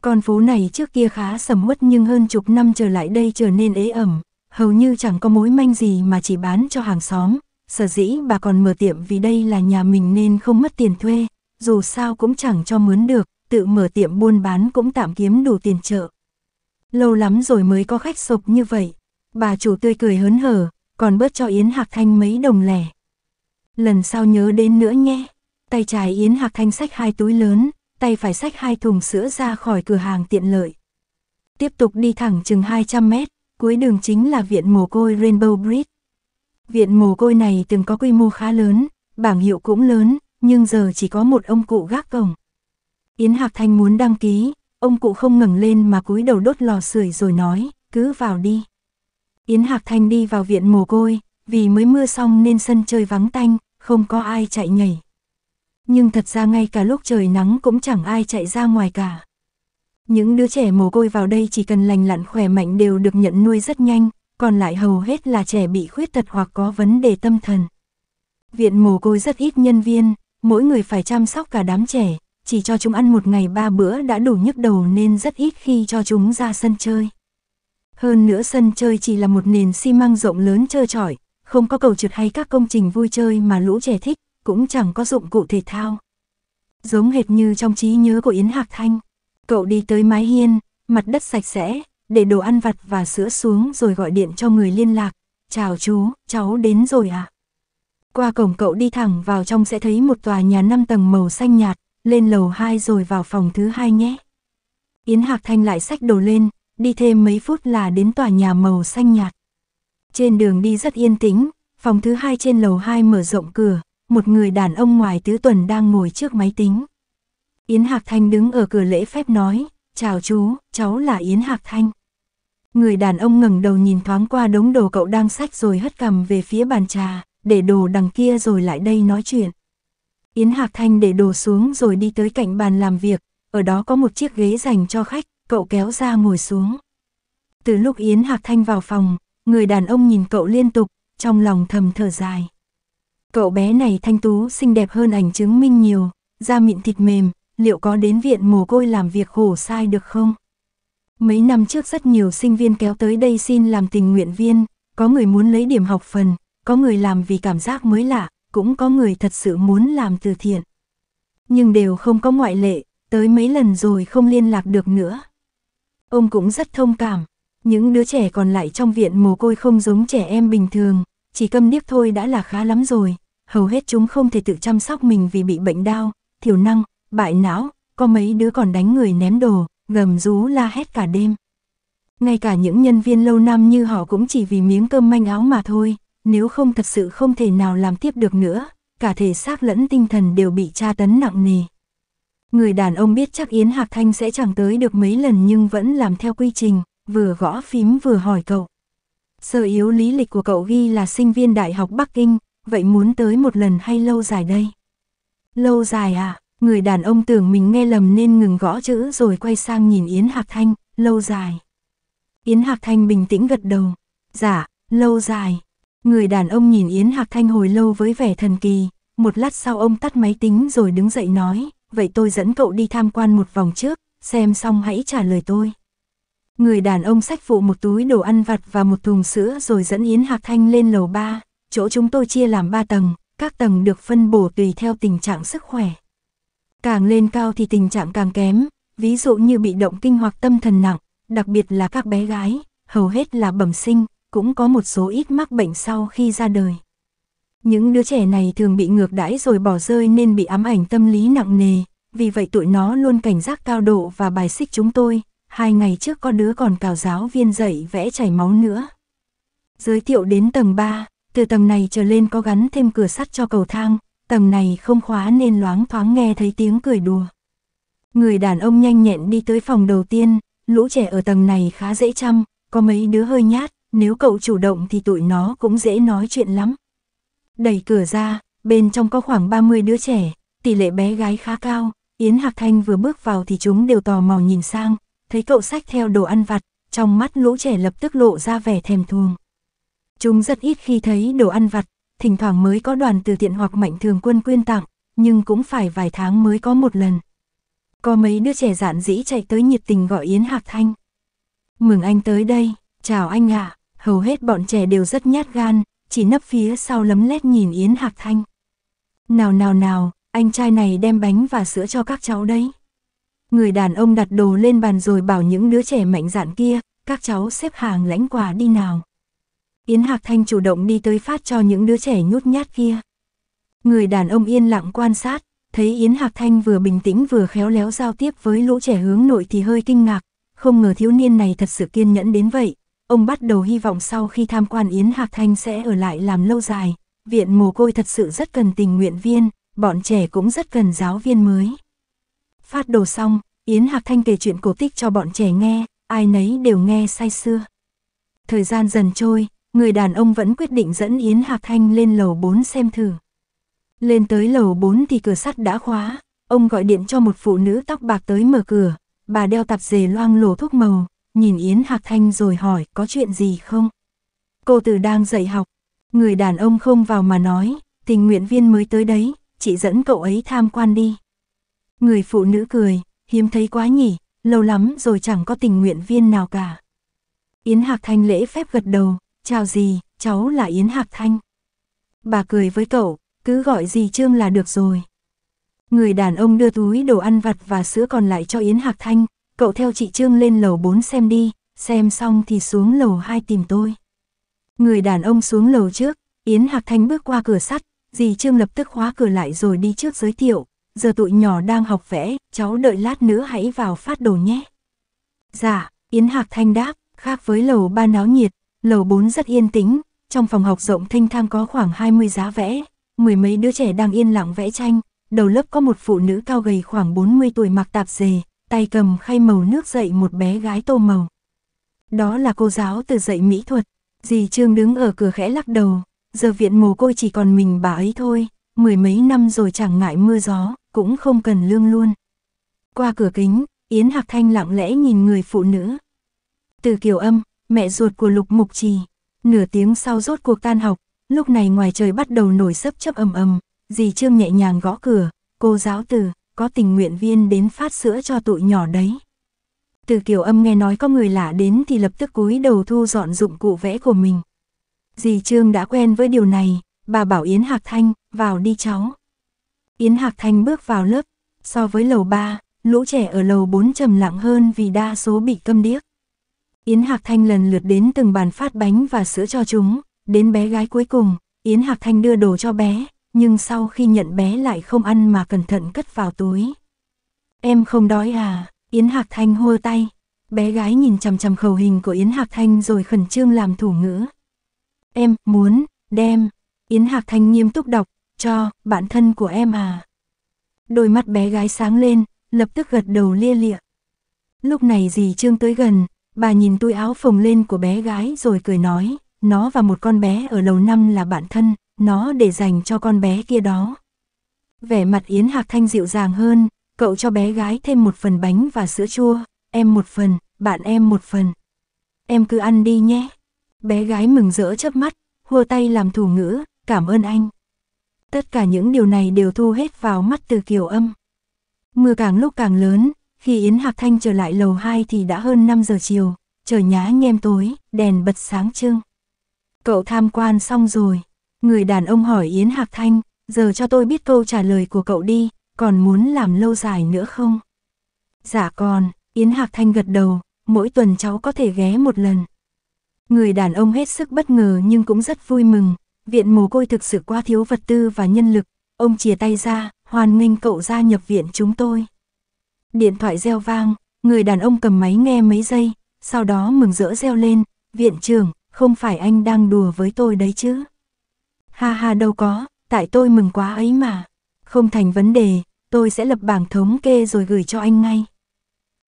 Con phố này trước kia khá sầm uất nhưng hơn chục năm trở lại đây trở nên ế ẩm, hầu như chẳng có mối manh gì mà chỉ bán cho hàng xóm. Sở dĩ bà còn mở tiệm vì đây là nhà mình nên không mất tiền thuê, dù sao cũng chẳng cho mướn được, tự mở tiệm buôn bán cũng tạm kiếm đủ tiền trợ lâu lắm rồi mới có khách sụp như vậy. Bà chủ tươi cười hớn hở, còn bớt cho Yến Hạc Thanh mấy đồng lẻ. Lần sau nhớ đến nữa nhé. Tay trái Yến Hạc Thanh xách hai túi lớn, tay phải xách hai thùng sữa ra khỏi cửa hàng tiện lợi. Tiếp tục đi thẳng chừng 200 mét, cuối đường chính là viện mồ côi Rainbow Bridge. Viện mồ côi này từng có quy mô khá lớn, bảng hiệu cũng lớn, nhưng giờ chỉ có một ông cụ gác cổng. Yến Hạc Thanh muốn đăng ký, Ông cụ không ngẩng lên mà cúi đầu đốt lò sưởi rồi nói, cứ vào đi. Yến Hạc Thanh đi vào viện mồ côi, vì mới mưa xong nên sân chơi vắng tanh, không có ai chạy nhảy. Nhưng thật ra ngay cả lúc trời nắng cũng chẳng ai chạy ra ngoài cả. Những đứa trẻ mồ côi vào đây chỉ cần lành lặn khỏe mạnh đều được nhận nuôi rất nhanh, còn lại hầu hết là trẻ bị khuyết tật hoặc có vấn đề tâm thần. Viện mồ côi rất ít nhân viên, mỗi người phải chăm sóc cả đám trẻ, chỉ cho chúng ăn một ngày ba bữa đã đủ nhức đầu nên rất ít khi cho chúng ra sân chơi. Hơn nữa sân chơi chỉ là một nền xi măng rộng lớn trơ trọi, không có cầu trượt hay các công trình vui chơi mà lũ trẻ thích, cũng chẳng có dụng cụ thể thao. Giống hệt như trong trí nhớ của Yến Hạc Thanh, cậu đi tới mái hiên, mặt đất sạch sẽ, để đồ ăn vặt và sữa xuống rồi gọi điện cho người liên lạc, chào chú, cháu đến rồi à? Qua cổng cậu đi thẳng vào trong sẽ thấy một tòa nhà 5 tầng màu xanh nhạt, lên lầu 2 rồi vào phòng thứ hai nhé. Yến Hạc Thanh lại xách đồ lên, đi thêm mấy phút là đến tòa nhà màu xanh nhạt. Trên đường đi rất yên tĩnh, phòng thứ hai trên lầu 2 mở rộng cửa, một người đàn ông ngoài tứ tuần đang ngồi trước máy tính. Yến Hạc Thanh đứng ở cửa lễ phép nói, chào chú, cháu là Yến Hạc Thanh. Người đàn ông ngẩng đầu nhìn thoáng qua đống đồ cậu đang sách rồi hất cầm về phía bàn trà, để đồ đằng kia rồi lại đây nói chuyện. Yến Hạc Thanh để đồ xuống rồi đi tới cạnh bàn làm việc, ở đó có một chiếc ghế dành cho khách, cậu kéo ra ngồi xuống. Từ lúc Yến Hạc Thanh vào phòng, người đàn ông nhìn cậu liên tục, trong lòng thầm thở dài. Cậu bé này thanh tú xinh đẹp hơn ảnh chứng minh nhiều, da mịn thịt mềm, liệu có đến viện mồ côi làm việc khổ sai được không? Mấy năm trước rất nhiều sinh viên kéo tới đây xin làm tình nguyện viên, có người muốn lấy điểm học phần, có người làm vì cảm giác mới lạ, cũng có người thật sự muốn làm từ thiện. Nhưng đều không có ngoại lệ, tới mấy lần rồi không liên lạc được nữa. Ông cũng rất thông cảm, những đứa trẻ còn lại trong viện mồ côi không giống trẻ em bình thường, chỉ câm điếc thôi đã là khá lắm rồi, hầu hết chúng không thể tự chăm sóc mình vì bị bệnh đau, thiểu năng, bại não, có mấy đứa còn đánh người ném đồ, gầm rú la hét cả đêm. Ngay cả những nhân viên lâu năm như họ cũng chỉ vì miếng cơm manh áo mà thôi, nếu không thật sự không thể nào làm tiếp được nữa, cả thể xác lẫn tinh thần đều bị tra tấn nặng nề. Người đàn ông biết chắc Yến Hạc Thanh sẽ chẳng tới được mấy lần nhưng vẫn làm theo quy trình, vừa gõ phím vừa hỏi cậu. Sơ yếu lý lịch của cậu ghi là sinh viên Đại học Bắc Kinh, vậy muốn tới một lần hay lâu dài đây? Lâu dài à, người đàn ông tưởng mình nghe lầm nên ngừng gõ chữ rồi quay sang nhìn Yến Hạc Thanh, lâu dài. Yến Hạc Thanh bình tĩnh gật đầu, dạ, lâu dài, Người đàn ông nhìn Yến Hạc Thanh hồi lâu với vẻ thần kỳ, một lát sau ông tắt máy tính rồi đứng dậy nói, vậy tôi dẫn cậu đi tham quan một vòng trước, xem xong hãy trả lời tôi. Người đàn ông sách phụ một túi đồ ăn vặt và một thùng sữa rồi dẫn Yến Hạc Thanh lên lầu 3, chỗ chúng tôi chia làm 3 tầng, các tầng được phân bổ tùy theo tình trạng sức khỏe. Càng lên cao thì tình trạng càng kém, ví dụ như bị động kinh hoặc tâm thần nặng, đặc biệt là các bé gái, hầu hết là bẩm sinh, cũng có một số ít mắc bệnh sau khi ra đời. Những đứa trẻ này thường bị ngược đãi rồi bỏ rơi nên bị ám ảnh tâm lý nặng nề, vì vậy tụi nó luôn cảnh giác cao độ và bài xích chúng tôi. Hai ngày trước có đứa còn cào giáo viên dạy vẽ chảy máu nữa. Giới thiệu đến tầng 3, từ tầng này trở lên có gắn thêm cửa sắt cho cầu thang, tầng này không khóa nên loáng thoáng nghe thấy tiếng cười đùa. Người đàn ông nhanh nhẹn đi tới phòng đầu tiên, lũ trẻ ở tầng này khá dễ chăm, có mấy đứa hơi nhát, nếu cậu chủ động thì tụi nó cũng dễ nói chuyện lắm. Đẩy cửa ra, bên trong có khoảng 30 đứa trẻ, tỷ lệ bé gái khá cao, Yến Hạc Thanh vừa bước vào thì chúng đều tò mò nhìn sang, thấy cậu sách theo đồ ăn vặt, trong mắt lũ trẻ lập tức lộ ra vẻ thèm thuồng. Chúng rất ít khi thấy đồ ăn vặt, thỉnh thoảng mới có đoàn từ thiện hoặc mạnh thường quân quyên tặng, nhưng cũng phải vài tháng mới có một lần. Có mấy đứa trẻ dạn dĩ chạy tới nhiệt tình gọi Yến Hạc Thanh. Mừng anh tới đây, chào anh ạ. À hầu hết bọn trẻ đều rất nhát gan, chỉ nấp phía sau lấm lét nhìn Yến Hạc Thanh. Nào nào nào, anh trai này đem bánh và sữa cho các cháu đấy. Người đàn ông đặt đồ lên bàn rồi bảo những đứa trẻ mạnh dạn kia, các cháu xếp hàng lãnh quà đi nào. Yến Hạc Thanh chủ động đi tới phát cho những đứa trẻ nhút nhát kia. Người đàn ông yên lặng quan sát, thấy Yến Hạc Thanh vừa bình tĩnh vừa khéo léo giao tiếp với lũ trẻ hướng nội thì hơi kinh ngạc, không ngờ thiếu niên này thật sự kiên nhẫn đến vậy, ông bắt đầu hy vọng sau khi tham quan Yến Hạc Thanh sẽ ở lại làm lâu dài, viện mồ côi thật sự rất cần tình nguyện viên, bọn trẻ cũng rất cần giáo viên mới. Phát đồ xong, Yến Hạc Thanh kể chuyện cổ tích cho bọn trẻ nghe, ai nấy đều nghe say sưa. Thời gian dần trôi, người đàn ông vẫn quyết định dẫn Yến Hạc Thanh lên lầu 4 xem thử. Lên tới lầu 4 thì cửa sắt đã khóa, ông gọi điện cho một phụ nữ tóc bạc tới mở cửa, bà đeo tạp dề loang lổ thuốc màu, nhìn Yến Hạc Thanh rồi hỏi có chuyện gì không? Cô Từ đang dạy học, người đàn ông không vào mà nói, tình nguyện viên mới tới đấy, chị dẫn cậu ấy tham quan đi. Người phụ nữ cười, hiếm thấy quá nhỉ, lâu lắm rồi chẳng có tình nguyện viên nào cả. Yến Hạc Thanh lễ phép gật đầu, chào gì, cháu là Yến Hạc Thanh. Bà cười với cậu, cứ gọi gì Trương là được rồi. Người đàn ông đưa túi đồ ăn vặt và sữa còn lại cho Yến Hạc Thanh, cậu theo chị Trương lên lầu 4 xem đi, xem xong thì xuống lầu 2 tìm tôi. Người đàn ông xuống lầu trước, Yến Hạc Thanh bước qua cửa sắt, dì Trương lập tức khóa cửa lại rồi đi trước giới thiệu, giờ tụi nhỏ đang học vẽ, cháu đợi lát nữa hãy vào phát đồ nhé. Dạ, Yến Hạc Thanh đáp, khác với lầu 3 náo nhiệt, lầu 4 rất yên tĩnh, trong phòng học rộng thanh thang có khoảng 20 giá vẽ, mười mấy đứa trẻ đang yên lặng vẽ tranh, đầu lớp có một phụ nữ cao gầy khoảng 40 tuổi mặc tạp dề, tay cầm khay màu nước dạy một bé gái tô màu. Đó là cô giáo từ dạy mỹ thuật, dì Trương đứng ở cửa khẽ lắc đầu, giờ viện mồ côi chỉ còn mình bà ấy thôi, mười mấy năm rồi chẳng ngại mưa gió, cũng không cần lương luôn. Qua cửa kính, Yến Hạc Thanh lặng lẽ nhìn người phụ nữ. Từ Kiều Âm, mẹ ruột của Lục Mục Trì, nửa tiếng sau rốt cuộc tan học, lúc này ngoài trời bắt đầu nổi sấp chấp ầm ầm, dì Trương nhẹ nhàng gõ cửa, cô giáo từ có tình nguyện viên đến phát sữa cho tụi nhỏ đấy. Từ Kiều Âm nghe nói có người lạ đến thì lập tức cúi đầu thu dọn dụng cụ vẽ của mình. Dì Trương đã quen với điều này, bà bảo Yến Hạc Thanh, vào đi cháu. Yến Hạc Thanh bước vào lớp, so với lầu 3, lũ trẻ ở lầu 4 trầm lặng hơn vì đa số bị câm điếc. Yến Hạc Thanh lần lượt đến từng bàn phát bánh và sữa cho chúng, đến bé gái cuối cùng, Yến Hạc Thanh đưa đồ cho bé, nhưng sau khi nhận bé lại không ăn mà cẩn thận cất vào túi. Em không đói à, Yến Hạc Thanh hô tay, bé gái nhìn chằm chằm khẩu hình của Yến Hạc Thanh rồi khẩn trương làm thủ ngữ. Em, muốn, đem, Yến Hạc Thanh nghiêm túc đọc, cho, bản thân của em à. Đôi mắt bé gái sáng lên, lập tức gật đầu lia lịa. Lúc này dì Trương tới gần, bà nhìn túi áo phồng lên của bé gái rồi cười nói, nó và một con bé ở lầu năm là bạn thân nó để dành cho con bé kia đó. Vẻ mặt Yến Hạc Thanh dịu dàng hơn, cậu cho bé gái thêm một phần bánh và sữa chua, em một phần, bạn em một phần. Em cứ ăn đi nhé. Bé gái mừng rỡ chớp mắt, hùa tay làm thủ ngữ, cảm ơn anh. Tất cả những điều này đều thu hết vào mắt từ kiều âm. Mưa càng lúc càng lớn, khi Yến Hạc Thanh trở lại lầu 2 thì đã hơn 5 giờ chiều, trời nhá nhem tối, đèn bật sáng trưng. Cậu tham quan xong rồi, Người đàn ông hỏi Yến Hạc Thanh, giờ cho tôi biết câu trả lời của cậu đi, còn muốn làm lâu dài nữa không? Dạ còn, Yến Hạc Thanh gật đầu, mỗi tuần cháu có thể ghé một lần. Người đàn ông hết sức bất ngờ nhưng cũng rất vui mừng, viện mồ côi thực sự quá thiếu vật tư và nhân lực, ông chìa tay ra, hoan nghênh cậu gia nhập viện chúng tôi. Điện thoại reo vang, người đàn ông cầm máy nghe mấy giây, sau đó mừng rỡ reo lên, viện trưởng, không phải anh đang đùa với tôi đấy chứ. Ha ha đâu có, tại tôi mừng quá ấy mà. Không thành vấn đề, tôi sẽ lập bảng thống kê rồi gửi cho anh ngay.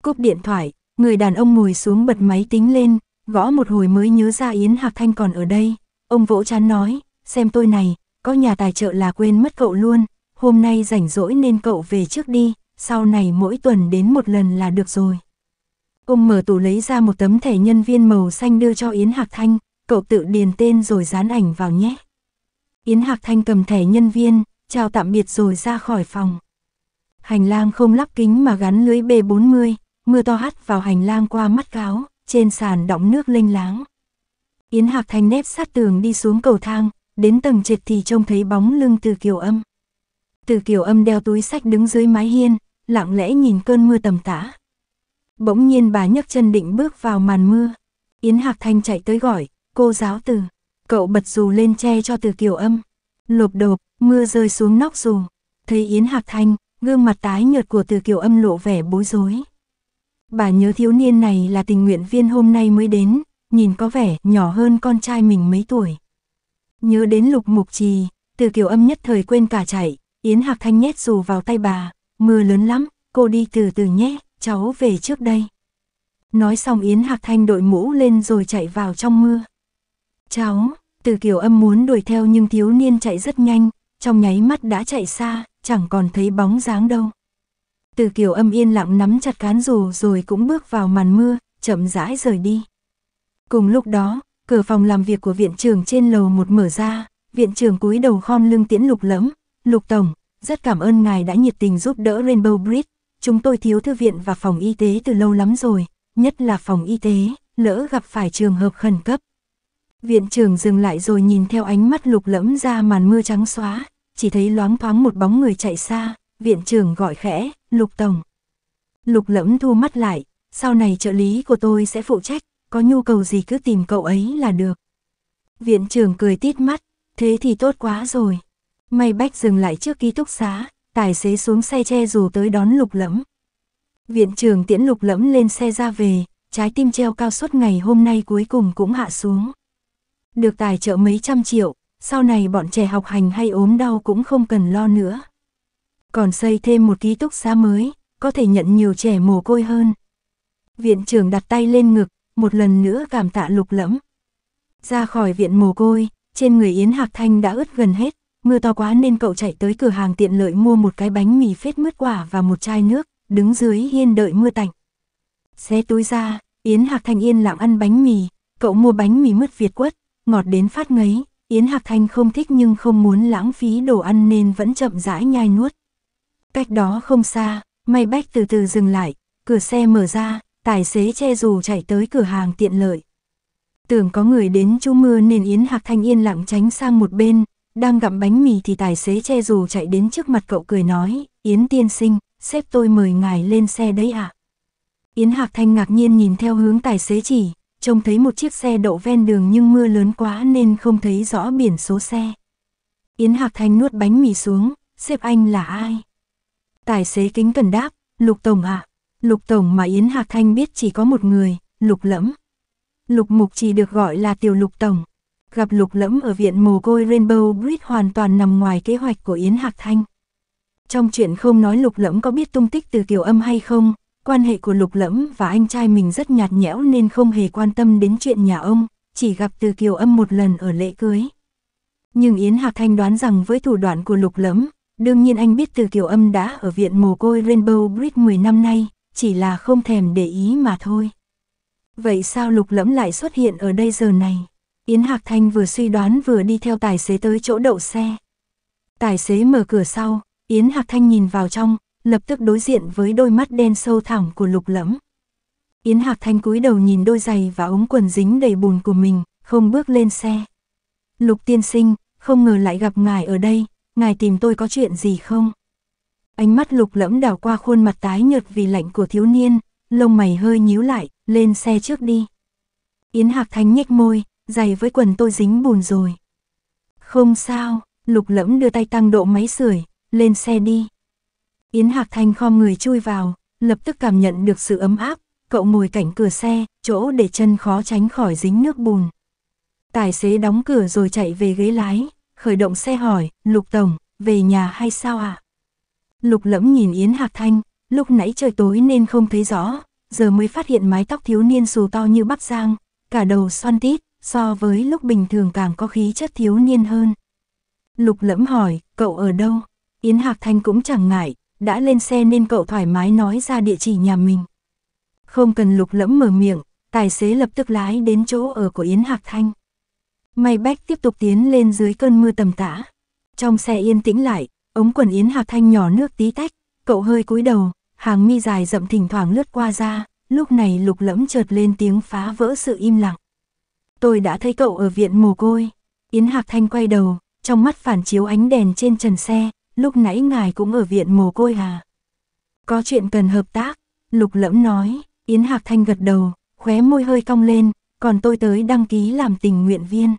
Cúp điện thoại, người đàn ông ngồi xuống bật máy tính lên, gõ một hồi mới nhớ ra Yến Hạc Thanh còn ở đây. Ông vỗ chán nói, xem tôi này, có nhà tài trợ là quên mất cậu luôn, hôm nay rảnh rỗi nên cậu về trước đi, sau này mỗi tuần đến một lần là được rồi. Ông mở tủ lấy ra một tấm thẻ nhân viên màu xanh đưa cho Yến Hạc Thanh, cậu tự điền tên rồi dán ảnh vào nhé. Yến Hạc Thanh cầm thẻ nhân viên, chào tạm biệt rồi ra khỏi phòng. Hành lang không lắp kính mà gắn lưới B40, mưa to hắt vào hành lang qua mắt cáo, trên sàn đọng nước lênh láng. Yến Hạc Thanh nép sát tường đi xuống cầu thang, đến tầng trệt thì trông thấy bóng lưng từ kiều âm. Từ kiều âm đeo túi sách đứng dưới mái hiên, lặng lẽ nhìn cơn mưa tầm tã. Bỗng nhiên bà nhấc chân định bước vào màn mưa. Yến Hạc Thanh chạy tới gọi, cô giáo từ cậu bật dù lên che cho từ kiểu âm. Lộp đột, mưa rơi xuống nóc dù. Thấy Yến Hạc Thanh, gương mặt tái nhợt của từ kiểu âm lộ vẻ bối rối. Bà nhớ thiếu niên này là tình nguyện viên hôm nay mới đến, nhìn có vẻ nhỏ hơn con trai mình mấy tuổi. Nhớ đến lục mục trì, từ kiểu âm nhất thời quên cả chạy, Yến Hạc Thanh nhét dù vào tay bà, mưa lớn lắm, cô đi từ từ nhé, cháu về trước đây. Nói xong Yến Hạc Thanh đội mũ lên rồi chạy vào trong mưa. Cháu, từ kiểu âm muốn đuổi theo nhưng thiếu niên chạy rất nhanh, trong nháy mắt đã chạy xa, chẳng còn thấy bóng dáng đâu. Từ kiểu âm yên lặng nắm chặt cán dù rồi cũng bước vào màn mưa, chậm rãi rời đi. Cùng lúc đó, cửa phòng làm việc của viện trưởng trên lầu một mở ra, viện trưởng cúi đầu khom lưng tiễn lục lẫm, lục tổng, rất cảm ơn ngài đã nhiệt tình giúp đỡ Rainbow Bridge, chúng tôi thiếu thư viện và phòng y tế từ lâu lắm rồi, nhất là phòng y tế, lỡ gặp phải trường hợp khẩn cấp, Viện trưởng dừng lại rồi nhìn theo ánh mắt lục lẫm ra màn mưa trắng xóa, chỉ thấy loáng thoáng một bóng người chạy xa, viện trưởng gọi khẽ, lục tổng. Lục lẫm thu mắt lại, sau này trợ lý của tôi sẽ phụ trách, có nhu cầu gì cứ tìm cậu ấy là được. Viện trưởng cười tít mắt, thế thì tốt quá rồi. May bách dừng lại trước ký túc xá, tài xế xuống xe che dù tới đón lục lẫm. Viện trưởng tiễn lục lẫm lên xe ra về, trái tim treo cao suốt ngày hôm nay cuối cùng cũng hạ xuống được tài trợ mấy trăm triệu, sau này bọn trẻ học hành hay ốm đau cũng không cần lo nữa. Còn xây thêm một ký túc xá mới, có thể nhận nhiều trẻ mồ côi hơn. Viện trưởng đặt tay lên ngực, một lần nữa cảm tạ lục lẫm. Ra khỏi viện mồ côi, trên người Yến Hạc Thanh đã ướt gần hết, mưa to quá nên cậu chạy tới cửa hàng tiện lợi mua một cái bánh mì phết mứt quả và một chai nước, đứng dưới hiên đợi mưa tạnh. Xé túi ra, Yến Hạc Thanh yên lặng ăn bánh mì, cậu mua bánh mì mứt Việt quất, ngọt đến phát ngấy, Yến Hạc Thanh không thích nhưng không muốn lãng phí đồ ăn nên vẫn chậm rãi nhai nuốt. Cách đó không xa, may bách từ từ dừng lại, cửa xe mở ra, tài xế che dù chạy tới cửa hàng tiện lợi. Tưởng có người đến chú mưa nên Yến Hạc Thanh yên lặng tránh sang một bên, đang gặm bánh mì thì tài xế che dù chạy đến trước mặt cậu cười nói, Yến tiên sinh, sếp tôi mời ngài lên xe đấy ạ. À? Yến Hạc Thanh ngạc nhiên nhìn theo hướng tài xế chỉ, trông thấy một chiếc xe đậu ven đường nhưng mưa lớn quá nên không thấy rõ biển số xe. Yến Hạc Thanh nuốt bánh mì xuống, xếp anh là ai? Tài xế kính cần đáp, Lục Tổng ạ. À. Lục Tổng mà Yến Hạc Thanh biết chỉ có một người, Lục Lẫm. Lục Mục chỉ được gọi là Tiểu Lục Tổng. Gặp Lục Lẫm ở viện mồ côi Rainbow Bridge hoàn toàn nằm ngoài kế hoạch của Yến Hạc Thanh. Trong chuyện không nói Lục Lẫm có biết tung tích từ Kiều Âm hay không, Quan hệ của Lục Lẫm và anh trai mình rất nhạt nhẽo nên không hề quan tâm đến chuyện nhà ông, chỉ gặp Từ Kiều Âm một lần ở lễ cưới. Nhưng Yến Hạc Thanh đoán rằng với thủ đoạn của Lục Lẫm, đương nhiên anh biết Từ Kiều Âm đã ở viện mồ côi Rainbow Bridge 10 năm nay, chỉ là không thèm để ý mà thôi. Vậy sao Lục Lẫm lại xuất hiện ở đây giờ này? Yến Hạc Thanh vừa suy đoán vừa đi theo tài xế tới chỗ đậu xe. Tài xế mở cửa sau, Yến Hạc Thanh nhìn vào trong, lập tức đối diện với đôi mắt đen sâu thẳm của lục lẫm. Yến Hạc Thanh cúi đầu nhìn đôi giày và ống quần dính đầy bùn của mình, không bước lên xe. Lục tiên sinh, không ngờ lại gặp ngài ở đây, ngài tìm tôi có chuyện gì không? Ánh mắt lục lẫm đảo qua khuôn mặt tái nhợt vì lạnh của thiếu niên, lông mày hơi nhíu lại, lên xe trước đi. Yến Hạc Thanh nhếch môi, giày với quần tôi dính bùn rồi. Không sao, lục lẫm đưa tay tăng độ máy sưởi, lên xe đi. Yến Hạc Thanh khom người chui vào, lập tức cảm nhận được sự ấm áp, cậu ngồi cạnh cửa xe, chỗ để chân khó tránh khỏi dính nước bùn. Tài xế đóng cửa rồi chạy về ghế lái, khởi động xe hỏi, Lục Tổng, về nhà hay sao ạ? À? Lục lẫm nhìn Yến Hạc Thanh, lúc nãy trời tối nên không thấy rõ, giờ mới phát hiện mái tóc thiếu niên xù to như bắp giang, cả đầu xoăn tít, so với lúc bình thường càng có khí chất thiếu niên hơn. Lục lẫm hỏi, cậu ở đâu? Yến Hạc Thanh cũng chẳng ngại, đã lên xe nên cậu thoải mái nói ra địa chỉ nhà mình. Không cần lục lẫm mở miệng, tài xế lập tức lái đến chỗ ở của Yến Hạc Thanh. May Bách tiếp tục tiến lên dưới cơn mưa tầm tã. Trong xe yên tĩnh lại, ống quần Yến Hạc Thanh nhỏ nước tí tách, cậu hơi cúi đầu, hàng mi dài rậm thỉnh thoảng lướt qua ra lúc này lục lẫm chợt lên tiếng phá vỡ sự im lặng. Tôi đã thấy cậu ở viện mồ côi. Yến Hạc Thanh quay đầu, trong mắt phản chiếu ánh đèn trên trần xe, lúc nãy ngài cũng ở viện mồ côi à? Có chuyện cần hợp tác, lục lẫm nói, Yến Hạc Thanh gật đầu, khóe môi hơi cong lên, còn tôi tới đăng ký làm tình nguyện viên.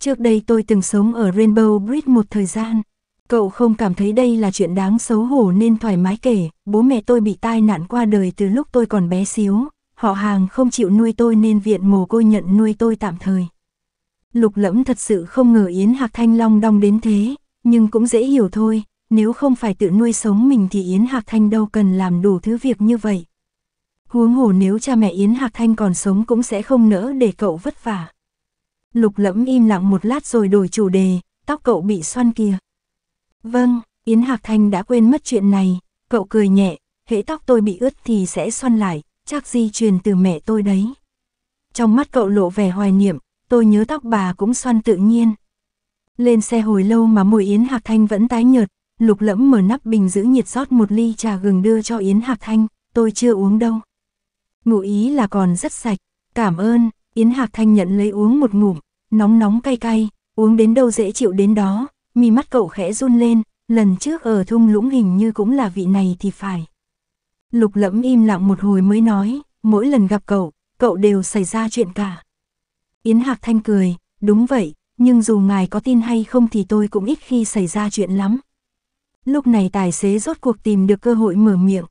Trước đây tôi từng sống ở Rainbow Bridge một thời gian. Cậu không cảm thấy đây là chuyện đáng xấu hổ nên thoải mái kể, bố mẹ tôi bị tai nạn qua đời từ lúc tôi còn bé xíu, họ hàng không chịu nuôi tôi nên viện mồ côi nhận nuôi tôi tạm thời. Lục lẫm thật sự không ngờ Yến Hạc Thanh Long đong đến thế, nhưng cũng dễ hiểu thôi, nếu không phải tự nuôi sống mình thì Yến Hạc Thanh đâu cần làm đủ thứ việc như vậy. Huống hồ nếu cha mẹ Yến Hạc Thanh còn sống cũng sẽ không nỡ để cậu vất vả. Lục lẫm im lặng một lát rồi đổi chủ đề, tóc cậu bị xoăn kìa. Vâng, Yến Hạc Thanh đã quên mất chuyện này, cậu cười nhẹ, hễ tóc tôi bị ướt thì sẽ xoăn lại, chắc di truyền từ mẹ tôi đấy. Trong mắt cậu lộ vẻ hoài niệm, tôi nhớ tóc bà cũng xoăn tự nhiên, lên xe hồi lâu mà mùi Yến Hạc Thanh vẫn tái nhợt, lục lẫm mở nắp bình giữ nhiệt rót một ly trà gừng đưa cho Yến Hạc Thanh, tôi chưa uống đâu. Ngụ ý là còn rất sạch, cảm ơn, Yến Hạc Thanh nhận lấy uống một ngụm, nóng nóng cay cay, uống đến đâu dễ chịu đến đó, mi mắt cậu khẽ run lên, lần trước ở thung lũng hình như cũng là vị này thì phải. Lục lẫm im lặng một hồi mới nói, mỗi lần gặp cậu, cậu đều xảy ra chuyện cả. Yến Hạc Thanh cười, đúng vậy, nhưng dù ngài có tin hay không thì tôi cũng ít khi xảy ra chuyện lắm. Lúc này tài xế rốt cuộc tìm được cơ hội mở miệng.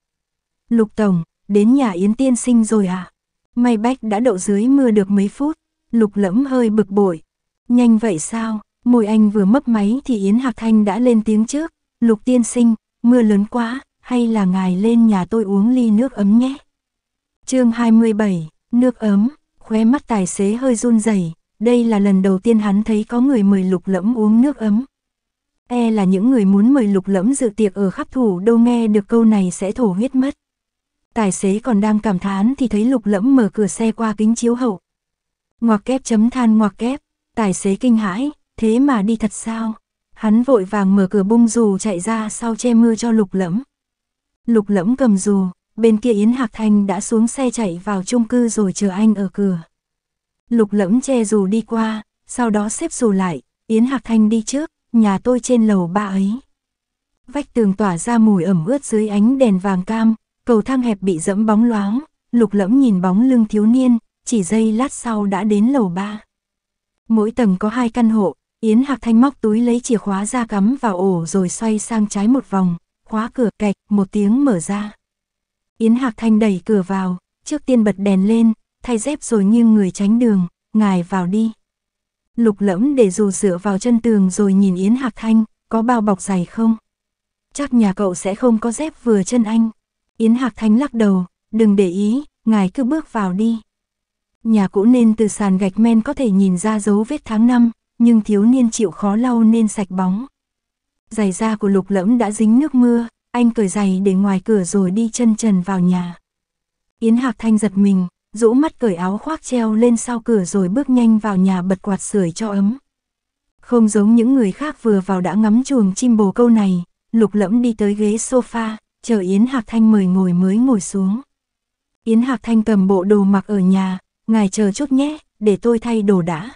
Lục Tổng, đến nhà Yến Tiên Sinh rồi à? May Bách đã đậu dưới mưa được mấy phút, Lục Lẫm hơi bực bội. Nhanh vậy sao, môi anh vừa mấp máy thì Yến Hạc Thanh đã lên tiếng trước. Lục Tiên Sinh, mưa lớn quá, hay là ngài lên nhà tôi uống ly nước ấm nhé? chương 27, nước ấm, khóe mắt tài xế hơi run rẩy đây là lần đầu tiên hắn thấy có người mời lục lẫm uống nước ấm. E là những người muốn mời lục lẫm dự tiệc ở khắp thủ đâu nghe được câu này sẽ thổ huyết mất. Tài xế còn đang cảm thán thì thấy lục lẫm mở cửa xe qua kính chiếu hậu. Ngoặc kép chấm than ngoặc kép, tài xế kinh hãi, thế mà đi thật sao? Hắn vội vàng mở cửa bung dù chạy ra sau che mưa cho lục lẫm. Lục lẫm cầm dù, bên kia Yến Hạc Thanh đã xuống xe chạy vào chung cư rồi chờ anh ở cửa. Lục lẫm che dù đi qua, sau đó xếp dù lại, Yến Hạc Thanh đi trước, nhà tôi trên lầu ba ấy. Vách tường tỏa ra mùi ẩm ướt dưới ánh đèn vàng cam, cầu thang hẹp bị dẫm bóng loáng, lục lẫm nhìn bóng lưng thiếu niên, chỉ giây lát sau đã đến lầu ba. Mỗi tầng có hai căn hộ, Yến Hạc Thanh móc túi lấy chìa khóa ra cắm vào ổ rồi xoay sang trái một vòng, khóa cửa kẹt. một tiếng mở ra. Yến Hạc Thanh đẩy cửa vào, trước tiên bật đèn lên, thay dép rồi nghiêng người tránh đường, ngài vào đi. Lục lẫm để dù dựa vào chân tường rồi nhìn Yến Hạc Thanh, có bao bọc giày không? Chắc nhà cậu sẽ không có dép vừa chân anh. Yến Hạc Thanh lắc đầu, đừng để ý, ngài cứ bước vào đi. Nhà cũ nên từ sàn gạch men có thể nhìn ra dấu vết tháng năm, nhưng thiếu niên chịu khó lau nên sạch bóng. Giày da của lục lẫm đã dính nước mưa, anh cởi giày để ngoài cửa rồi đi chân trần vào nhà. Yến Hạc Thanh giật mình, rũ mắt cởi áo khoác treo lên sau cửa rồi bước nhanh vào nhà bật quạt sưởi cho ấm. Không giống những người khác vừa vào đã ngắm chuồng chim bồ câu này, lục lẫm đi tới ghế sofa, chờ Yến Hạc Thanh mời ngồi mới ngồi xuống. Yến Hạc Thanh cầm bộ đồ mặc ở nhà, ngài chờ chút nhé, để tôi thay đồ đã.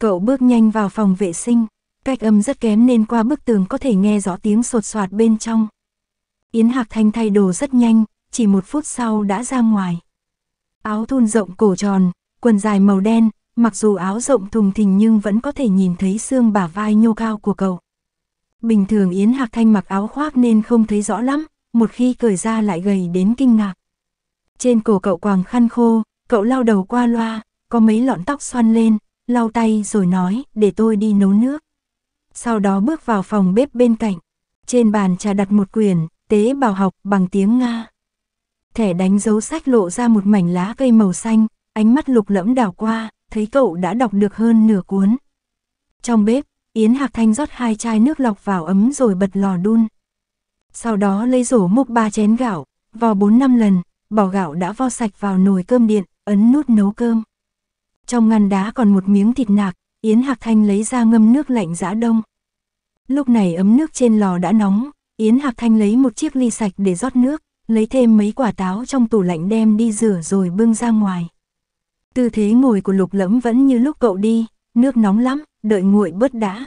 Cậu bước nhanh vào phòng vệ sinh, cách âm rất kém nên qua bức tường có thể nghe rõ tiếng sột soạt bên trong. Yến Hạc Thanh thay đồ rất nhanh, chỉ một phút sau đã ra ngoài áo thun rộng cổ tròn, quần dài màu đen, mặc dù áo rộng thùng thình nhưng vẫn có thể nhìn thấy xương bả vai nhô cao của cậu. Bình thường Yến Hạc Thanh mặc áo khoác nên không thấy rõ lắm, một khi cởi ra lại gầy đến kinh ngạc. Trên cổ cậu quàng khăn khô, cậu lau đầu qua loa, có mấy lọn tóc xoăn lên, lau tay rồi nói, để tôi đi nấu nước. Sau đó bước vào phòng bếp bên cạnh, trên bàn trà đặt một quyển, tế bào học bằng tiếng Nga thẻ đánh dấu sách lộ ra một mảnh lá cây màu xanh, ánh mắt lục lẫm đảo qua, thấy cậu đã đọc được hơn nửa cuốn. Trong bếp, Yến Hạc Thanh rót hai chai nước lọc vào ấm rồi bật lò đun. Sau đó lấy rổ múc ba chén gạo, vò bốn năm lần, bỏ gạo đã vo sạch vào nồi cơm điện, ấn nút nấu cơm. Trong ngăn đá còn một miếng thịt nạc, Yến Hạc Thanh lấy ra ngâm nước lạnh giã đông. Lúc này ấm nước trên lò đã nóng, Yến Hạc Thanh lấy một chiếc ly sạch để rót nước, lấy thêm mấy quả táo trong tủ lạnh đem đi rửa rồi bưng ra ngoài. Tư thế ngồi của lục lẫm vẫn như lúc cậu đi, nước nóng lắm, đợi nguội bớt đã.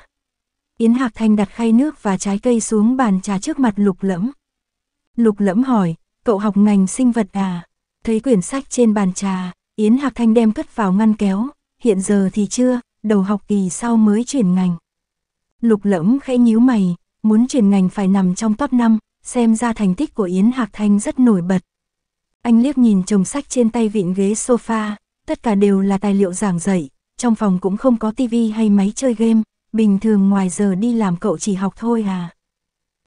Yến Hạc Thanh đặt khay nước và trái cây xuống bàn trà trước mặt lục lẫm. Lục lẫm hỏi, cậu học ngành sinh vật à? Thấy quyển sách trên bàn trà, Yến Hạc Thanh đem cất vào ngăn kéo, hiện giờ thì chưa, đầu học kỳ sau mới chuyển ngành. Lục lẫm khẽ nhíu mày, muốn chuyển ngành phải nằm trong top 5, xem ra thành tích của Yến Hạc Thanh rất nổi bật. Anh liếc nhìn chồng sách trên tay vịn ghế sofa, tất cả đều là tài liệu giảng dạy, trong phòng cũng không có tivi hay máy chơi game, bình thường ngoài giờ đi làm cậu chỉ học thôi à.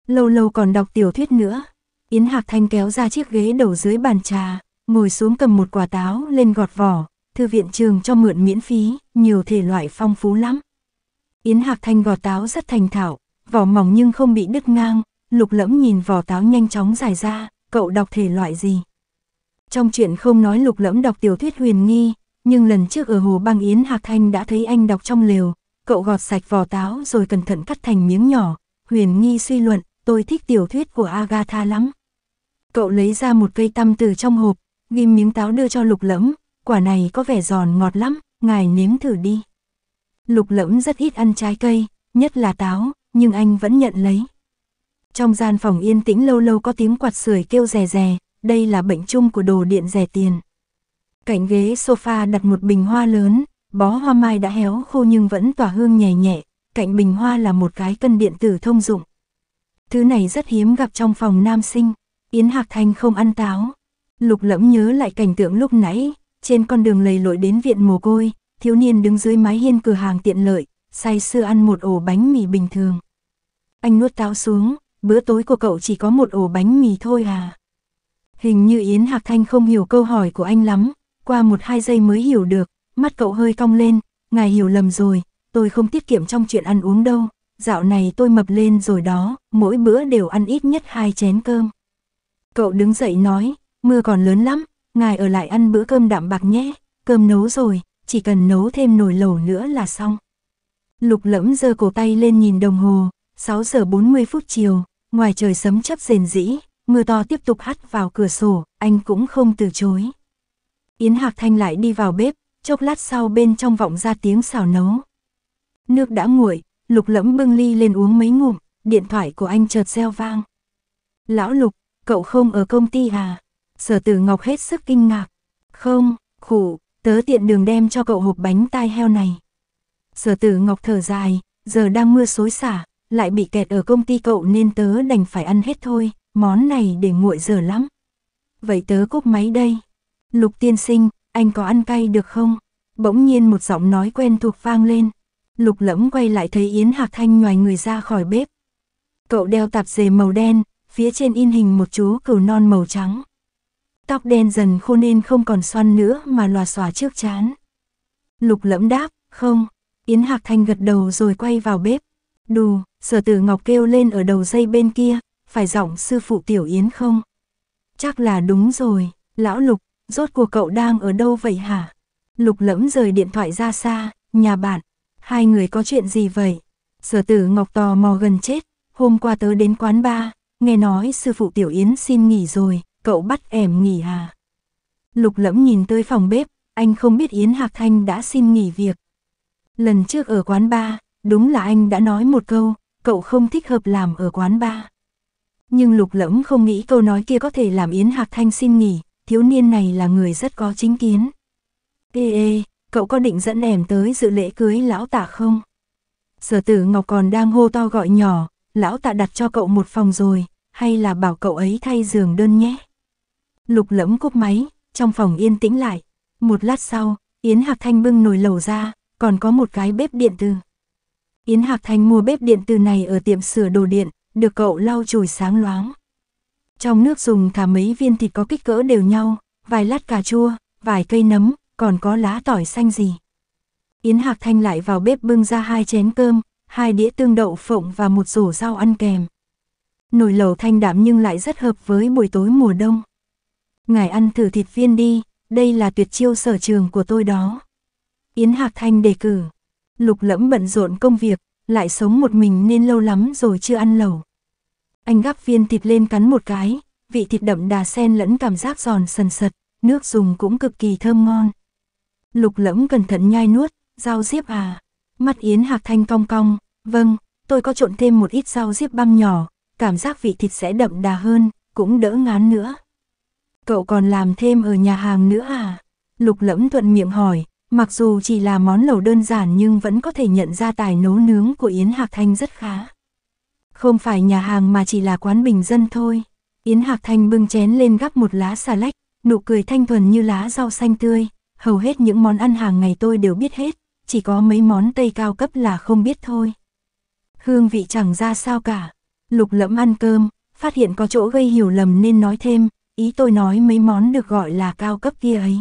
Lâu lâu còn đọc tiểu thuyết nữa, Yến Hạc Thanh kéo ra chiếc ghế đầu dưới bàn trà, ngồi xuống cầm một quả táo lên gọt vỏ, thư viện trường cho mượn miễn phí, nhiều thể loại phong phú lắm. Yến Hạc Thanh gọt táo rất thành thạo, vỏ mỏng nhưng không bị đứt ngang, lục lẫm nhìn vỏ táo nhanh chóng giải ra, cậu đọc thể loại gì? Trong chuyện không nói lục lẫm đọc tiểu thuyết huyền nghi, nhưng lần trước ở hồ băng Yến Hạc Thanh đã thấy anh đọc trong lều, cậu gọt sạch vỏ táo rồi cẩn thận cắt thành miếng nhỏ, huyền nghi suy luận, tôi thích tiểu thuyết của Agatha lắm. Cậu lấy ra một cây tăm từ trong hộp, ghim miếng táo đưa cho lục lẫm, quả này có vẻ giòn ngọt lắm, ngài nếm thử đi. Lục lẫm rất ít ăn trái cây, nhất là táo, nhưng anh vẫn nhận lấy. Trong gian phòng yên tĩnh lâu lâu có tiếng quạt sưởi kêu rè rè, đây là bệnh chung của đồ điện rẻ tiền. Cạnh ghế sofa đặt một bình hoa lớn, bó hoa mai đã héo khô nhưng vẫn tỏa hương nhẹ nhẹ, cạnh bình hoa là một cái cân điện tử thông dụng. Thứ này rất hiếm gặp trong phòng nam sinh, Yến Hạc Thanh không ăn táo. Lục lẫm nhớ lại cảnh tượng lúc nãy, trên con đường lầy lội đến viện mồ côi, thiếu niên đứng dưới mái hiên cửa hàng tiện lợi, say sưa ăn một ổ bánh mì bình thường. Anh nuốt táo xuống, bữa tối của cậu chỉ có một ổ bánh mì thôi à? Hình như Yến Hạc Thanh không hiểu câu hỏi của anh lắm, qua một hai giây mới hiểu được, mắt cậu hơi cong lên, ngài hiểu lầm rồi, tôi không tiết kiệm trong chuyện ăn uống đâu, dạo này tôi mập lên rồi đó, mỗi bữa đều ăn ít nhất hai chén cơm. Cậu đứng dậy nói, mưa còn lớn lắm, ngài ở lại ăn bữa cơm đạm bạc nhé, cơm nấu rồi, chỉ cần nấu thêm nồi lẩu nữa là xong. Lục lẫm giơ cổ tay lên nhìn đồng hồ, 6 giờ 40 phút chiều, Ngoài trời sấm chớp rền rĩ, mưa to tiếp tục hắt vào cửa sổ, anh cũng không từ chối. Yến Hạc Thanh lại đi vào bếp, chốc lát sau bên trong vọng ra tiếng xào nấu. Nước đã nguội, Lục Lẫm bưng ly lên uống mấy ngụm, điện thoại của anh chợt reo vang. Lão Lục, cậu không ở công ty à? Sở Tử Ngọc hết sức kinh ngạc. Không, khủ, tớ tiện đường đem cho cậu hộp bánh tai heo này. Sở Tử Ngọc thở dài, giờ đang mưa xối xả, lại bị kẹt ở công ty cậu nên tớ đành phải ăn hết thôi, món này để nguội giờ lắm. Vậy tớ cúp máy đây. Lục tiên sinh, anh có ăn cay được không? Bỗng nhiên một giọng nói quen thuộc vang lên. Lục lẫm quay lại thấy Yến Hạc Thanh ngoài người ra khỏi bếp. Cậu đeo tạp dề màu đen, phía trên in hình một chú cừu non màu trắng. Tóc đen dần khô nên không còn xoăn nữa mà lòa xòa trước chán. Lục lẫm đáp, không. Yến Hạc Thanh gật đầu rồi quay vào bếp. Đù, sở tử ngọc kêu lên ở đầu dây bên kia, phải giọng sư phụ tiểu yến không? Chắc là đúng rồi, lão lục, rốt cuộc cậu đang ở đâu vậy hả? Lục lẫm rời điện thoại ra xa, nhà bạn, hai người có chuyện gì vậy? Sở tử ngọc tò mò gần chết, hôm qua tớ đến quán ba, nghe nói sư phụ tiểu yến xin nghỉ rồi, cậu bắt ẻm nghỉ à? Lục lẫm nhìn tới phòng bếp, anh không biết Yến Hạc Thanh đã xin nghỉ việc. Lần trước ở quán ba, Đúng là anh đã nói một câu, cậu không thích hợp làm ở quán ba Nhưng lục lẫm không nghĩ câu nói kia có thể làm Yến Hạc Thanh xin nghỉ, thiếu niên này là người rất có chính kiến. Ê ê, cậu có định dẫn em tới dự lễ cưới lão tạ không? Sở tử Ngọc còn đang hô to gọi nhỏ, lão tạ đặt cho cậu một phòng rồi, hay là bảo cậu ấy thay giường đơn nhé? Lục lẫm cúp máy, trong phòng yên tĩnh lại. Một lát sau, Yến Hạc Thanh bưng nồi lẩu ra, còn có một cái bếp điện từ. Yến Hạc Thanh mua bếp điện từ này ở tiệm sửa đồ điện, được cậu lau chùi sáng loáng. Trong nước dùng thả mấy viên thịt có kích cỡ đều nhau, vài lát cà chua, vài cây nấm, còn có lá tỏi xanh gì. Yến Hạc Thanh lại vào bếp bưng ra hai chén cơm, hai đĩa tương đậu phộng và một rổ rau ăn kèm. Nồi lẩu thanh đạm nhưng lại rất hợp với buổi tối mùa đông. Ngài ăn thử thịt viên đi, đây là tuyệt chiêu sở trường của tôi đó. Yến Hạc Thanh đề cử lục lẫm bận rộn công việc, lại sống một mình nên lâu lắm rồi chưa ăn lẩu. Anh gắp viên thịt lên cắn một cái, vị thịt đậm đà sen lẫn cảm giác giòn sần sật, nước dùng cũng cực kỳ thơm ngon. Lục lẫm cẩn thận nhai nuốt, rau diếp à. Mắt Yến Hạc Thanh cong cong, vâng, tôi có trộn thêm một ít rau diếp băm nhỏ, cảm giác vị thịt sẽ đậm đà hơn, cũng đỡ ngán nữa. Cậu còn làm thêm ở nhà hàng nữa à? Lục lẫm thuận miệng hỏi, Mặc dù chỉ là món lẩu đơn giản nhưng vẫn có thể nhận ra tài nấu nướng của Yến Hạc Thanh rất khá. Không phải nhà hàng mà chỉ là quán bình dân thôi. Yến Hạc Thanh bưng chén lên gắp một lá xà lách, nụ cười thanh thuần như lá rau xanh tươi. Hầu hết những món ăn hàng ngày tôi đều biết hết, chỉ có mấy món Tây cao cấp là không biết thôi. Hương vị chẳng ra sao cả. Lục lẫm ăn cơm, phát hiện có chỗ gây hiểu lầm nên nói thêm, ý tôi nói mấy món được gọi là cao cấp kia ấy.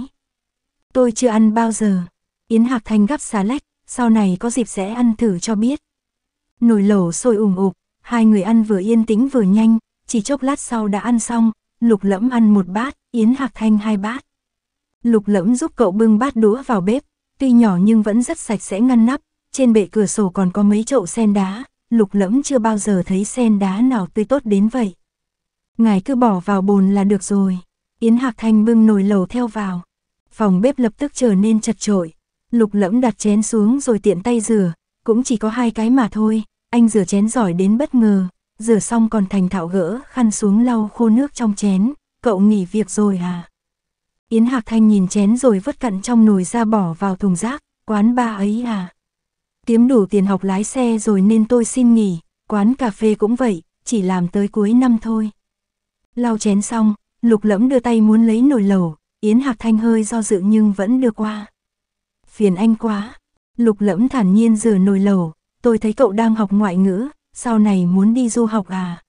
Tôi chưa ăn bao giờ. Yến Hạc Thanh gắp xá lách, sau này có dịp sẽ ăn thử cho biết. Nồi lẩu sôi ủng ục, hai người ăn vừa yên tĩnh vừa nhanh, chỉ chốc lát sau đã ăn xong, lục lẫm ăn một bát, Yến Hạc Thanh hai bát. Lục lẫm giúp cậu bưng bát đũa vào bếp, tuy nhỏ nhưng vẫn rất sạch sẽ ngăn nắp, trên bệ cửa sổ còn có mấy chậu sen đá, lục lẫm chưa bao giờ thấy sen đá nào tươi tốt đến vậy. Ngài cứ bỏ vào bồn là được rồi. Yến Hạc Thanh bưng nồi lẩu theo vào. Phòng bếp lập tức trở nên chật trội. Lục lẫm đặt chén xuống rồi tiện tay rửa, cũng chỉ có hai cái mà thôi, anh rửa chén giỏi đến bất ngờ, rửa xong còn thành thạo gỡ khăn xuống lau khô nước trong chén, cậu nghỉ việc rồi à? Yến Hạc Thanh nhìn chén rồi vứt cặn trong nồi ra bỏ vào thùng rác, quán ba ấy à? Kiếm đủ tiền học lái xe rồi nên tôi xin nghỉ, quán cà phê cũng vậy, chỉ làm tới cuối năm thôi. Lau chén xong, lục lẫm đưa tay muốn lấy nồi lẩu, Yến Hạc Thanh hơi do dự nhưng vẫn đưa qua. Phiền anh quá. Lục lẫm thản nhiên rửa nồi lẩu, tôi thấy cậu đang học ngoại ngữ, sau này muốn đi du học à?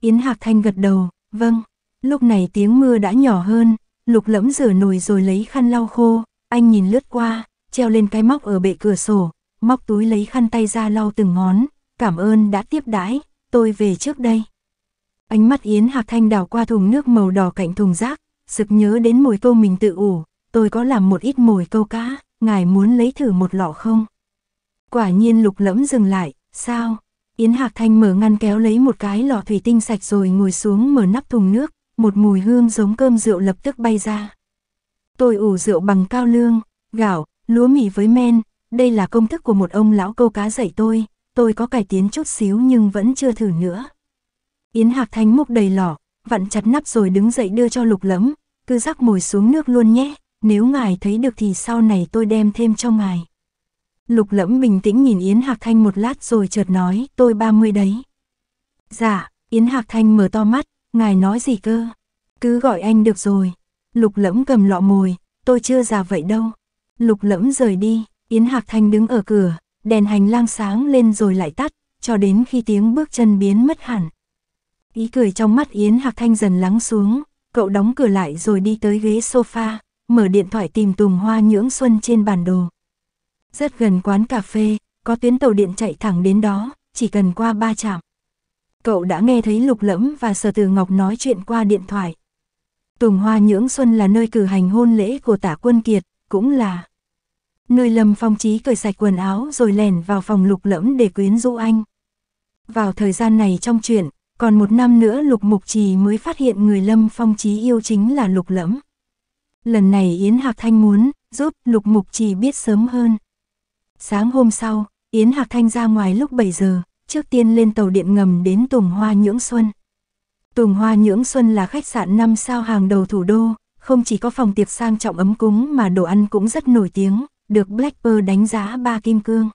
Yến Hạc Thanh gật đầu, vâng. Lúc này tiếng mưa đã nhỏ hơn, lục lẫm rửa nồi rồi lấy khăn lau khô, anh nhìn lướt qua, treo lên cái móc ở bệ cửa sổ, móc túi lấy khăn tay ra lau từng ngón, cảm ơn đã tiếp đãi, tôi về trước đây. Ánh mắt Yến Hạc Thanh đảo qua thùng nước màu đỏ cạnh thùng rác, sực nhớ đến mồi câu mình tự ủ, tôi có làm một ít mồi câu cá, ngài muốn lấy thử một lọ không? Quả nhiên lục lẫm dừng lại, sao? Yến Hạc Thanh mở ngăn kéo lấy một cái lọ thủy tinh sạch rồi ngồi xuống mở nắp thùng nước, một mùi hương giống cơm rượu lập tức bay ra. Tôi ủ rượu bằng cao lương, gạo, lúa mì với men, đây là công thức của một ông lão câu cá dạy tôi, tôi có cải tiến chút xíu nhưng vẫn chưa thử nữa. Yến Hạc Thanh múc đầy lọ, vặn chặt nắp rồi đứng dậy đưa cho lục lẫm, cứ rắc mồi xuống nước luôn nhé, nếu ngài thấy được thì sau này tôi đem thêm cho ngài. Lục lẫm bình tĩnh nhìn Yến Hạc Thanh một lát rồi chợt nói, tôi 30 đấy. Dạ, Yến Hạc Thanh mở to mắt, ngài nói gì cơ? Cứ gọi anh được rồi. Lục lẫm cầm lọ mồi, tôi chưa già vậy đâu. Lục lẫm rời đi, Yến Hạc Thanh đứng ở cửa, đèn hành lang sáng lên rồi lại tắt, cho đến khi tiếng bước chân biến mất hẳn. Ý cười trong mắt Yến Hạc Thanh dần lắng xuống, cậu đóng cửa lại rồi đi tới ghế sofa, mở điện thoại tìm tùm hoa nhưỡng xuân trên bản đồ. Rất gần quán cà phê, có tuyến tàu điện chạy thẳng đến đó, chỉ cần qua ba trạm. Cậu đã nghe thấy Lục Lẫm và Sở Từ Ngọc nói chuyện qua điện thoại. Tùng Hoa Nhưỡng Xuân là nơi cử hành hôn lễ của tả quân kiệt, cũng là nơi Lâm Phong Trí cởi sạch quần áo rồi lẻn vào phòng Lục Lẫm để quyến rũ anh. Vào thời gian này trong chuyện, còn một năm nữa Lục Mục Trì mới phát hiện người Lâm Phong Chí yêu chính là Lục Lẫm. Lần này Yến Hạc Thanh muốn giúp Lục Mục Trì biết sớm hơn. Sáng hôm sau, Yến Hạc Thanh ra ngoài lúc 7 giờ, trước tiên lên tàu điện ngầm đến Tùng Hoa Nhưỡng Xuân. Tùng Hoa Nhưỡng Xuân là khách sạn 5 sao hàng đầu thủ đô, không chỉ có phòng tiệc sang trọng ấm cúng mà đồ ăn cũng rất nổi tiếng, được Black đánh giá ba kim cương.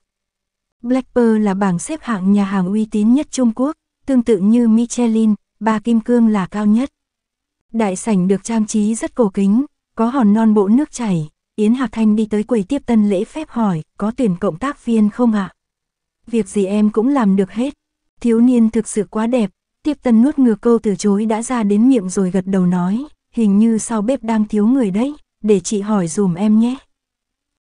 Black là bảng xếp hạng nhà hàng uy tín nhất Trung Quốc, tương tự như Michelin, ba kim cương là cao nhất. Đại sảnh được trang trí rất cổ kính, có hòn non bộ nước chảy, Yến Hạc Thanh đi tới quầy tiếp tân lễ phép hỏi, có tuyển cộng tác viên không ạ? Việc gì em cũng làm được hết, thiếu niên thực sự quá đẹp, tiếp tân nuốt ngược câu từ chối đã ra đến miệng rồi gật đầu nói, hình như sau bếp đang thiếu người đấy, để chị hỏi dùm em nhé.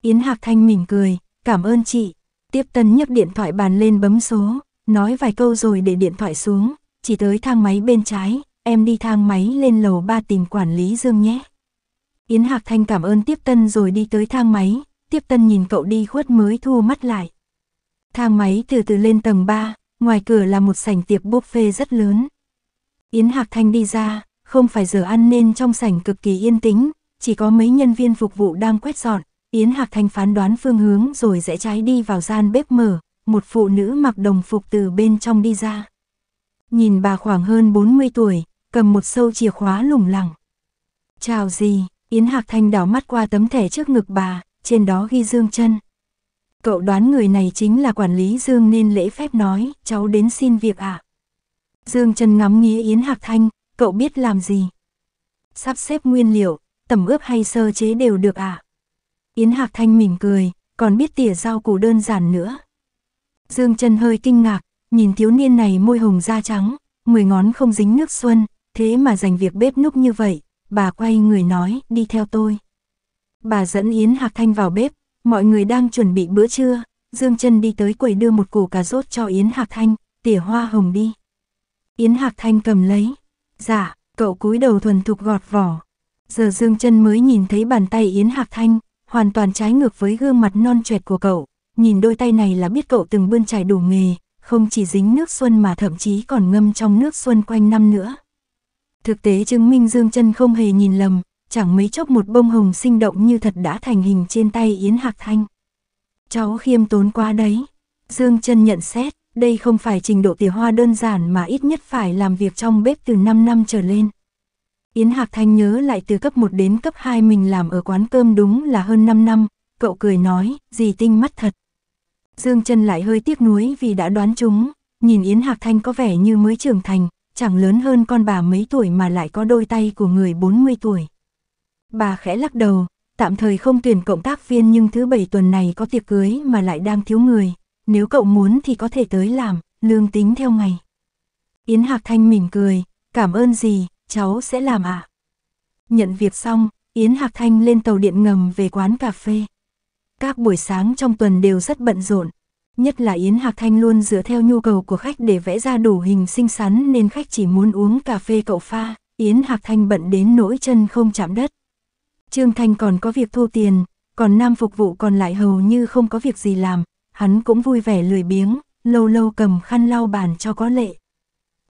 Yến Hạc Thanh mỉm cười, cảm ơn chị, tiếp tân nhấc điện thoại bàn lên bấm số, nói vài câu rồi để điện thoại xuống, chỉ tới thang máy bên trái, em đi thang máy lên lầu 3 tìm quản lý Dương nhé. Yến Hạc Thanh cảm ơn Tiếp Tân rồi đi tới thang máy, Tiếp Tân nhìn cậu đi khuất mới thu mắt lại. Thang máy từ từ lên tầng 3, ngoài cửa là một sảnh tiệc buffet rất lớn. Yến Hạc Thanh đi ra, không phải giờ ăn nên trong sảnh cực kỳ yên tĩnh, chỉ có mấy nhân viên phục vụ đang quét dọn. Yến Hạc Thanh phán đoán phương hướng rồi rẽ trái đi vào gian bếp mở, một phụ nữ mặc đồng phục từ bên trong đi ra. Nhìn bà khoảng hơn 40 tuổi, cầm một sâu chìa khóa lủng lẳng. Chào gì, Yến Hạc Thanh đảo mắt qua tấm thẻ trước ngực bà, trên đó ghi Dương chân. Cậu đoán người này chính là quản lý Dương nên lễ phép nói, cháu đến xin việc ạ. À? Dương chân ngắm nghía Yến Hạc Thanh, cậu biết làm gì? Sắp xếp nguyên liệu, tẩm ướp hay sơ chế đều được ạ. À? Yến Hạc Thanh mỉm cười, còn biết tỉa rau củ đơn giản nữa. Dương chân hơi kinh ngạc, nhìn thiếu niên này môi hồng da trắng, mười ngón không dính nước xuân, thế mà dành việc bếp núc như vậy, bà quay người nói, đi theo tôi. Bà dẫn Yến Hạc Thanh vào bếp, mọi người đang chuẩn bị bữa trưa, Dương chân đi tới quầy đưa một củ cà rốt cho Yến Hạc Thanh, tỉa hoa hồng đi. Yến Hạc Thanh cầm lấy, dạ, cậu cúi đầu thuần thục gọt vỏ. Giờ Dương chân mới nhìn thấy bàn tay Yến Hạc Thanh, hoàn toàn trái ngược với gương mặt non trẻ của cậu, nhìn đôi tay này là biết cậu từng bươn trải đủ nghề, không chỉ dính nước xuân mà thậm chí còn ngâm trong nước xuân quanh năm nữa. Thực tế chứng minh Dương chân không hề nhìn lầm, chẳng mấy chốc một bông hồng sinh động như thật đã thành hình trên tay Yến Hạc Thanh. Cháu khiêm tốn quá đấy. Dương chân nhận xét, đây không phải trình độ tỉa hoa đơn giản mà ít nhất phải làm việc trong bếp từ 5 năm trở lên. Yến Hạc Thanh nhớ lại từ cấp 1 đến cấp 2 mình làm ở quán cơm đúng là hơn 5 năm, cậu cười nói, dì tinh mắt thật. Dương chân lại hơi tiếc nuối vì đã đoán chúng, nhìn Yến Hạc Thanh có vẻ như mới trưởng thành, chẳng lớn hơn con bà mấy tuổi mà lại có đôi tay của người 40 tuổi. Bà khẽ lắc đầu, tạm thời không tuyển cộng tác viên nhưng thứ bảy tuần này có tiệc cưới mà lại đang thiếu người, nếu cậu muốn thì có thể tới làm, lương tính theo ngày. Yến Hạc Thanh mỉm cười, cảm ơn gì, cháu sẽ làm ạ. À? Nhận việc xong, Yến Hạc Thanh lên tàu điện ngầm về quán cà phê. Các buổi sáng trong tuần đều rất bận rộn. Nhất là Yến Hạc Thanh luôn dựa theo nhu cầu của khách để vẽ ra đủ hình xinh xắn nên khách chỉ muốn uống cà phê cậu pha, Yến Hạc Thanh bận đến nỗi chân không chạm đất. Trương Thanh còn có việc thu tiền, còn nam phục vụ còn lại hầu như không có việc gì làm, hắn cũng vui vẻ lười biếng, lâu lâu cầm khăn lau bàn cho có lệ.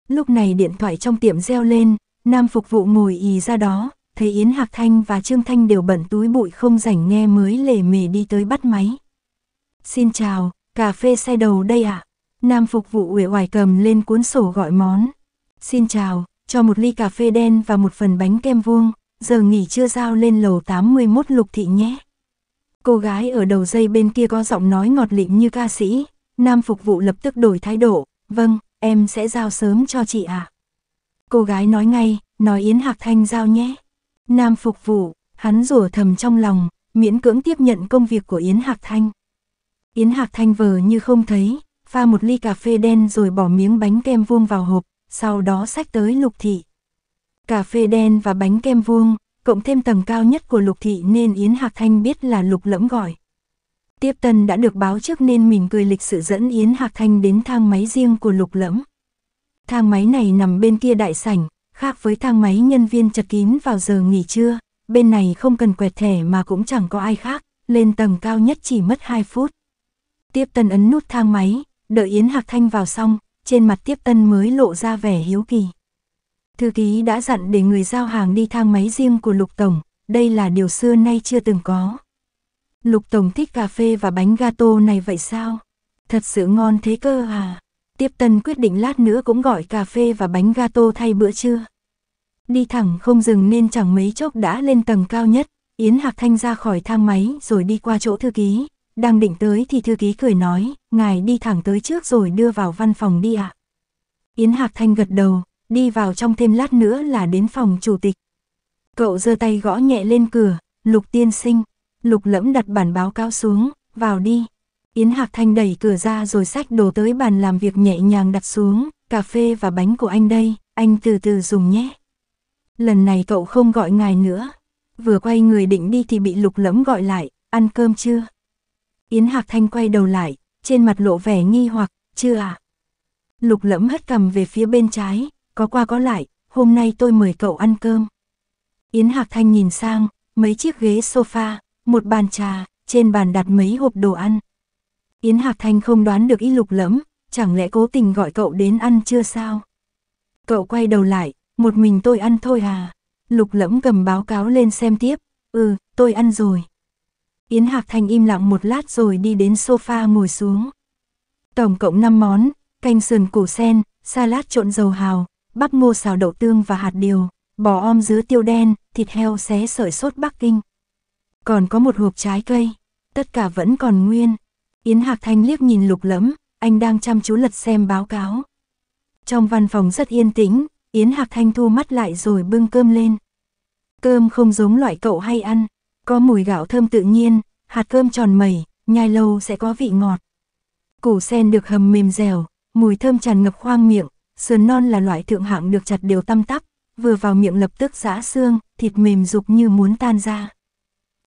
Lúc này điện thoại trong tiệm reo lên, nam phục vụ ngồi ì ra đó, thấy Yến Hạc Thanh và Trương Thanh đều bận túi bụi không rảnh nghe mới lề mề đi tới bắt máy. Xin chào, cà phê xe đầu đây ạ. Nam phục vụ uể oải cầm lên cuốn sổ gọi món. Xin chào, cho một ly cà phê đen và một phần bánh kem vuông, giờ nghỉ trưa giao lên lầu 81 lục thị nhé. Cô gái ở đầu dây bên kia có giọng nói ngọt lịm như ca sĩ, nam phục vụ lập tức đổi thái độ, vâng, em sẽ giao sớm cho chị ạ. À. Cô gái nói ngay, nói Yến Hạc Thanh giao nhé. Nam phục vụ, hắn rủa thầm trong lòng, miễn cưỡng tiếp nhận công việc của Yến Hạc Thanh. Yến Hạc Thanh vờ như không thấy, pha một ly cà phê đen rồi bỏ miếng bánh kem vuông vào hộp, sau đó xách tới lục thị. Cà phê đen và bánh kem vuông, cộng thêm tầng cao nhất của lục thị nên Yến Hạc Thanh biết là lục lẫm gọi. Tiếp tân đã được báo trước nên mỉm cười lịch sự dẫn Yến Hạc Thanh đến thang máy riêng của lục lẫm. Thang máy này nằm bên kia đại sảnh, Khác với thang máy nhân viên chật kín vào giờ nghỉ trưa, bên này không cần quẹt thẻ mà cũng chẳng có ai khác, lên tầng cao nhất chỉ mất 2 phút. Tiếp tân ấn nút thang máy, đợi Yến Hạc Thanh vào xong, trên mặt tiếp tân mới lộ ra vẻ hiếu kỳ. Thư ký đã dặn để người giao hàng đi thang máy riêng của Lục Tổng, đây là điều xưa nay chưa từng có. Lục Tổng thích cà phê và bánh gato này vậy sao? Thật sự ngon thế cơ à? Tiếp tân quyết định lát nữa cũng gọi cà phê và bánh gato thay bữa trưa. Đi thẳng không dừng nên chẳng mấy chốc đã lên tầng cao nhất, Yến Hạc Thanh ra khỏi thang máy rồi đi qua chỗ thư ký, đang định tới thì thư ký cười nói, ngài đi thẳng tới trước rồi đưa vào văn phòng đi ạ. À. Yến Hạc Thanh gật đầu, đi vào trong thêm lát nữa là đến phòng chủ tịch. Cậu giơ tay gõ nhẹ lên cửa, lục tiên sinh, lục lẫm đặt bản báo cáo xuống, vào đi. Yến Hạc Thanh đẩy cửa ra rồi xách đồ tới bàn làm việc nhẹ nhàng đặt xuống, cà phê và bánh của anh đây, anh từ từ dùng nhé. Lần này cậu không gọi ngài nữa. Vừa quay người định đi thì bị lục lẫm gọi lại, ăn cơm chưa? Yến Hạc Thanh quay đầu lại, trên mặt lộ vẻ nghi hoặc, chưa à? Lục lẫm hất cầm về phía bên trái, có qua có lại, hôm nay tôi mời cậu ăn cơm. Yến Hạc Thanh nhìn sang, mấy chiếc ghế sofa, một bàn trà, trên bàn đặt mấy hộp đồ ăn, Yến Hạc Thanh không đoán được ý lục lẫm, chẳng lẽ cố tình gọi cậu đến ăn chưa sao? Cậu quay đầu lại, một mình tôi ăn thôi à? Lục lẫm cầm báo cáo lên xem tiếp, ừ, tôi ăn rồi. Yến Hạc Thanh im lặng một lát rồi đi đến sofa ngồi xuống. Tổng cộng 5 món, canh sườn củ sen, salad trộn dầu hào, bắp ngô xào đậu tương và hạt điều, bò om dứa tiêu đen, thịt heo xé sợi sốt Bắc Kinh. Còn có một hộp trái cây, tất cả vẫn còn nguyên. Yến Hạc Thanh liếc nhìn lục lẫm, anh đang chăm chú lật xem báo cáo. Trong văn phòng rất yên tĩnh, Yến Hạc Thanh thu mắt lại rồi bưng cơm lên. Cơm không giống loại cậu hay ăn, có mùi gạo thơm tự nhiên, hạt cơm tròn mẩy, nhai lâu sẽ có vị ngọt. Củ sen được hầm mềm dẻo, mùi thơm tràn ngập khoang miệng, sườn non là loại thượng hạng được chặt đều tăm tắp, vừa vào miệng lập tức giã xương, thịt mềm dục như muốn tan ra.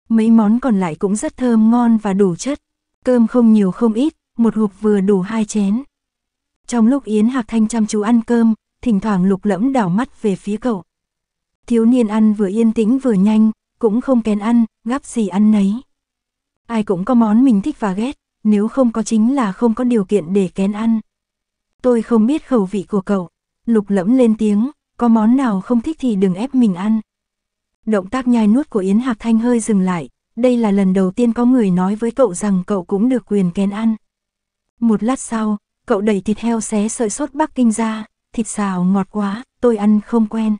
Mấy món còn lại cũng rất thơm ngon và đủ chất. Cơm không nhiều không ít, một hộp vừa đủ hai chén. Trong lúc Yến Hạc Thanh chăm chú ăn cơm, thỉnh thoảng lục lẫm đảo mắt về phía cậu. Thiếu niên ăn vừa yên tĩnh vừa nhanh, cũng không kén ăn, gắp gì ăn nấy. Ai cũng có món mình thích và ghét, nếu không có chính là không có điều kiện để kén ăn. Tôi không biết khẩu vị của cậu, lục lẫm lên tiếng, có món nào không thích thì đừng ép mình ăn. Động tác nhai nuốt của Yến Hạc Thanh hơi dừng lại, đây là lần đầu tiên có người nói với cậu rằng cậu cũng được quyền kén ăn. Một lát sau, cậu đẩy thịt heo xé sợi sốt Bắc Kinh ra, thịt xào ngọt quá, tôi ăn không quen.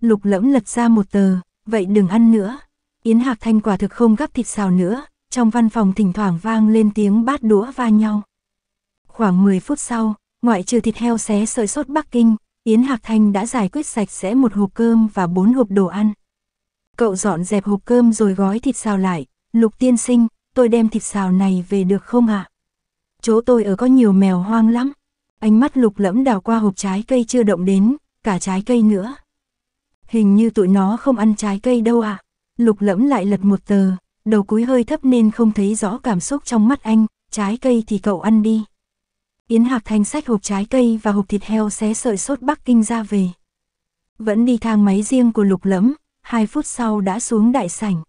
Lục lẫm lật ra một tờ, vậy đừng ăn nữa. Yến Hạc Thanh quả thực không gắp thịt xào nữa, trong văn phòng thỉnh thoảng vang lên tiếng bát đũa va nhau. Khoảng 10 phút sau, ngoại trừ thịt heo xé sợi sốt Bắc Kinh, Yến Hạc Thanh đã giải quyết sạch sẽ một hộp cơm và bốn hộp đồ ăn. Cậu dọn dẹp hộp cơm rồi gói thịt xào lại, lục tiên sinh, tôi đem thịt xào này về được không ạ? Chỗ tôi ở có nhiều mèo hoang lắm. Ánh mắt lục lẫm đào qua hộp trái cây chưa động đến, cả trái cây nữa. Hình như tụi nó không ăn trái cây đâu ạ. À? Lục lẫm lại lật một tờ, đầu cúi hơi thấp nên không thấy rõ cảm xúc trong mắt anh, trái cây thì cậu ăn đi. Yến Hạc Thanh sách hộp trái cây và hộp thịt heo xé sợi sốt Bắc Kinh ra về. Vẫn đi thang máy riêng của Lục Lẫm, hai phút sau đã xuống đại sảnh.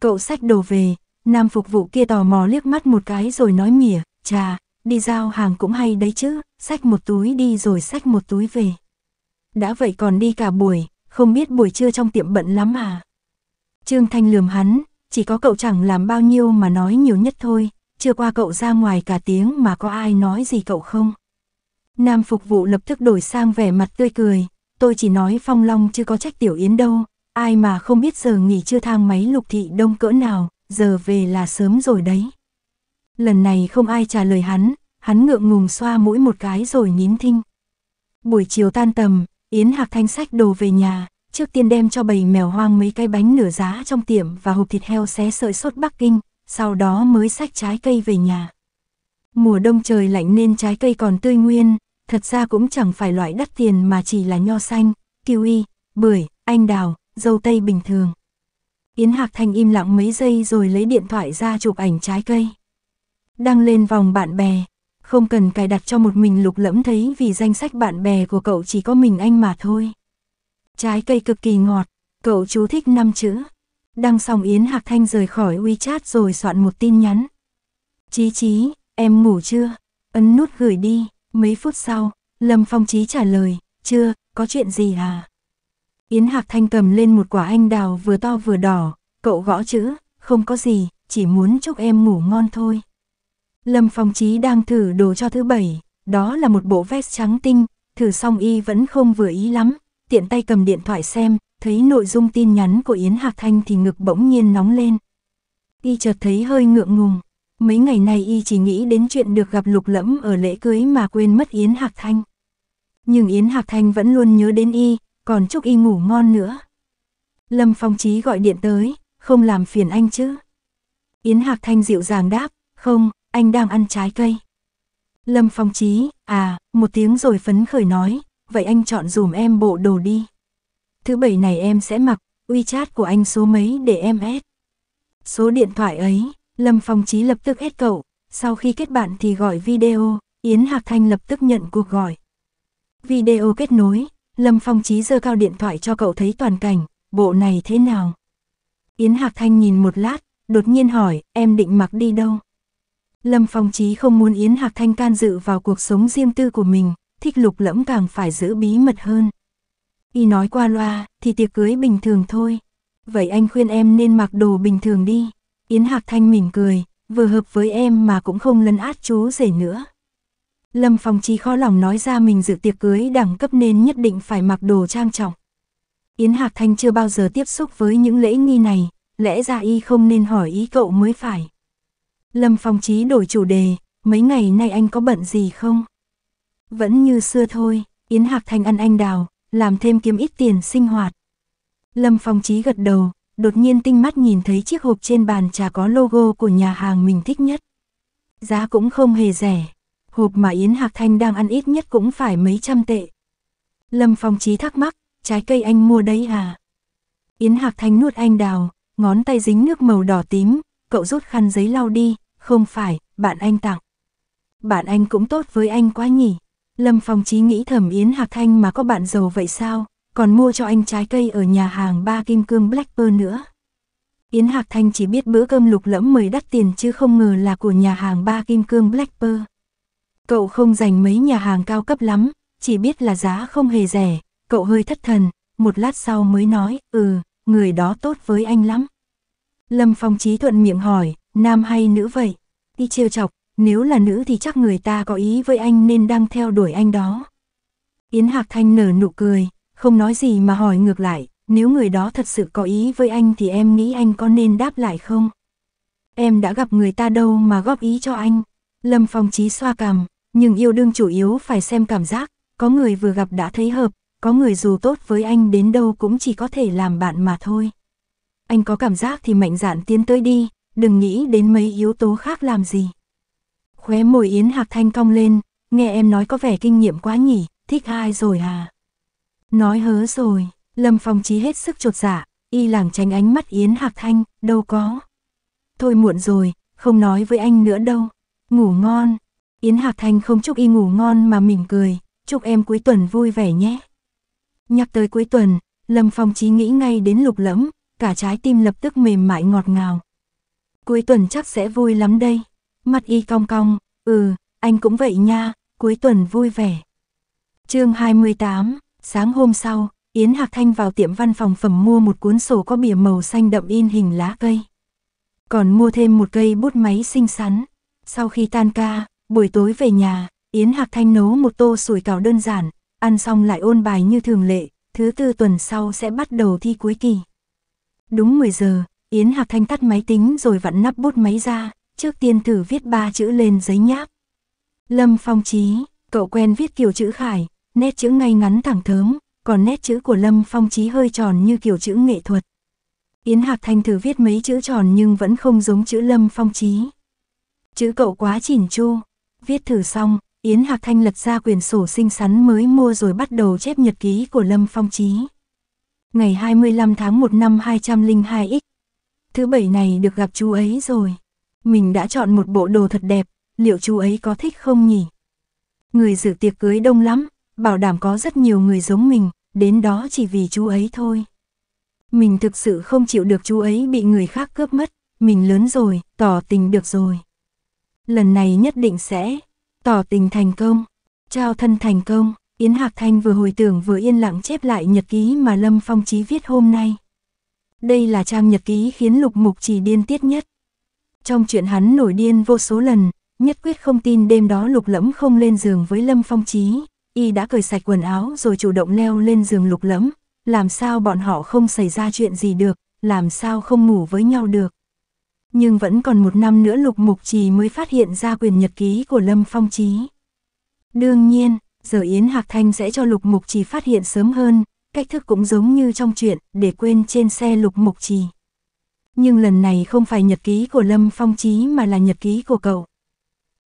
Cậu sách đồ về, nam phục vụ kia tò mò liếc mắt một cái rồi nói mỉa, chà, đi giao hàng cũng hay đấy chứ, sách một túi đi rồi sách một túi về. Đã vậy còn đi cả buổi, không biết buổi trưa trong tiệm bận lắm à. Trương Thanh lườm hắn, chỉ có cậu chẳng làm bao nhiêu mà nói nhiều nhất thôi, chưa qua cậu ra ngoài cả tiếng mà có ai nói gì cậu không. Nam phục vụ lập tức đổi sang vẻ mặt tươi cười, tôi chỉ nói phong long chứ có trách tiểu yến đâu, Ai mà không biết giờ nghỉ chưa thang máy lục thị đông cỡ nào, giờ về là sớm rồi đấy. Lần này không ai trả lời hắn, hắn ngượng ngùng xoa mũi một cái rồi nín thinh. Buổi chiều tan tầm, Yến Hạc Thanh sách đồ về nhà, trước tiên đem cho bầy mèo hoang mấy cái bánh nửa giá trong tiệm và hộp thịt heo xé sợi sốt Bắc Kinh, sau đó mới sách trái cây về nhà. Mùa đông trời lạnh nên trái cây còn tươi nguyên, thật ra cũng chẳng phải loại đắt tiền mà chỉ là nho xanh, kiwi, bưởi, anh đào, dâu tây bình thường. Yến Hạc Thành im lặng mấy giây rồi lấy điện thoại ra chụp ảnh trái cây. Đăng lên vòng bạn bè, không cần cài đặt cho một mình lục lẫm thấy vì danh sách bạn bè của cậu chỉ có mình anh mà thôi. Trái cây cực kỳ ngọt, cậu chú thích năm chữ. Đăng xong Yến Hạc Thanh rời khỏi WeChat rồi soạn một tin nhắn. Chí chí, em ngủ chưa? Ấn nút gửi đi, mấy phút sau, Lâm Phong Chí trả lời, chưa, có chuyện gì à? Yến Hạc Thanh cầm lên một quả anh đào vừa to vừa đỏ, cậu gõ chữ, không có gì, chỉ muốn chúc em ngủ ngon thôi. Lâm Phong Chí đang thử đồ cho thứ bảy, đó là một bộ vest trắng tinh, thử xong y vẫn không vừa ý lắm, tiện tay cầm điện thoại xem, thấy nội dung tin nhắn của Yến Hạc Thanh thì ngực bỗng nhiên nóng lên. Y chợt thấy hơi ngượng ngùng, mấy ngày nay y chỉ nghĩ đến chuyện được gặp lục lẫm ở lễ cưới mà quên mất Yến Hạc Thanh. Nhưng Yến Hạc Thanh vẫn luôn nhớ đến y, còn chúc y ngủ ngon nữa. Lâm Phong Chí gọi điện tới, không làm phiền anh chứ. Yến Hạc Thanh dịu dàng đáp, không, anh đang ăn trái cây. Lâm Phong Chí, à, một tiếng rồi phấn khởi nói, vậy anh chọn dùm em bộ đồ đi. Thứ bảy này em sẽ mặc, WeChat của anh số mấy để em ép. Số điện thoại ấy, Lâm Phong Chí lập tức ép cậu, sau khi kết bạn thì gọi video, Yến Hạc Thanh lập tức nhận cuộc gọi. Video kết nối, Lâm Phong Chí giơ cao điện thoại cho cậu thấy toàn cảnh, bộ này thế nào? Yến Hạc Thanh nhìn một lát, đột nhiên hỏi, em định mặc đi đâu? Lâm Phong Chí không muốn Yến Hạc Thanh can dự vào cuộc sống riêng tư của mình, thích lục lẫm càng phải giữ bí mật hơn. Y nói qua loa, thì tiệc cưới bình thường thôi. Vậy anh khuyên em nên mặc đồ bình thường đi. Yến Hạc Thanh mỉm cười, vừa hợp với em mà cũng không lấn át chú rể nữa. Lâm Phong Chi khó lòng nói ra mình dự tiệc cưới đẳng cấp nên nhất định phải mặc đồ trang trọng. Yến Hạc Thanh chưa bao giờ tiếp xúc với những lễ nghi này, lẽ ra y không nên hỏi ý cậu mới phải. Lâm Phong Chí đổi chủ đề, mấy ngày nay anh có bận gì không? Vẫn như xưa thôi, Yến Hạc Thanh ăn anh đào, làm thêm kiếm ít tiền sinh hoạt. Lâm Phong Chí gật đầu, đột nhiên tinh mắt nhìn thấy chiếc hộp trên bàn trà có logo của nhà hàng mình thích nhất. Giá cũng không hề rẻ, hộp mà Yến Hạc Thanh đang ăn ít nhất cũng phải mấy trăm tệ. Lâm Phong Chí thắc mắc, trái cây anh mua đấy à? Yến Hạc Thanh nuốt anh đào, ngón tay dính nước màu đỏ tím, cậu rút khăn giấy lau đi, không phải, bạn anh tặng. Bạn anh cũng tốt với anh quá nhỉ. Lâm Phong Chí nghĩ thầm Yến Hạc Thanh mà có bạn giàu vậy sao, còn mua cho anh trái cây ở nhà hàng ba kim cương Black Pearl nữa. Yến Hạc Thanh chỉ biết bữa cơm lục lẫm mời đắt tiền chứ không ngờ là của nhà hàng ba kim cương Black Pearl. Cậu không dành mấy nhà hàng cao cấp lắm, chỉ biết là giá không hề rẻ, cậu hơi thất thần, một lát sau mới nói, ừ, người đó tốt với anh lắm. Lâm Phong trí thuận miệng hỏi, nam hay nữ vậy? Đi trêu chọc, nếu là nữ thì chắc người ta có ý với anh nên đang theo đuổi anh đó. Yến Hạc Thanh nở nụ cười, không nói gì mà hỏi ngược lại, nếu người đó thật sự có ý với anh thì em nghĩ anh có nên đáp lại không? Em đã gặp người ta đâu mà góp ý cho anh. Lâm Phong trí xoa cằm, nhưng yêu đương chủ yếu phải xem cảm giác, có người vừa gặp đã thấy hợp, có người dù tốt với anh đến đâu cũng chỉ có thể làm bạn mà thôi. Anh có cảm giác thì mạnh dạn tiến tới đi, đừng nghĩ đến mấy yếu tố khác làm gì. Khóe môi Yến Hạc Thanh cong lên, nghe em nói có vẻ kinh nghiệm quá nhỉ, thích ai rồi à? Nói hớ rồi, Lâm Phong Chí hết sức trột dạ, y làng tránh ánh mắt Yến Hạc Thanh, đâu có. Thôi muộn rồi, không nói với anh nữa đâu, ngủ ngon. Yến Hạc Thanh không chúc y ngủ ngon mà mỉm cười, chúc em cuối tuần vui vẻ nhé. Nhắc tới cuối tuần, Lâm Phong Chí nghĩ ngay đến lục lẫm, cả trái tim lập tức mềm mại ngọt ngào. Cuối tuần chắc sẽ vui lắm đây. Mặt y cong cong, ừ, anh cũng vậy nha, cuối tuần vui vẻ. chương 28, sáng hôm sau, Yến Hạc Thanh vào tiệm văn phòng phẩm mua một cuốn sổ có bìa màu xanh đậm in hình lá cây. Còn mua thêm một cây bút máy xinh xắn. Sau khi tan ca, Buổi tối về nhà, Yến Hạc Thanh nấu một tô sủi cảo đơn giản, ăn xong lại ôn bài như thường lệ, thứ tư tuần sau sẽ bắt đầu thi cuối kỳ. Đúng 10 giờ, Yến Hạc Thanh tắt máy tính rồi vặn nắp bút máy ra, trước tiên thử viết ba chữ lên giấy nháp. Lâm Phong Chí, cậu quen viết kiểu chữ khải, nét chữ ngay ngắn thẳng thớm, còn nét chữ của Lâm Phong Chí hơi tròn như kiểu chữ nghệ thuật. Yến Hạc Thanh thử viết mấy chữ tròn nhưng vẫn không giống chữ Lâm Phong Chí. Chữ cậu quá chỉn chu, viết thử xong, Yến Hạc Thanh lật ra quyển sổ xinh xắn mới mua rồi bắt đầu chép nhật ký của Lâm Phong Trí. Ngày 25 tháng 1 năm 202X, thứ bảy này được gặp chú ấy rồi. Mình đã chọn một bộ đồ thật đẹp, liệu chú ấy có thích không nhỉ? Người dự tiệc cưới đông lắm, bảo đảm có rất nhiều người giống mình, đến đó chỉ vì chú ấy thôi. Mình thực sự không chịu được chú ấy bị người khác cướp mất, mình lớn rồi, tỏ tình được rồi lần này nhất định sẽ tỏ tình thành công, trao thân thành công. Yến Hạc Thanh vừa hồi tưởng vừa yên lặng chép lại nhật ký mà Lâm Phong Chí viết hôm nay. Đây là trang nhật ký khiến Lục Mục Chỉ điên tiết nhất. Trong chuyện hắn nổi điên vô số lần, nhất quyết không tin đêm đó Lục Lẫm không lên giường với Lâm Phong Chí, y đã cởi sạch quần áo rồi chủ động leo lên giường Lục Lẫm, làm sao bọn họ không xảy ra chuyện gì được, làm sao không ngủ với nhau được nhưng vẫn còn một năm nữa Lục Mục Trì mới phát hiện ra quyền nhật ký của Lâm Phong Trí. Đương nhiên, giờ Yến Hạc Thanh sẽ cho Lục Mục Trì phát hiện sớm hơn, cách thức cũng giống như trong chuyện, để quên trên xe Lục Mục Trì. Nhưng lần này không phải nhật ký của Lâm Phong Trí mà là nhật ký của cậu.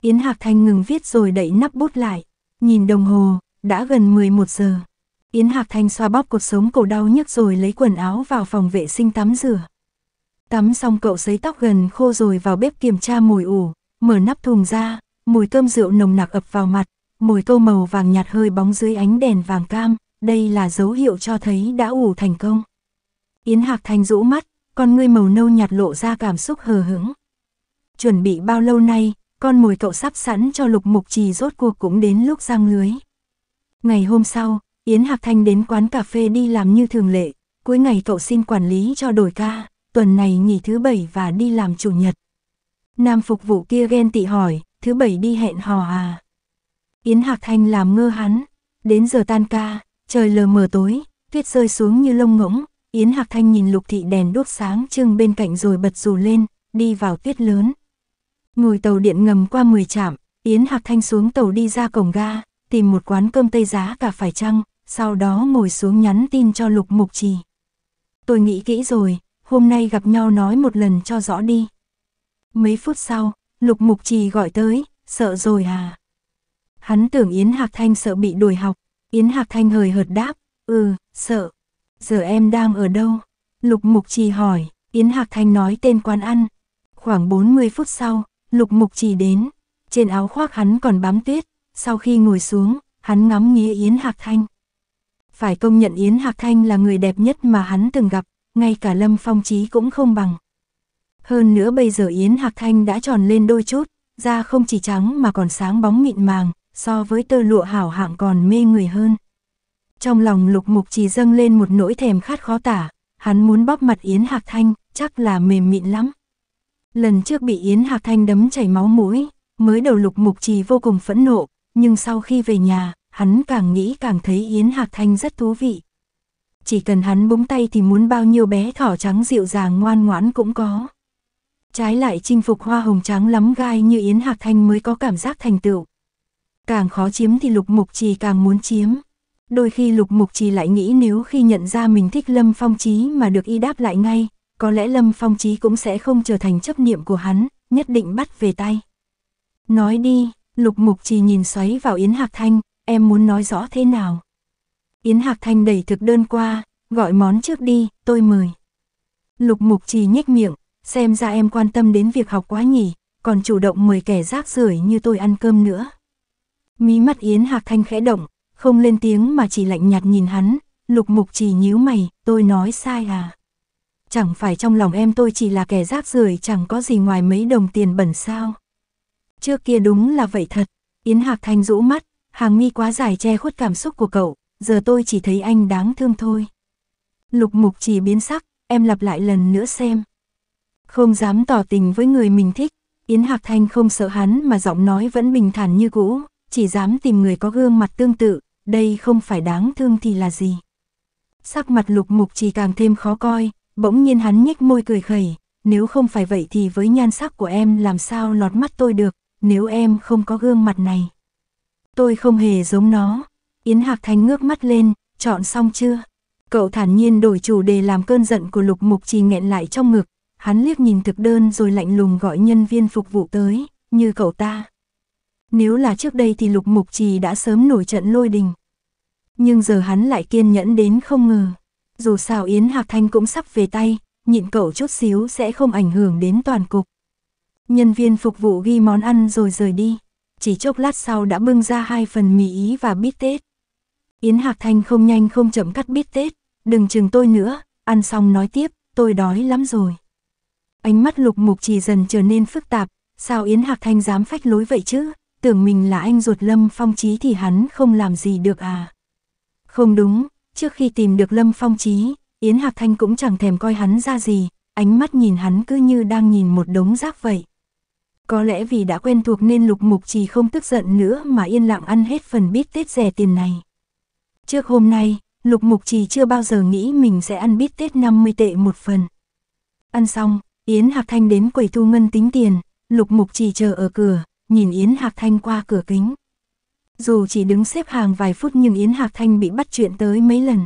Yến Hạc Thanh ngừng viết rồi đẩy nắp bút lại, nhìn đồng hồ, đã gần 11 giờ. Yến Hạc Thanh xoa bóp cuộc sống cổ đau nhức rồi lấy quần áo vào phòng vệ sinh tắm rửa. Tắm xong cậu sấy tóc gần khô rồi vào bếp kiểm tra mùi ủ, mở nắp thùng ra, mùi cơm rượu nồng nặc ập vào mặt, mùi tô màu vàng nhạt hơi bóng dưới ánh đèn vàng cam, đây là dấu hiệu cho thấy đã ủ thành công. Yến Hạc Thành rũ mắt, con ngươi màu nâu nhạt lộ ra cảm xúc hờ hững. Chuẩn bị bao lâu nay, con mồi cậu sắp sẵn cho lục mục trì rốt cuộc cũng đến lúc răng lưới. Ngày hôm sau, Yến Hạc Thanh đến quán cà phê đi làm như thường lệ, cuối ngày cậu xin quản lý cho đổi ca tuần này nghỉ thứ bảy và đi làm chủ nhật. Nam phục vụ kia ghen tị hỏi, thứ bảy đi hẹn hò à? Yến Hạc Thanh làm ngơ hắn, đến giờ tan ca, trời lờ mờ tối, tuyết rơi xuống như lông ngỗng, Yến Hạc Thanh nhìn lục thị đèn đốt sáng trưng bên cạnh rồi bật dù lên, đi vào tuyết lớn. Ngồi tàu điện ngầm qua 10 trạm, Yến Hạc Thanh xuống tàu đi ra cổng ga, tìm một quán cơm tây giá cả phải chăng, sau đó ngồi xuống nhắn tin cho Lục Mục Trì. Tôi nghĩ kỹ rồi, hôm nay gặp nhau nói một lần cho rõ đi. Mấy phút sau, Lục Mục Trì gọi tới, sợ rồi à? Hắn tưởng Yến Hạc Thanh sợ bị đuổi học, Yến Hạc Thanh hời hợt đáp, ừ, sợ. Giờ em đang ở đâu? Lục Mục Trì hỏi, Yến Hạc Thanh nói tên quán ăn. Khoảng 40 phút sau, Lục Mục Trì đến, trên áo khoác hắn còn bám tuyết, sau khi ngồi xuống, hắn ngắm nghía Yến Hạc Thanh. Phải công nhận Yến Hạc Thanh là người đẹp nhất mà hắn từng gặp, ngay cả Lâm Phong Chí cũng không bằng. Hơn nữa bây giờ Yến Hạc Thanh đã tròn lên đôi chút, da không chỉ trắng mà còn sáng bóng mịn màng, so với tơ lụa hảo hạng còn mê người hơn. Trong lòng lục mục chỉ dâng lên một nỗi thèm khát khó tả, hắn muốn bóp mặt Yến Hạc Thanh, chắc là mềm mịn lắm. Lần trước bị Yến Hạc Thanh đấm chảy máu mũi, mới đầu lục mục trì vô cùng phẫn nộ, nhưng sau khi về nhà, hắn càng nghĩ càng thấy Yến Hạc Thanh rất thú vị, chỉ cần hắn búng tay thì muốn bao nhiêu bé thỏ trắng dịu dàng ngoan ngoãn cũng có. Trái lại chinh phục hoa hồng trắng lắm gai như Yến Hạc Thanh mới có cảm giác thành tựu. Càng khó chiếm thì lục mục trì càng muốn chiếm. Đôi khi lục mục trì lại nghĩ nếu khi nhận ra mình thích Lâm Phong Trí mà được y đáp lại ngay, có lẽ Lâm Phong Trí cũng sẽ không trở thành chấp niệm của hắn, nhất định bắt về tay. Nói đi, lục mục trì nhìn xoáy vào Yến Hạc Thanh, em muốn nói rõ thế nào? Yến Hạc Thanh đẩy thực đơn qua, gọi món trước đi, tôi mời. Lục Mục Trì nhếch miệng, xem ra em quan tâm đến việc học quá nhỉ, còn chủ động mời kẻ rác rưởi như tôi ăn cơm nữa. Mí mắt Yến Hạc Thanh khẽ động, không lên tiếng mà chỉ lạnh nhạt nhìn hắn, Lục Mục Trì nhíu mày, tôi nói sai à? Chẳng phải trong lòng em tôi chỉ là kẻ rác rưởi chẳng có gì ngoài mấy đồng tiền bẩn sao? Trước kia đúng là vậy thật, Yến Hạc Thanh rũ mắt, hàng mi quá dài che khuất cảm xúc của cậu, giờ tôi chỉ thấy anh đáng thương thôi. Lục mục chỉ biến sắc, em lặp lại lần nữa xem. Không dám tỏ tình với người mình thích, Yến Hạc Thanh không sợ hắn mà giọng nói vẫn bình thản như cũ, chỉ dám tìm người có gương mặt tương tự, đây không phải đáng thương thì là gì. Sắc mặt lục mục chỉ càng thêm khó coi, bỗng nhiên hắn nhếch môi cười khẩy, nếu không phải vậy thì với nhan sắc của em làm sao lọt mắt tôi được, nếu em không có gương mặt này. Tôi không hề giống nó, Yến Hạc Thanh ngước mắt lên, chọn xong chưa? Cậu thản nhiên đổi chủ đề làm cơn giận của Lục Mục Trì nghẹn lại trong ngực, hắn liếc nhìn thực đơn rồi lạnh lùng gọi nhân viên phục vụ tới, như cậu ta. Nếu là trước đây thì Lục Mục Trì đã sớm nổi trận lôi đình. Nhưng giờ hắn lại kiên nhẫn đến không ngờ. Dù sao Yến Hạc Thanh cũng sắp về tay, nhịn cậu chút xíu sẽ không ảnh hưởng đến toàn cục. Nhân viên phục vụ ghi món ăn rồi rời đi. Chỉ chốc lát sau đã bưng ra hai phần mì ý và bít tết. Yến Hạc Thanh không nhanh không chậm cắt bít tết, đừng chừng tôi nữa, ăn xong nói tiếp, tôi đói lắm rồi. Ánh mắt lục mục trì dần trở nên phức tạp, sao Yến Hạc Thanh dám phách lối vậy chứ, tưởng mình là anh ruột Lâm Phong Chí thì hắn không làm gì được à. Không đúng, trước khi tìm được Lâm Phong Chí, Yến Hạc Thanh cũng chẳng thèm coi hắn ra gì, ánh mắt nhìn hắn cứ như đang nhìn một đống rác vậy. Có lẽ vì đã quen thuộc nên lục mục trì không tức giận nữa mà yên lặng ăn hết phần bít tết rẻ tiền này. Trước hôm nay, Lục Mục Trì chưa bao giờ nghĩ mình sẽ ăn bít tết 50 tệ một phần. Ăn xong, Yến Hạc Thanh đến quầy thu ngân tính tiền, Lục Mục Trì chờ ở cửa, nhìn Yến Hạc Thanh qua cửa kính. Dù chỉ đứng xếp hàng vài phút nhưng Yến Hạc Thanh bị bắt chuyện tới mấy lần.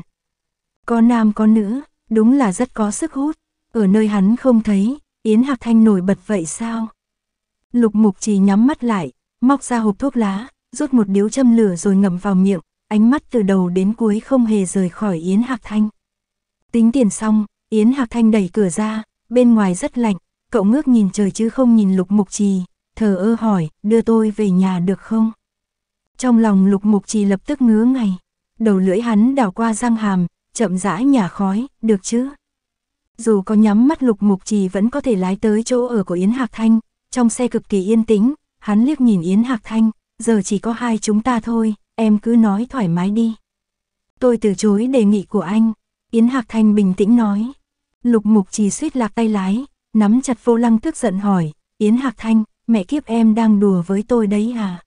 Có nam có nữ, đúng là rất có sức hút, ở nơi hắn không thấy, Yến Hạc Thanh nổi bật vậy sao? Lục Mục Trì nhắm mắt lại, móc ra hộp thuốc lá, rút một điếu châm lửa rồi ngậm vào miệng, ánh mắt từ đầu đến cuối không hề rời khỏi Yến Hạc Thanh. Tính tiền xong, Yến Hạc Thanh đẩy cửa ra, bên ngoài rất lạnh, cậu ngước nhìn trời chứ không nhìn Lục Mục Trì, thờ ơ hỏi, đưa tôi về nhà được không? Trong lòng Lục Mục Trì lập tức ngứa ngay, đầu lưỡi hắn đảo qua răng hàm, chậm rãi nhả khói, được chứ? Dù có nhắm mắt Lục Mục Trì vẫn có thể lái tới chỗ ở của Yến Hạc Thanh, trong xe cực kỳ yên tĩnh, hắn liếc nhìn Yến Hạc Thanh, giờ chỉ có hai chúng ta thôi, em cứ nói thoải mái đi. Tôi từ chối đề nghị của anh, Yến Hạc Thanh bình tĩnh nói. Lục mục chỉ suýt lạc tay lái, nắm chặt vô lăng tức giận hỏi, Yến Hạc Thanh, mẹ kiếp em đang đùa với tôi đấy à?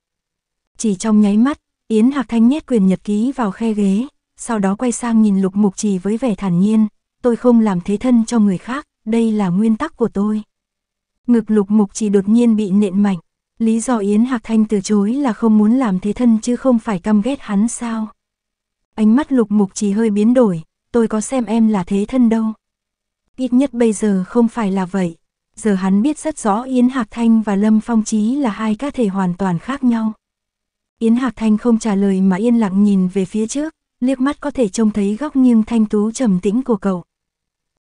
Chỉ trong nháy mắt, Yến Hạc Thanh nhét quyền nhật ký vào khe ghế, sau đó quay sang nhìn lục mục trì với vẻ thản nhiên, tôi không làm thế thân cho người khác, đây là nguyên tắc của tôi. Ngực lục mục trì đột nhiên bị nện mạnh, Lý do Yến Hạc Thanh từ chối là không muốn làm thế thân chứ không phải căm ghét hắn sao. Ánh mắt lục mục chỉ hơi biến đổi, tôi có xem em là thế thân đâu. Ít nhất bây giờ không phải là vậy. Giờ hắn biết rất rõ Yến Hạc Thanh và Lâm Phong Chí là hai cá thể hoàn toàn khác nhau. Yến Hạc Thanh không trả lời mà yên lặng nhìn về phía trước, liếc mắt có thể trông thấy góc nghiêng thanh tú trầm tĩnh của cậu.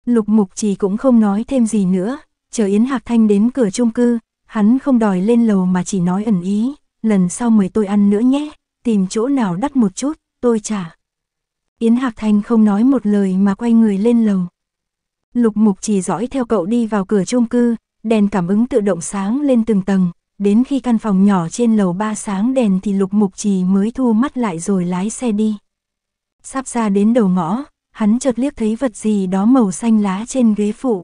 Lục Mục Trì cũng không nói thêm gì nữa, chờ Yến Hạc Thanh đến cửa chung cư, Hắn không đòi lên lầu mà chỉ nói ẩn ý, lần sau mời tôi ăn nữa nhé, tìm chỗ nào đắt một chút, tôi trả. Yến Hạc Thành không nói một lời mà quay người lên lầu. Lục Mục chỉ dõi theo cậu đi vào cửa chung cư, đèn cảm ứng tự động sáng lên từng tầng, đến khi căn phòng nhỏ trên lầu ba sáng đèn thì Lục Mục Trì mới thu mắt lại rồi lái xe đi. Sắp ra đến đầu ngõ, hắn chợt liếc thấy vật gì đó màu xanh lá trên ghế phụ.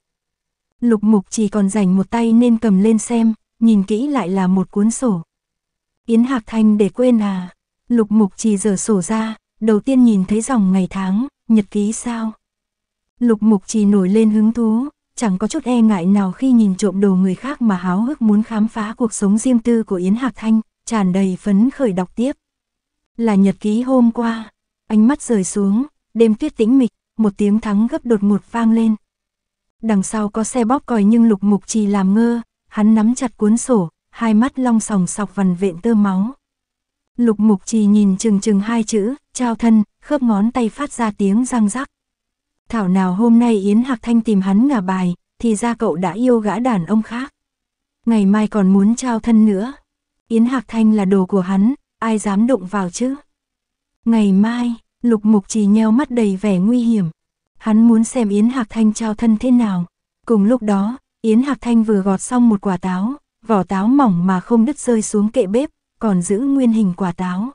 Lục Mục Trì còn rảnh một tay nên cầm lên xem, nhìn kỹ lại là một cuốn sổ. Yến Hạc Thanh để quên à, lục mục trì dở sổ ra, đầu tiên nhìn thấy dòng ngày tháng, nhật ký sao. Lục mục trì nổi lên hứng thú, chẳng có chút e ngại nào khi nhìn trộm đồ người khác mà háo hức muốn khám phá cuộc sống riêng tư của Yến Hạc Thanh, tràn đầy phấn khởi đọc tiếp. Là nhật ký hôm qua, ánh mắt rời xuống, đêm tuyết tĩnh mịch, một tiếng thắng gấp đột ngột vang lên. Đằng sau có xe bóp còi nhưng lục mục trì làm ngơ, hắn nắm chặt cuốn sổ, hai mắt long sòng sọc vằn vện tơ máu. Lục mục trì nhìn chừng chừng hai chữ, trao thân, khớp ngón tay phát ra tiếng răng rắc. Thảo nào hôm nay Yến Hạc Thanh tìm hắn ngả bài, thì ra cậu đã yêu gã đàn ông khác. Ngày mai còn muốn trao thân nữa. Yến Hạc Thanh là đồ của hắn, ai dám động vào chứ. Ngày mai, lục mục trì nheo mắt đầy vẻ nguy hiểm. Hắn muốn xem Yến Hạc Thanh trao thân thế nào. Cùng lúc đó, Yến Hạc Thanh vừa gọt xong một quả táo, vỏ táo mỏng mà không đứt rơi xuống kệ bếp, còn giữ nguyên hình quả táo.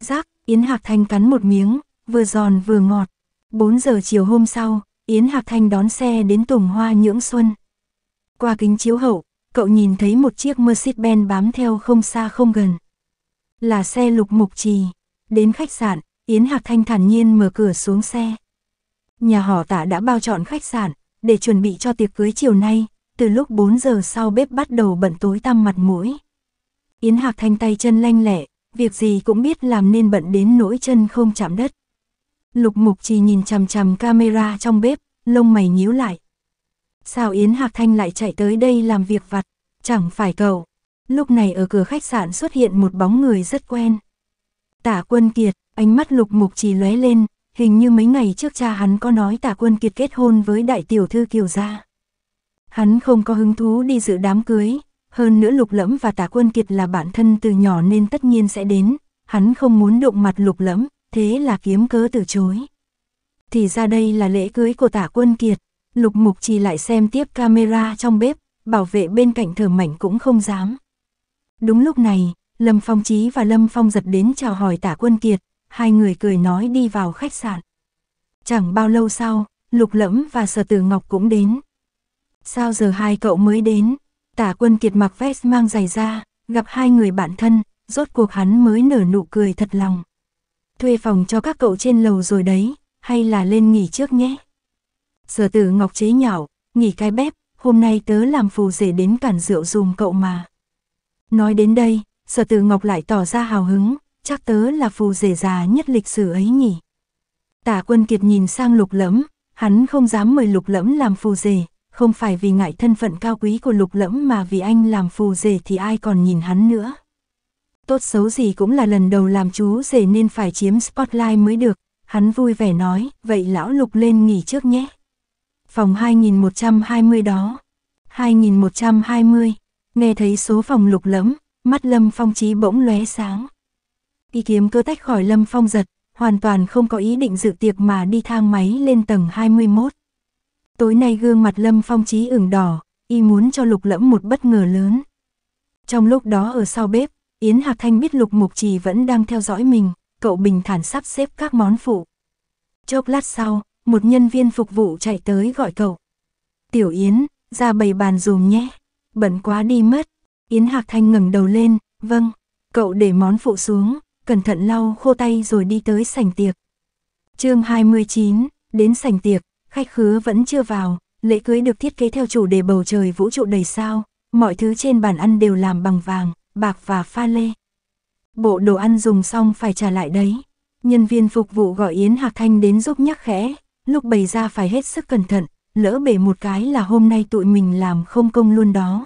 Giác, Yến Hạc Thanh cắn một miếng, vừa giòn vừa ngọt. 4 giờ chiều hôm sau, Yến Hạc Thanh đón xe đến Tùng Hoa Nhưỡng Xuân. Qua kính chiếu hậu, cậu nhìn thấy một chiếc Mercedes-Benz bám theo không xa không gần. Là xe lục mục trì. Đến khách sạn, Yến Hạc Thanh thản nhiên mở cửa xuống xe. Nhà họ tạ đã bao chọn khách sạn, để chuẩn bị cho tiệc cưới chiều nay, từ lúc 4 giờ sau bếp bắt đầu bận tối tăm mặt mũi. Yến Hạc Thanh tay chân lanh lẹ, việc gì cũng biết làm nên bận đến nỗi chân không chạm đất. Lục Mục chỉ nhìn chằm chằm camera trong bếp, lông mày nhíu lại. Sao Yến Hạc Thanh lại chạy tới đây làm việc vặt, chẳng phải cậu. Lúc này ở cửa khách sạn xuất hiện một bóng người rất quen. Tả quân kiệt, ánh mắt lục mục chỉ lóe lên, hình như mấy ngày trước cha hắn có nói tả quân kiệt kết hôn với đại tiểu thư kiều gia. Hắn không có hứng thú đi dự đám cưới, hơn nữa lục lẫm và tả quân kiệt là bạn thân từ nhỏ nên tất nhiên sẽ đến, hắn không muốn đụng mặt lục lẫm, thế là kiếm cớ từ chối. Thì ra đây là lễ cưới của tả quân kiệt, lục mục chỉ lại xem tiếp camera trong bếp, bảo vệ bên cạnh thở mảnh cũng không dám. Đúng lúc này, Lâm Phong Chí và Lâm Phong giật đến chào hỏi tả quân kiệt, hai người cười nói đi vào khách sạn. Chẳng bao lâu sau, Lục Lẫm và Sở Tử Ngọc cũng đến. Sao giờ hai cậu mới đến? Tả quân kiệt mặc vest mang giày ra, gặp hai người bạn thân, rốt cuộc hắn mới nở nụ cười thật lòng. Thuê phòng cho các cậu trên lầu rồi đấy, hay là lên nghỉ trước nhé. Sở tử Ngọc chế nhạo, nghỉ cái bếp, hôm nay tớ làm phù rể đến cản rượu dùm cậu mà. Nói đến đây, sở tử Ngọc lại tỏ ra hào hứng, chắc tớ là phù rể già nhất lịch sử ấy nhỉ. Tả quân kiệt nhìn sang lục lẫm, hắn không dám mời lục lẫm làm phù rể, không phải vì ngại thân phận cao quý của lục lẫm mà vì anh làm phù rể thì ai còn nhìn hắn nữa. Tốt xấu gì cũng là lần đầu làm chú rể nên phải chiếm spotlight mới được, hắn vui vẻ nói, vậy lão lục lên nghỉ trước nhé. Phòng 2120 đó, 2120, nghe thấy số phòng lục lẫm, mắt lâm phong trí bỗng lóe sáng y kiếm cơ tách khỏi lâm phong giật, hoàn toàn không có ý định dự tiệc mà đi thang máy lên tầng 21. Tối nay gương mặt lâm phong trí ửng đỏ, y muốn cho lục lẫm một bất ngờ lớn. Trong lúc đó ở sau bếp, Yến Hạc Thanh biết lục mục trì vẫn đang theo dõi mình, cậu bình thản sắp xếp các món phụ. Chốc lát sau, một nhân viên phục vụ chạy tới gọi cậu. Tiểu Yến, ra bày bàn dùm nhé, bận quá đi mất. Yến Hạc Thanh ngẩng đầu lên, vâng, cậu để món phụ xuống, cẩn thận lau khô tay rồi đi tới sảnh tiệc. chương 29, đến sảnh tiệc, khách khứa vẫn chưa vào, lễ cưới được thiết kế theo chủ đề bầu trời vũ trụ đầy sao, mọi thứ trên bàn ăn đều làm bằng vàng, bạc và pha lê. Bộ đồ ăn dùng xong phải trả lại đấy. Nhân viên phục vụ gọi Yến Hạc Thanh đến giúp nhắc khẽ, lúc bày ra phải hết sức cẩn thận, lỡ bể một cái là hôm nay tụi mình làm không công luôn đó.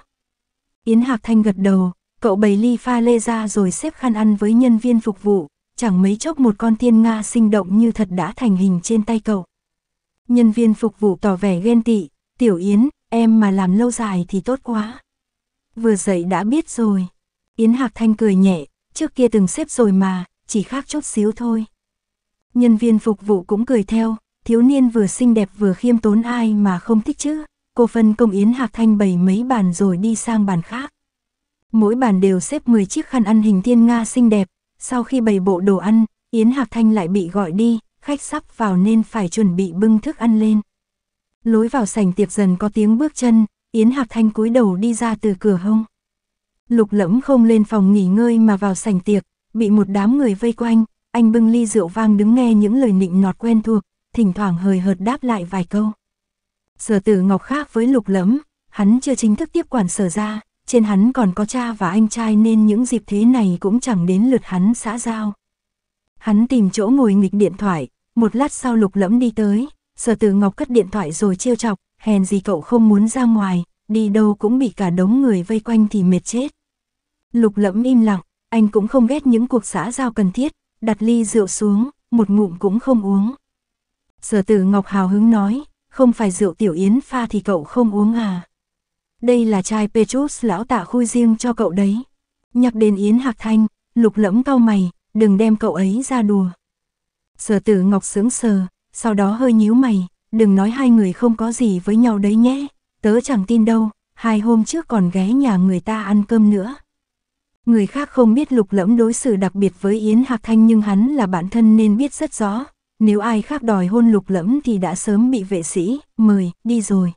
Yến Hạc Thanh gật đầu, cậu bày ly pha lê ra rồi xếp khăn ăn với nhân viên phục vụ, chẳng mấy chốc một con tiên Nga sinh động như thật đã thành hình trên tay cậu. Nhân viên phục vụ tỏ vẻ ghen tị, Tiểu Yến, em mà làm lâu dài thì tốt quá. Vừa dậy đã biết rồi. Yến Hạc Thanh cười nhẹ, trước kia từng xếp rồi mà, chỉ khác chút xíu thôi. Nhân viên phục vụ cũng cười theo, thiếu niên vừa xinh đẹp vừa khiêm tốn ai mà không thích chứ. Cô phân công Yến Hạc Thanh bày mấy bàn rồi đi sang bàn khác. Mỗi bàn đều xếp 10 chiếc khăn ăn hình thiên Nga xinh đẹp, sau khi bày bộ đồ ăn, Yến Hạc Thanh lại bị gọi đi, khách sắp vào nên phải chuẩn bị bưng thức ăn lên. Lối vào sảnh tiệc dần có tiếng bước chân, Yến Hạc Thanh cúi đầu đi ra từ cửa hông. Lục lẫm không lên phòng nghỉ ngơi mà vào sảnh tiệc, bị một đám người vây quanh, anh bưng ly rượu vang đứng nghe những lời nịnh nọt quen thuộc, thỉnh thoảng hời hợt đáp lại vài câu. Sở tử Ngọc khác với lục lẫm, hắn chưa chính thức tiếp quản sở ra, trên hắn còn có cha và anh trai nên những dịp thế này cũng chẳng đến lượt hắn xã giao. Hắn tìm chỗ ngồi nghịch điện thoại, một lát sau lục lẫm đi tới, sở tử ngọc cất điện thoại rồi trêu chọc, hèn gì cậu không muốn ra ngoài, đi đâu cũng bị cả đống người vây quanh thì mệt chết. Lục lẫm im lặng, anh cũng không ghét những cuộc xã giao cần thiết, đặt ly rượu xuống, một ngụm cũng không uống. Sở tử Ngọc hào hứng nói, không phải rượu tiểu yến pha thì cậu không uống à đây là chai Petrus lão tạ khui riêng cho cậu đấy. Nhắc đến Yến Hạc Thanh, lục lẫm cau mày, đừng đem cậu ấy ra đùa. Sở tử Ngọc sướng sờ, sau đó hơi nhíu mày, đừng nói hai người không có gì với nhau đấy nhé, tớ chẳng tin đâu, hai hôm trước còn ghé nhà người ta ăn cơm nữa. Người khác không biết lục lẫm đối xử đặc biệt với Yến Hạc Thanh nhưng hắn là bản thân nên biết rất rõ, nếu ai khác đòi hôn lục lẫm thì đã sớm bị vệ sĩ, mời, đi rồi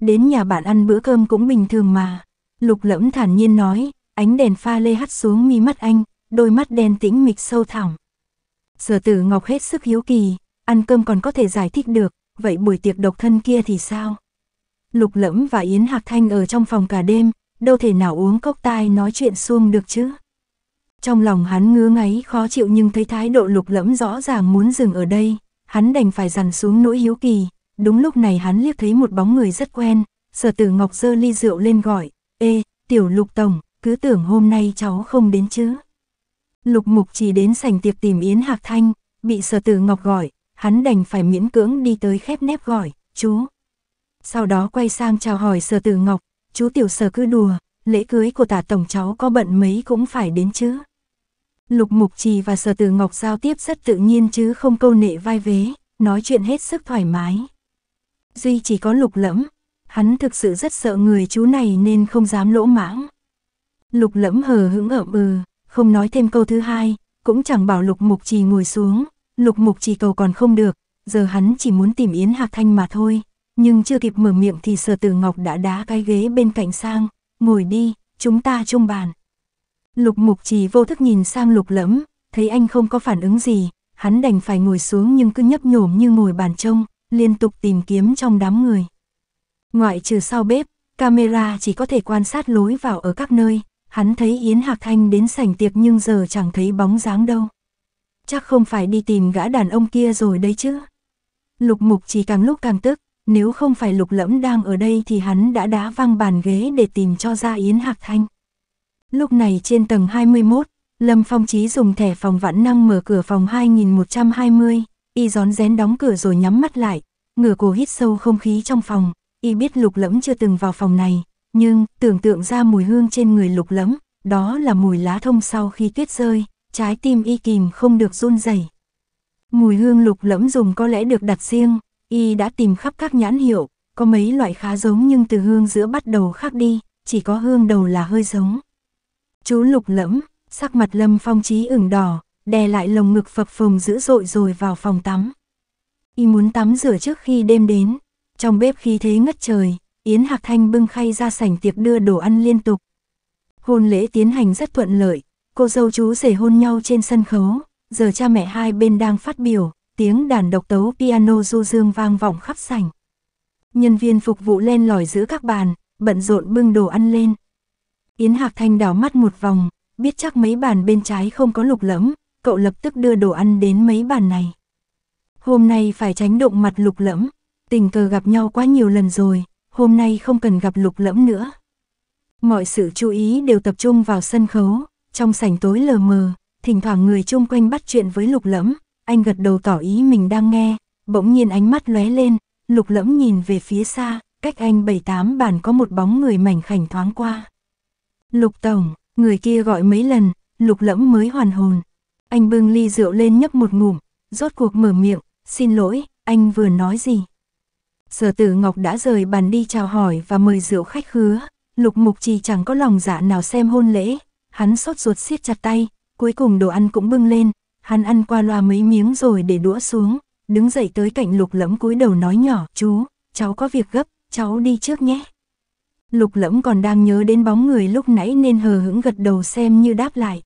đến nhà bạn ăn bữa cơm cũng bình thường mà. Lục lẫm thản nhiên nói, ánh đèn pha lê hắt xuống mi mắt anh, đôi mắt đen tĩnh mịch sâu thẳm. Sở tử Ngọc hết sức hiếu kỳ, ăn cơm còn có thể giải thích được, vậy buổi tiệc độc thân kia thì sao? Lục lẫm và Yến Hạc Thanh ở trong phòng cả đêm, đâu thể nào uống cốc tai nói chuyện xuông được chứ. Trong lòng hắn ngứa ngáy khó chịu nhưng thấy thái độ lục lẫm rõ ràng muốn dừng ở đây, hắn đành phải dằn xuống nỗi hiếu kỳ, Đúng lúc này hắn liếc thấy một bóng người rất quen, sở tử ngọc dơ ly rượu lên gọi, Ê, tiểu lục tổng, cứ tưởng hôm nay cháu không đến chứ. Lục mục chỉ đến sảnh tiệc tìm Yến Hạc Thanh, bị sở tử ngọc gọi, hắn đành phải miễn cưỡng đi tới khép nép gọi, chú. Sau đó quay sang chào hỏi sở tử ngọc, chú tiểu sở cứ đùa, lễ cưới của tả tổng cháu có bận mấy cũng phải đến chứ. Lục mục trì và sở tử ngọc giao tiếp rất tự nhiên chứ không câu nệ vai vế, nói chuyện hết sức thoải mái. Duy chỉ có lục lẫm, hắn thực sự rất sợ người chú này nên không dám lỗ mãng. Lục lẫm hờ hững ậm ừ, không nói thêm câu thứ hai, cũng chẳng bảo lục mục trì ngồi xuống, lục mục trì cầu còn không được, giờ hắn chỉ muốn tìm Yến Hạc Thanh mà thôi, nhưng chưa kịp mở miệng thì sở tử ngọc đã đá cái ghế bên cạnh sang, ngồi đi, chúng ta chung bàn. Lục mục trì vô thức nhìn sang lục lẫm, thấy anh không có phản ứng gì, hắn đành phải ngồi xuống nhưng cứ nhấp nhổm như ngồi bàn trông, liên tục tìm kiếm trong đám người. Ngoại trừ sau bếp, camera chỉ có thể quan sát lối vào ở các nơi, hắn thấy Yến Hạc Thanh đến sảnh tiệc nhưng giờ chẳng thấy bóng dáng đâu. Chắc không phải đi tìm gã đàn ông kia rồi đấy chứ. Lục mục chỉ càng lúc càng tức, nếu không phải lục lẫm đang ở đây thì hắn đã đá văng bàn ghế để tìm cho ra Yến Hạc Thanh. Lúc này trên tầng 21, Lâm Phong Chí dùng thẻ phòng vãn năng mở cửa phòng 2120, y gión rén đóng cửa rồi nhắm mắt lại, ngửa cổ hít sâu không khí trong phòng, y biết lục lẫm chưa từng vào phòng này, nhưng tưởng tượng ra mùi hương trên người lục lẫm, đó là mùi lá thông sau khi tuyết rơi, trái tim y kìm không được run rẩy. Mùi hương lục lẫm dùng có lẽ được đặt riêng, y đã tìm khắp các nhãn hiệu, có mấy loại khá giống nhưng từ hương giữa bắt đầu khác đi, chỉ có hương đầu là hơi giống. Chú lục lẫm, sắc mặt lâm phong trí ửng đỏ, đè lại lồng ngực phập phồng dữ dội rồi vào phòng tắm. Y muốn tắm rửa trước khi đêm đến, trong bếp khí thế ngất trời, Yến Hạc Thanh bưng khay ra sảnh tiệc đưa đồ ăn liên tục. Hôn lễ tiến hành rất thuận lợi, cô dâu chú rể hôn nhau trên sân khấu, giờ cha mẹ hai bên đang phát biểu, tiếng đàn độc tấu piano du dương vang vọng khắp sảnh. Nhân viên phục vụ len lỏi giữa các bàn, bận rộn bưng đồ ăn lên. Yến Hạc Thanh đảo mắt một vòng, biết chắc mấy bàn bên trái không có lục lẫm, cậu lập tức đưa đồ ăn đến mấy bàn này. Hôm nay phải tránh động mặt lục lẫm, tình cờ gặp nhau quá nhiều lần rồi, hôm nay không cần gặp lục lẫm nữa. Mọi sự chú ý đều tập trung vào sân khấu, trong sảnh tối lờ mờ, thỉnh thoảng người chung quanh bắt chuyện với lục lẫm, anh gật đầu tỏ ý mình đang nghe, bỗng nhiên ánh mắt lóe lên, lục lẫm nhìn về phía xa, cách anh bảy tám bàn có một bóng người mảnh khảnh thoáng qua. Lục Tổng, người kia gọi mấy lần, lục lẫm mới hoàn hồn, anh bưng ly rượu lên nhấp một ngụm, rốt cuộc mở miệng, xin lỗi, anh vừa nói gì? Sở tử Ngọc đã rời bàn đi chào hỏi và mời rượu khách khứa, lục mục trì chẳng có lòng dạ nào xem hôn lễ, hắn sốt ruột siết chặt tay, cuối cùng đồ ăn cũng bưng lên, hắn ăn qua loa mấy miếng rồi để đũa xuống, đứng dậy tới cạnh lục lẫm cúi đầu nói nhỏ, chú, cháu có việc gấp, cháu đi trước nhé. Lục lẫm còn đang nhớ đến bóng người lúc nãy nên hờ hững gật đầu xem như đáp lại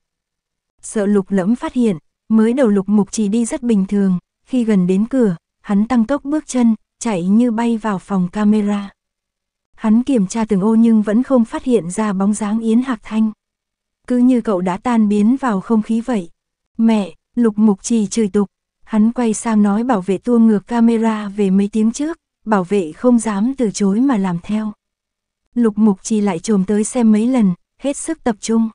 sợ lục lẫm phát hiện, mới đầu lục mục chỉ đi rất bình thường, khi gần đến cửa, hắn tăng tốc bước chân, chạy như bay vào phòng camera. Hắn kiểm tra từng ô nhưng vẫn không phát hiện ra bóng dáng Yến Hạc Thanh. Cứ như cậu đã tan biến vào không khí vậy. Mẹ, lục mục trì chửi tục. Hắn quay sang nói bảo vệ tua ngược camera về mấy tiếng trước, bảo vệ không dám từ chối mà làm theo. Lục mục trì lại trồm tới xem mấy lần, hết sức tập trung.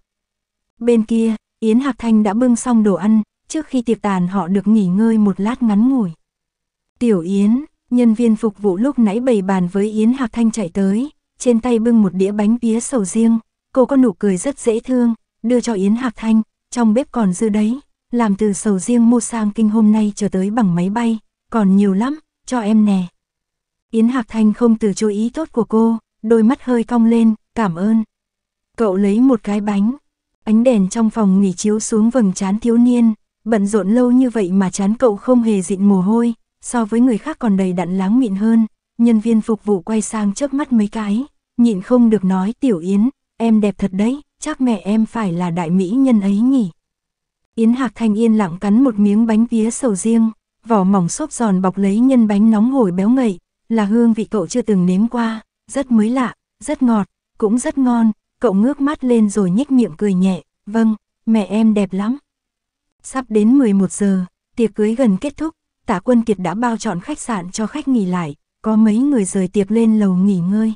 Bên kia, Yến Hạc Thanh đã bưng xong đồ ăn, trước khi tiệc tàn họ được nghỉ ngơi một lát ngắn ngủi. Tiểu Yến, nhân viên phục vụ lúc nãy bày bàn với Yến Hạc Thanh chạy tới, trên tay bưng một đĩa bánh pía sầu riêng, cô có nụ cười rất dễ thương, đưa cho Yến Hạc Thanh, trong bếp còn dư đấy, làm từ sầu riêng mua sang kinh hôm nay trở tới bằng máy bay, còn nhiều lắm, cho em nè. Yến Hạc Thanh không từ chú ý tốt của cô, đôi mắt hơi cong lên, cảm ơn. Cậu lấy một cái bánh, Ánh đèn trong phòng nghỉ chiếu xuống vầng trán thiếu niên, bận rộn lâu như vậy mà chán cậu không hề dịn mồ hôi, so với người khác còn đầy đặn láng mịn hơn. Nhân viên phục vụ quay sang chớp mắt mấy cái, nhịn không được nói Tiểu Yến, em đẹp thật đấy, chắc mẹ em phải là đại mỹ nhân ấy nhỉ. Yến Hạc Thanh yên lặng cắn một miếng bánh vía sầu riêng, vỏ mỏng xốp giòn bọc lấy nhân bánh nóng hổi béo ngậy, là hương vị cậu chưa từng nếm qua, rất mới lạ, rất ngọt, cũng rất ngon, cậu ngước mắt lên rồi nhếch miệng cười nhẹ, vâng, mẹ em đẹp lắm. Sắp đến 11 giờ, tiệc cưới gần kết thúc, tả quân kiệt đã bao chọn khách sạn cho khách nghỉ lại, có mấy người rời tiệc lên lầu nghỉ ngơi.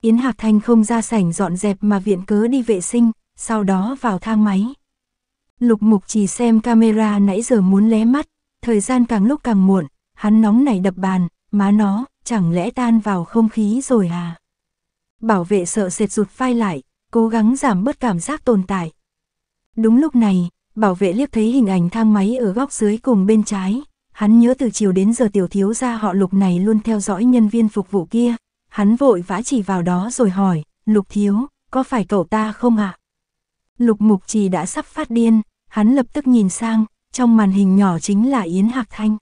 Yến Hạc Thanh không ra sảnh dọn dẹp mà viện cớ đi vệ sinh, sau đó vào thang máy. Lục mục chỉ xem camera nãy giờ muốn lé mắt, thời gian càng lúc càng muộn, hắn nóng nảy đập bàn, má nó, chẳng lẽ tan vào không khí rồi à? bảo vệ sợ sệt rụt phai lại, cố gắng giảm bớt cảm giác tồn tại. Đúng lúc này, bảo vệ liếc thấy hình ảnh thang máy ở góc dưới cùng bên trái, hắn nhớ từ chiều đến giờ tiểu thiếu gia họ lục này luôn theo dõi nhân viên phục vụ kia, hắn vội vã chỉ vào đó rồi hỏi, lục thiếu, có phải cậu ta không ạ? À? Lục mục trì đã sắp phát điên, hắn lập tức nhìn sang, trong màn hình nhỏ chính là Yến Hạc Thanh.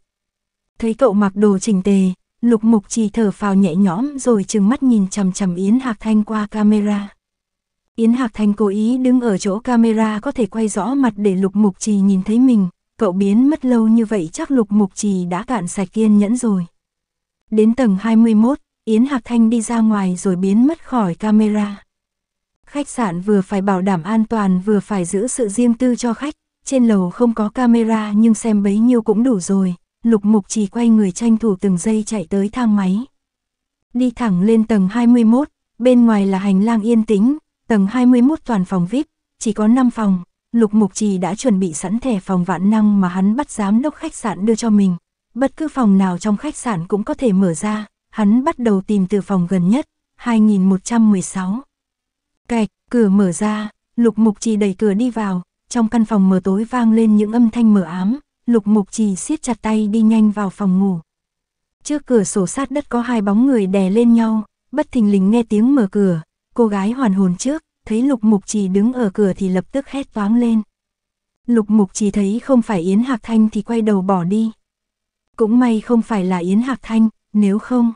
Thấy cậu mặc đồ chỉnh tề, Lục Mục Trì thở phào nhẹ nhõm rồi trừng mắt nhìn chằm chằm Yến Hạc Thanh qua camera. Yến Hạc Thanh cố ý đứng ở chỗ camera có thể quay rõ mặt để Lục Mục Trì nhìn thấy mình, cậu biến mất lâu như vậy chắc Lục Mục Trì đã cạn sạch kiên nhẫn rồi. Đến tầng 21, Yến Hạc Thanh đi ra ngoài rồi biến mất khỏi camera. Khách sạn vừa phải bảo đảm an toàn vừa phải giữ sự riêng tư cho khách, trên lầu không có camera nhưng xem bấy nhiêu cũng đủ rồi, lục mục chỉ quay người tranh thủ từng giây chạy tới thang máy. Đi thẳng lên tầng 21, bên ngoài là hành lang yên tĩnh, tầng 21 toàn phòng VIP, chỉ có 5 phòng, lục mục trì đã chuẩn bị sẵn thẻ phòng vạn năng mà hắn bắt giám đốc khách sạn đưa cho mình. Bất cứ phòng nào trong khách sạn cũng có thể mở ra, hắn bắt đầu tìm từ phòng gần nhất, 2116. Cạch, cửa mở ra, lục mục trì đẩy cửa đi vào, trong căn phòng mờ tối vang lên những âm thanh mờ ám, lục mục trì siết chặt tay đi nhanh vào phòng ngủ. Trước cửa sổ sát đất có hai bóng người đè lên nhau, bất thình lình nghe tiếng mở cửa, cô gái hoàn hồn trước, thấy lục mục trì đứng ở cửa thì lập tức hét toáng lên. Lục mục trì thấy không phải Yến Hạc Thanh thì quay đầu bỏ đi. Cũng may không phải là Yến Hạc Thanh, nếu không,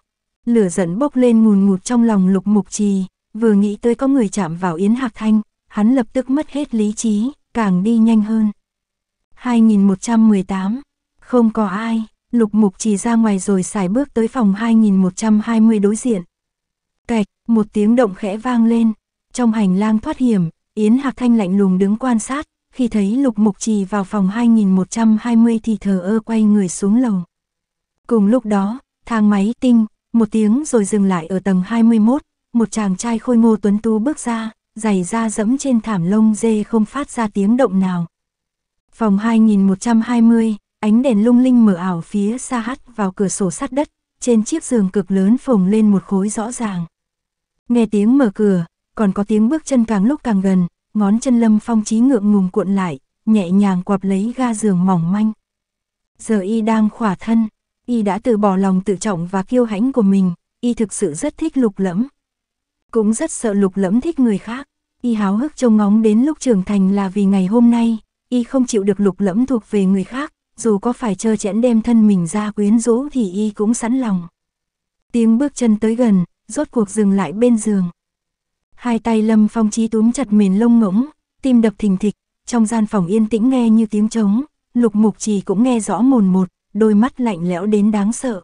lửa giận bốc lên ngùn ngụt trong lòng lục mục trì, vừa nghĩ tới có người chạm vào Yến Hạc Thanh, hắn lập tức mất hết lý trí, càng đi nhanh hơn. 2118. Không có ai, lục mục chỉ ra ngoài rồi xài bước tới phòng 2120 đối diện. Cạch, một tiếng động khẽ vang lên. Trong hành lang thoát hiểm, Yến Hạc Thanh lạnh lùng đứng quan sát, khi thấy lục mục trì vào phòng 2120 thì thờ ơ quay người xuống lầu. Cùng lúc đó, thang máy tinh, một tiếng rồi dừng lại ở tầng 21, một chàng trai khôi ngô tuấn Tu bước ra, giày da dẫm trên thảm lông dê không phát ra tiếng động nào, Phòng 2120, ánh đèn lung linh mở ảo phía xa hắt vào cửa sổ sắt đất, trên chiếc giường cực lớn phồng lên một khối rõ ràng. Nghe tiếng mở cửa, còn có tiếng bước chân càng lúc càng gần, ngón chân lâm phong trí ngượng ngùng cuộn lại, nhẹ nhàng quặp lấy ga giường mỏng manh. Giờ y đang khỏa thân, y đã từ bỏ lòng tự trọng và kiêu hãnh của mình, y thực sự rất thích lục lẫm. Cũng rất sợ lục lẫm thích người khác, y háo hức trông ngóng đến lúc trưởng thành là vì ngày hôm nay, y không chịu được lục lẫm thuộc về người khác, dù có phải trơ chẽn đem thân mình ra quyến rũ thì y cũng sẵn lòng. Tiếng bước chân tới gần, rốt cuộc dừng lại bên giường. Hai tay Lâm Phong Chí túm chặt mền lông ngỗng, tim đập thình thịch, trong gian phòng yên tĩnh nghe như tiếng trống, Lục Mục Trì cũng nghe rõ mồn một, đôi mắt lạnh lẽo đến đáng sợ.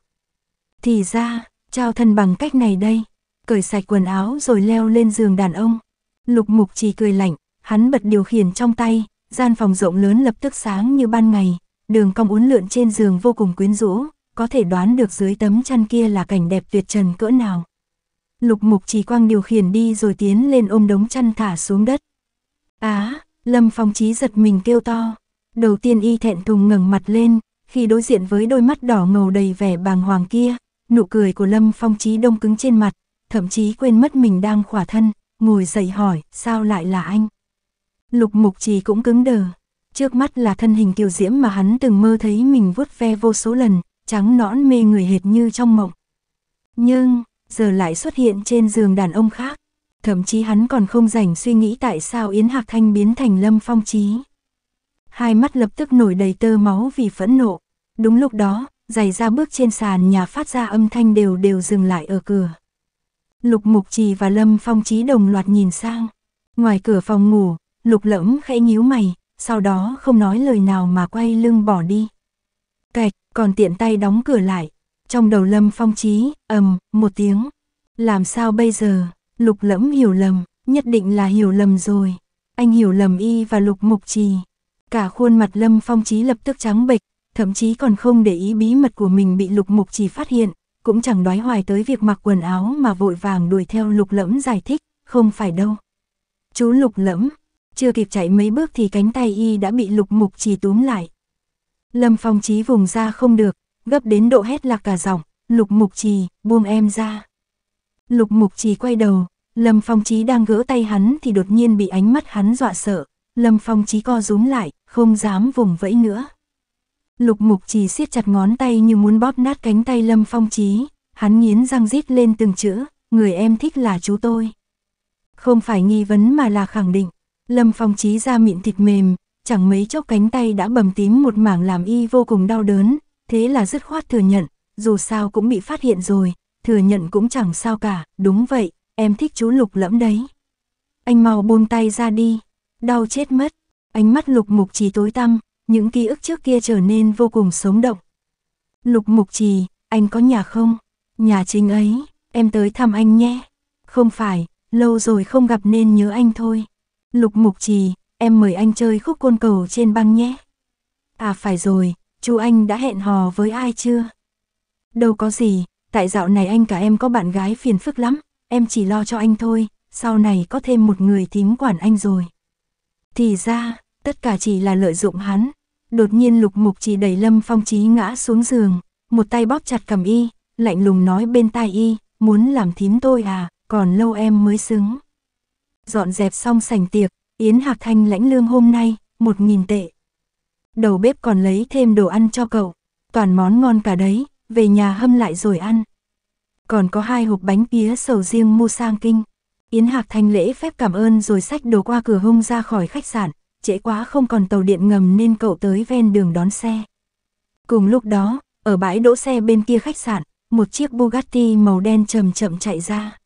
Thì ra, trao thân bằng cách này đây, cởi sạch quần áo rồi leo lên giường đàn ông. Lục Mục Trì cười lạnh, hắn bật điều khiển trong tay, gian phòng rộng lớn lập tức sáng như ban ngày, đường cong uốn lượn trên giường vô cùng quyến rũ, có thể đoán được dưới tấm chăn kia là cảnh đẹp tuyệt trần cỡ nào. Lục mục chỉ quang điều khiển đi rồi tiến lên ôm đống chăn thả xuống đất. Á, lâm phong trí giật mình kêu to. Đầu tiên y thẹn thùng ngẩng mặt lên, khi đối diện với đôi mắt đỏ ngầu đầy vẻ bàng hoàng kia, nụ cười của lâm phong trí đông cứng trên mặt, thậm chí quên mất mình đang khỏa thân, ngồi dậy hỏi, sao lại là anh? Lục mục trì cũng cứng đờ. Trước mắt là thân hình kiều diễm mà hắn từng mơ thấy mình vuốt ve vô số lần, trắng nõn mê người hệt như trong mộng. Nhưng, giờ lại xuất hiện trên giường đàn ông khác. Thậm chí hắn còn không rảnh suy nghĩ tại sao Yến Hạc Thanh biến thành Lâm Phong Trí. Hai mắt lập tức nổi đầy tơ máu vì phẫn nộ. Đúng lúc đó, giày ra bước trên sàn nhà phát ra âm thanh đều đều dừng lại ở cửa. Lục Mục Trì và Lâm Phong Trí đồng loạt nhìn sang. Ngoài cửa phòng ngủ, lục lẫm khẽ nhíu mày, sau đó không nói lời nào mà quay lưng bỏ đi. Cạch, còn tiện tay đóng cửa lại. Trong đầu lâm phong trí, ầm, một tiếng. Làm sao bây giờ, lục lẫm hiểu lầm, nhất định là hiểu lầm rồi. Anh hiểu lầm y và lục mục trì. Cả khuôn mặt lâm phong trí lập tức trắng bệch, thậm chí còn không để ý bí mật của mình bị lục mục trì phát hiện. Cũng chẳng đoái hoài tới việc mặc quần áo mà vội vàng đuổi theo lục lẫm giải thích, không phải đâu. Chú lục lẫm, chưa kịp chạy mấy bước thì cánh tay y đã bị lục mục trì túm lại. Lâm Phong Chí vùng ra không được, gấp đến độ hét lạc cả giọng, lục mục trì, buông em ra. Lục mục trì quay đầu, Lâm Phong Chí đang gỡ tay hắn thì đột nhiên bị ánh mắt hắn dọa sợ, Lâm Phong Chí co rúm lại, không dám vùng vẫy nữa. Lục mục trì siết chặt ngón tay như muốn bóp nát cánh tay Lâm Phong Chí, hắn nghiến răng rít lên từng chữ, người em thích là chú tôi. Không phải nghi vấn mà là khẳng định. Lâm Phong trí ra mịn thịt mềm, chẳng mấy chốc cánh tay đã bầm tím một mảng làm y vô cùng đau đớn, thế là dứt khoát thừa nhận, dù sao cũng bị phát hiện rồi, thừa nhận cũng chẳng sao cả, đúng vậy, em thích chú lục lẫm đấy. Anh mau buông tay ra đi, đau chết mất, ánh mắt lục mục trì tối tăm, những ký ức trước kia trở nên vô cùng sống động. Lục mục trì, anh có nhà không? Nhà chính ấy, em tới thăm anh nhé. Không phải, lâu rồi không gặp nên nhớ anh thôi. Lục Mục Trì, em mời anh chơi khúc côn cầu trên băng nhé. À phải rồi, chú anh đã hẹn hò với ai chưa? Đâu có gì, tại dạo này anh cả em có bạn gái phiền phức lắm, em chỉ lo cho anh thôi, sau này có thêm một người thím quản anh rồi. Thì ra, tất cả chỉ là lợi dụng hắn. Đột nhiên Lục Mục Trì đẩy Lâm Phong Chí ngã xuống giường, một tay bóp chặt cầm y, lạnh lùng nói bên tai y, muốn làm thím tôi à, còn lâu em mới xứng dọn dẹp xong sành tiệc, Yến Hạc Thanh lãnh lương hôm nay, một nghìn tệ. Đầu bếp còn lấy thêm đồ ăn cho cậu, toàn món ngon cả đấy, về nhà hâm lại rồi ăn. Còn có hai hộp bánh pía sầu riêng mua sang kinh. Yến Hạc Thanh lễ phép cảm ơn rồi xách đồ qua cửa hung ra khỏi khách sạn, trễ quá không còn tàu điện ngầm nên cậu tới ven đường đón xe. Cùng lúc đó, ở bãi đỗ xe bên kia khách sạn, một chiếc Bugatti màu đen chậm chậm chạy ra.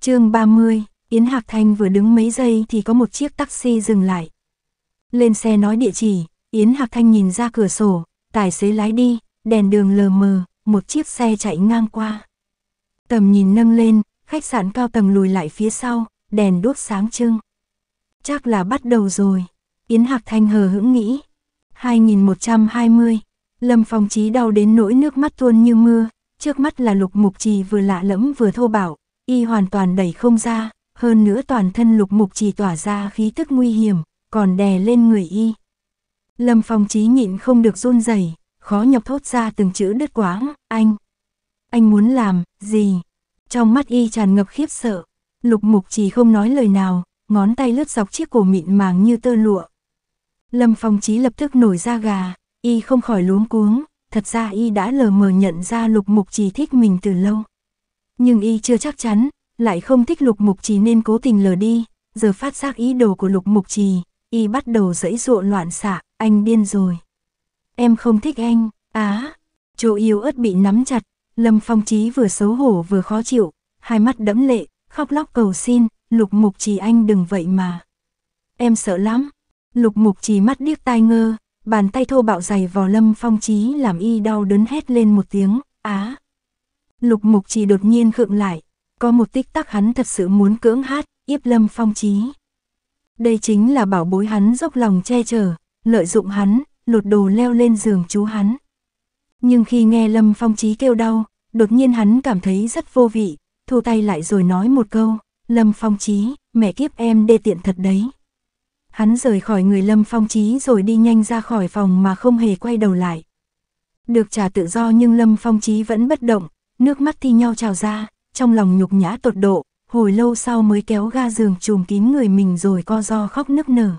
chương 30 Yến Hạc Thanh vừa đứng mấy giây thì có một chiếc taxi dừng lại. Lên xe nói địa chỉ, Yến Hạc Thanh nhìn ra cửa sổ, tài xế lái đi, đèn đường lờ mờ, một chiếc xe chạy ngang qua. Tầm nhìn nâng lên, khách sạn cao tầng lùi lại phía sau, đèn đốt sáng trưng. Chắc là bắt đầu rồi, Yến Hạc Thanh hờ hững nghĩ. 2120, Lâm Phong trí đau đến nỗi nước mắt tuôn như mưa, trước mắt là lục mục trì vừa lạ lẫm vừa thô bạo, y hoàn toàn đẩy không ra, hơn nữa toàn thân lục mục chỉ tỏa ra khí tức nguy hiểm, còn đè lên người y. Lâm Phong trí nhịn không được run rẩy, khó nhọc thốt ra từng chữ đứt quãng, anh. Anh muốn làm, gì? Trong mắt y tràn ngập khiếp sợ, lục mục chỉ không nói lời nào, ngón tay lướt dọc chiếc cổ mịn màng như tơ lụa. Lâm Phong trí lập tức nổi da gà, y không khỏi luống cuống, thật ra y đã lờ mờ nhận ra lục mục chỉ thích mình từ lâu. Nhưng y chưa chắc chắn, lại không thích lục mục trì nên cố tình lờ đi, giờ phát giác ý đồ của lục mục trì, y bắt đầu dẫy ruộng loạn xạ, anh điên rồi. Em không thích anh, á, chỗ yêu ớt bị nắm chặt, lâm phong trí vừa xấu hổ vừa khó chịu, hai mắt đẫm lệ, khóc lóc cầu xin, lục mục trì anh đừng vậy mà. Em sợ lắm, lục mục trì mắt điếc tai ngơ, bàn tay thô bạo dày vào lâm phong trí làm y đau đớn hét lên một tiếng, á. Lục mục trì đột nhiên khựng lại, có một tích tắc hắn thật sự muốn cưỡng hát, Yếp Lâm Phong trí. Đây chính là bảo bối hắn dốc lòng che chở, lợi dụng hắn, lột đồ leo lên giường chú hắn. Nhưng khi nghe Lâm Phong trí kêu đau, đột nhiên hắn cảm thấy rất vô vị, thu tay lại rồi nói một câu, Lâm Phong trí, mẹ kiếp em đê tiện thật đấy. Hắn rời khỏi người Lâm Phong trí rồi đi nhanh ra khỏi phòng mà không hề quay đầu lại. Được trả tự do nhưng Lâm Phong trí vẫn bất động, nước mắt thi nhau trào ra, trong lòng nhục nhã tột độ, hồi lâu sau mới kéo ga giường trùm kín người mình rồi co do khóc nức nở.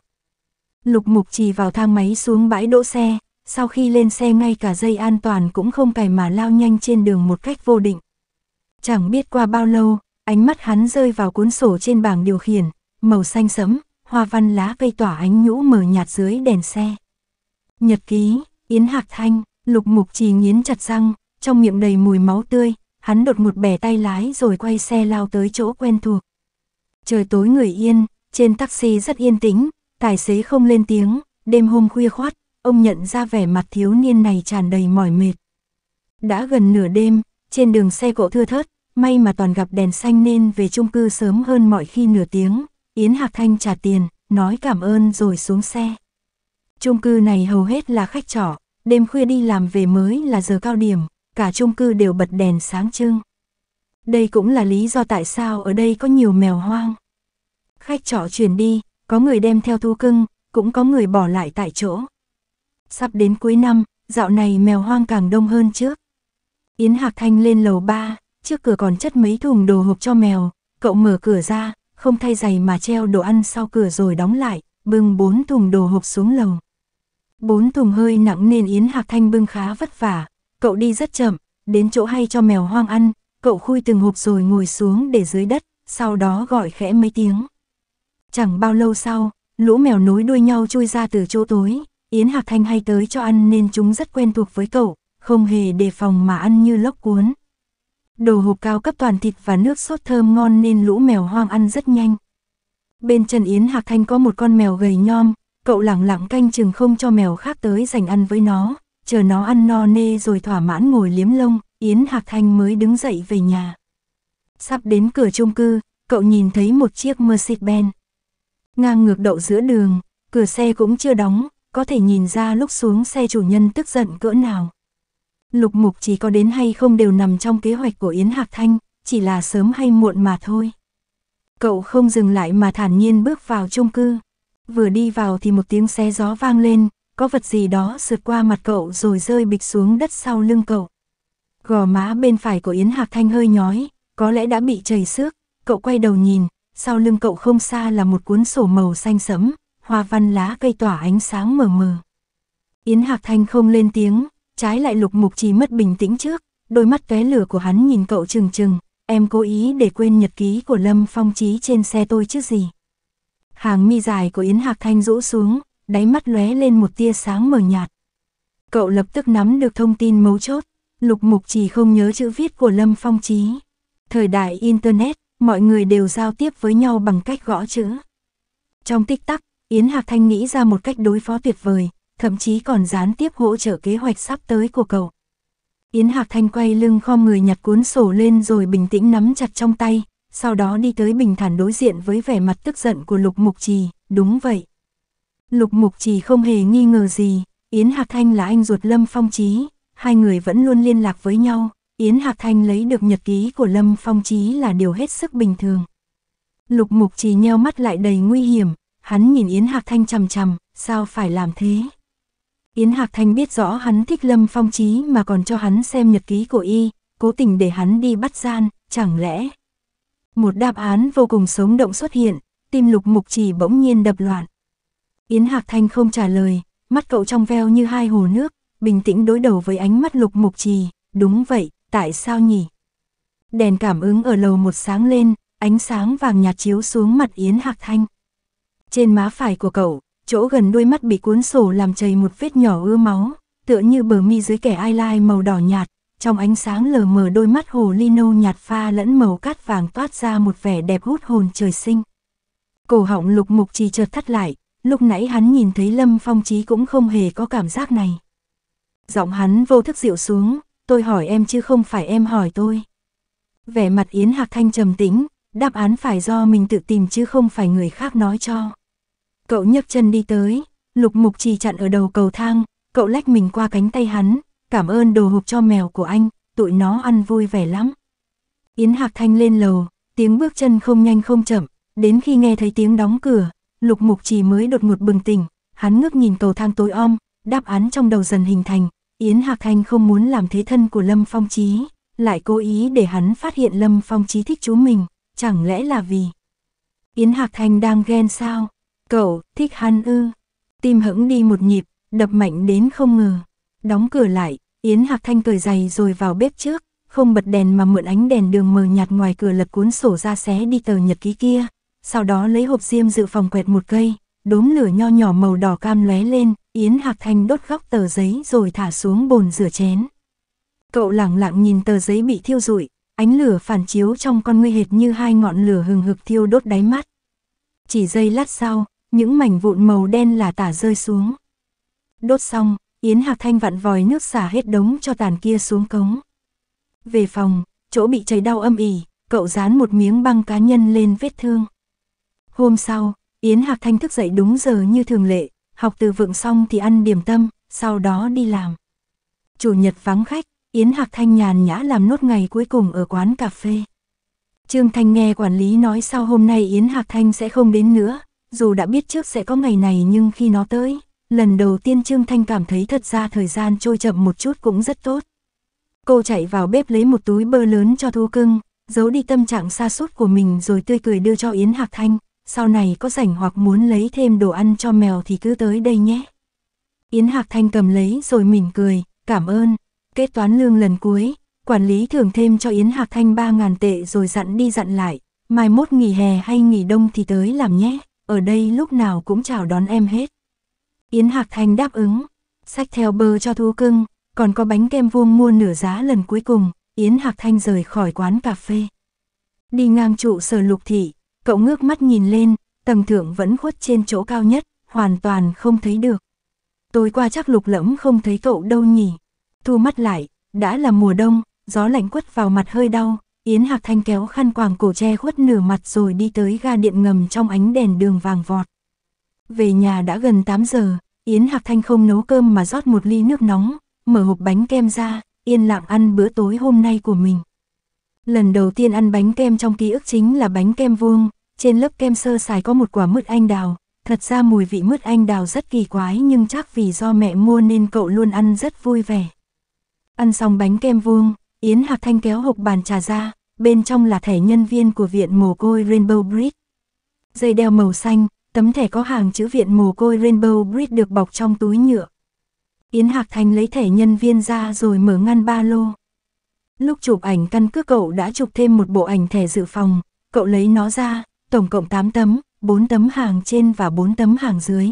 Lục mục trì vào thang máy xuống bãi đỗ xe, sau khi lên xe ngay cả dây an toàn cũng không cài mà lao nhanh trên đường một cách vô định. Chẳng biết qua bao lâu, ánh mắt hắn rơi vào cuốn sổ trên bảng điều khiển, màu xanh sẫm, hoa văn lá cây tỏa ánh nhũ mờ nhạt dưới đèn xe. Nhật ký, Yến Hạc Thanh, lục mục trì nghiến chặt răng, trong miệng đầy mùi máu tươi, hắn đột ngột bẻ tay lái rồi quay xe lao tới chỗ quen thuộc. Trời tối người yên, trên taxi rất yên tĩnh, tài xế không lên tiếng, đêm hôm khuya khoát, ông nhận ra vẻ mặt thiếu niên này tràn đầy mỏi mệt. Đã gần nửa đêm, trên đường xe cộ thưa thớt, may mà toàn gặp đèn xanh nên về chung cư sớm hơn mọi khi nửa tiếng, Yến Hạc Thanh trả tiền, nói cảm ơn rồi xuống xe. Chung cư này hầu hết là khách trọ, đêm khuya đi làm về mới là giờ cao điểm, cả chung cư đều bật đèn sáng trưng. Đây cũng là lý do tại sao ở đây có nhiều mèo hoang. Khách trọ chuyển đi, có người đem theo thú cưng, cũng có người bỏ lại tại chỗ. Sắp đến cuối năm, dạo này mèo hoang càng đông hơn trước. Yến Hạc Thanh lên lầu 3, trước cửa còn chất mấy thùng đồ hộp cho mèo, cậu mở cửa ra, không thay giày mà treo đồ ăn sau cửa rồi đóng lại, bưng bốn thùng đồ hộp xuống lầu. Bốn thùng hơi nặng nên Yến Hạc Thanh bưng khá vất vả, cậu đi rất chậm, đến chỗ hay cho mèo hoang ăn, cậu khui từng hộp rồi ngồi xuống để dưới đất, sau đó gọi khẽ mấy tiếng. Chẳng bao lâu sau, lũ mèo nối đuôi nhau chui ra từ chỗ tối, Yến Hạc Thanh hay tới cho ăn nên chúng rất quen thuộc với cậu, không hề đề phòng mà ăn như lốc cuốn. Đồ hộp cao cấp toàn thịt và nước sốt thơm ngon nên lũ mèo hoang ăn rất nhanh. Bên chân Yến Hạc Thanh có một con mèo gầy nhom, cậu lẳng lặng canh chừng không cho mèo khác tới giành ăn với nó, chờ nó ăn no nê rồi thỏa mãn ngồi liếm lông, Yến Hạc Thanh mới đứng dậy về nhà. Sắp đến cửa chung cư, cậu nhìn thấy một chiếc Mercedes-Benz. Ngang ngược đậu giữa đường, cửa xe cũng chưa đóng, có thể nhìn ra lúc xuống xe chủ nhân tức giận cỡ nào. Lục mục chỉ có đến hay không đều nằm trong kế hoạch của Yến Hạc Thanh, chỉ là sớm hay muộn mà thôi. Cậu không dừng lại mà thản nhiên bước vào chung cư. Vừa đi vào thì một tiếng xe gió vang lên, có vật gì đó sượt qua mặt cậu rồi rơi bịch xuống đất sau lưng cậu. Gò má bên phải của Yến Hạc Thanh hơi nhói, có lẽ đã bị chảy xước, cậu quay đầu nhìn, sau lưng cậu không xa là một cuốn sổ màu xanh sẫm, hoa văn lá cây tỏa ánh sáng mờ mờ. Yến Hạc Thanh không lên tiếng, trái lại lục mục chỉ mất bình tĩnh trước, đôi mắt tóe lửa của hắn nhìn cậu chừng chừng em cố ý để quên nhật ký của Lâm Phong Trí trên xe tôi chứ gì. Hàng mi dài của Yến Hạc Thanh rũ xuống, đáy mắt lóe lên một tia sáng mờ nhạt. Cậu lập tức nắm được thông tin mấu chốt, Lục Mục chỉ không nhớ chữ viết của Lâm Phong Trí. Thời đại Internet, mọi người đều giao tiếp với nhau bằng cách gõ chữ. Trong tích tắc, Yến Hạc Thanh nghĩ ra một cách đối phó tuyệt vời, thậm chí còn gián tiếp hỗ trợ kế hoạch sắp tới của cậu. Yến Hạc Thanh quay lưng khom người nhặt cuốn sổ lên rồi bình tĩnh nắm chặt trong tay, sau đó đi tới bình thản đối diện với vẻ mặt tức giận của Lục Mục Trì, đúng vậy, Lục Mục Trì không hề nghi ngờ gì, Yến Hạc Thanh là anh ruột Lâm Phong Chí, hai người vẫn luôn liên lạc với nhau, Yến Hạc Thanh lấy được nhật ký của Lâm Phong Chí là điều hết sức bình thường. Lục Mục Trì nheo mắt lại đầy nguy hiểm, hắn nhìn Yến Hạc Thanh chằm chằm, sao phải làm thế? Yến Hạc Thanh biết rõ hắn thích Lâm Phong Chí mà còn cho hắn xem nhật ký của y, cố tình để hắn đi bắt gian, chẳng lẽ? Một đáp án vô cùng sống động xuất hiện, tim Lục Mục Trì bỗng nhiên đập loạn. Yến Hạc Thanh không trả lời, mắt cậu trong veo như hai hồ nước, bình tĩnh đối đầu với ánh mắt lục mục trì, đúng vậy, tại sao nhỉ? Đèn cảm ứng ở lầu một sáng lên, ánh sáng vàng nhạt chiếu xuống mặt Yến Hạc Thanh. Trên má phải của cậu, chỗ gần đuôi mắt bị cuốn sổ làm chảy một vết nhỏ ưa máu, tựa như bờ mi dưới kẻ eyeliner màu đỏ nhạt, trong ánh sáng lờ mờ đôi mắt hồ ly nâu nhạt pha lẫn màu cát vàng toát ra một vẻ đẹp hút hồn trời sinh. Cổ họng lục mục trì chợt thắt lại, lúc nãy hắn nhìn thấy Lâm Phong Chí cũng không hề có cảm giác này. Giọng hắn vô thức dịu xuống, tôi hỏi em chứ không phải em hỏi tôi. Vẻ mặt Yến Hạc Thanh trầm tĩnh, đáp án phải do mình tự tìm chứ không phải người khác nói cho. Cậu nhấc chân đi tới, lục mục trì chặn ở đầu cầu thang, cậu lách mình qua cánh tay hắn, cảm ơn đồ hộp cho mèo của anh, tụi nó ăn vui vẻ lắm. Yến Hạc Thanh lên lầu, tiếng bước chân không nhanh không chậm, đến khi nghe thấy tiếng đóng cửa, lục mục trì mới đột ngột bừng tỉnh, hắn ngước nhìn cầu thang tối om, đáp án trong đầu dần hình thành, Yến Hạc Thanh không muốn làm thế thân của Lâm Phong Chí, lại cố ý để hắn phát hiện Lâm Phong Chí thích chú mình, chẳng lẽ là vì Yến Hạc Thanh đang ghen sao? Cậu thích hắn ư? Tim hững đi một nhịp, đập mạnh đến không ngờ. Đóng cửa lại, Yến Hạc Thanh cởi giày rồi vào bếp trước, không bật đèn mà mượn ánh đèn đường mờ nhạt ngoài cửa lật cuốn sổ ra xé đi tờ nhật ký kia, sau đó lấy hộp diêm dự phòng quẹt một cây, đốm lửa nho nhỏ màu đỏ cam lóe lên, Yến Hạc Thanh đốt góc tờ giấy rồi thả xuống bồn rửa chén. Cậu lẳng lặng nhìn tờ giấy bị thiêu rụi, ánh lửa phản chiếu trong con ngươi hệt như hai ngọn lửa hừng hực thiêu đốt đáy mắt. Chỉ giây lát sau, những mảnh vụn màu đen là tả rơi xuống. Đốt xong, Yến Hạc Thanh vặn vòi nước xả hết đống cho tàn kia xuống cống. Về phòng, chỗ bị cháy đau âm ỉ, cậu dán một miếng băng cá nhân lên vết thương. Hôm sau, Yến Hạc Thanh thức dậy đúng giờ như thường lệ, học từ vựng xong thì ăn điểm tâm, sau đó đi làm. Chủ nhật vắng khách, Yến Hạc Thanh nhàn nhã làm nốt ngày cuối cùng ở quán cà phê. Trương Thanh nghe quản lý nói sau hôm nay Yến Hạc Thanh sẽ không đến nữa, dù đã biết trước sẽ có ngày này nhưng khi nó tới, lần đầu tiên Trương Thanh cảm thấy thật ra thời gian trôi chậm một chút cũng rất tốt. Cô chạy vào bếp lấy một túi bơ lớn cho thú cưng, giấu đi tâm trạng xa sút của mình rồi tươi cười đưa cho Yến Hạc Thanh, sau này có rảnh hoặc muốn lấy thêm đồ ăn cho mèo thì cứ tới đây nhé. Yến Hạc Thanh cầm lấy rồi mỉm cười, cảm ơn, kết toán lương lần cuối, quản lý thưởng thêm cho Yến Hạc Thanh 3.000 tệ rồi dặn đi dặn lại, mai mốt nghỉ hè hay nghỉ đông thì tới làm nhé, ở đây lúc nào cũng chào đón em hết. Yến Hạc Thanh đáp ứng, sách theo bơ cho thú cưng, còn có bánh kem vuông mua nửa giá lần cuối cùng, Yến Hạc Thanh rời khỏi quán cà phê. Đi ngang trụ sở lục thị, Cậu ngước mắt nhìn lên, tầng thượng vẫn khuất trên chỗ cao nhất, hoàn toàn không thấy được. Tối qua chắc lục lẫm không thấy cậu đâu nhỉ. Thu mắt lại, đã là mùa đông, gió lạnh quất vào mặt hơi đau, Yến Hạc Thanh kéo khăn quàng cổ che khuất nửa mặt rồi đi tới ga điện ngầm trong ánh đèn đường vàng vọt. Về nhà đã gần 8 giờ, Yến Hạc Thanh không nấu cơm mà rót một ly nước nóng, mở hộp bánh kem ra, yên lặng ăn bữa tối hôm nay của mình. Lần đầu tiên ăn bánh kem trong ký ức chính là bánh kem vuông, trên lớp kem sơ sài có một quả mứt anh đào, thật ra mùi vị mứt anh đào rất kỳ quái nhưng chắc vì do mẹ mua nên cậu luôn ăn rất vui vẻ. Ăn xong bánh kem vuông, Yến Hạc Thanh kéo hộp bàn trà ra, bên trong là thẻ nhân viên của viện mồ côi Rainbow Bridge. Dây đeo màu xanh, tấm thẻ có hàng chữ viện mồ côi Rainbow Bridge được bọc trong túi nhựa. Yến Hạc Thanh lấy thẻ nhân viên ra rồi mở ngăn ba lô. Lúc chụp ảnh căn cước cậu đã chụp thêm một bộ ảnh thẻ dự phòng, cậu lấy nó ra, tổng cộng 8 tấm, 4 tấm hàng trên và 4 tấm hàng dưới.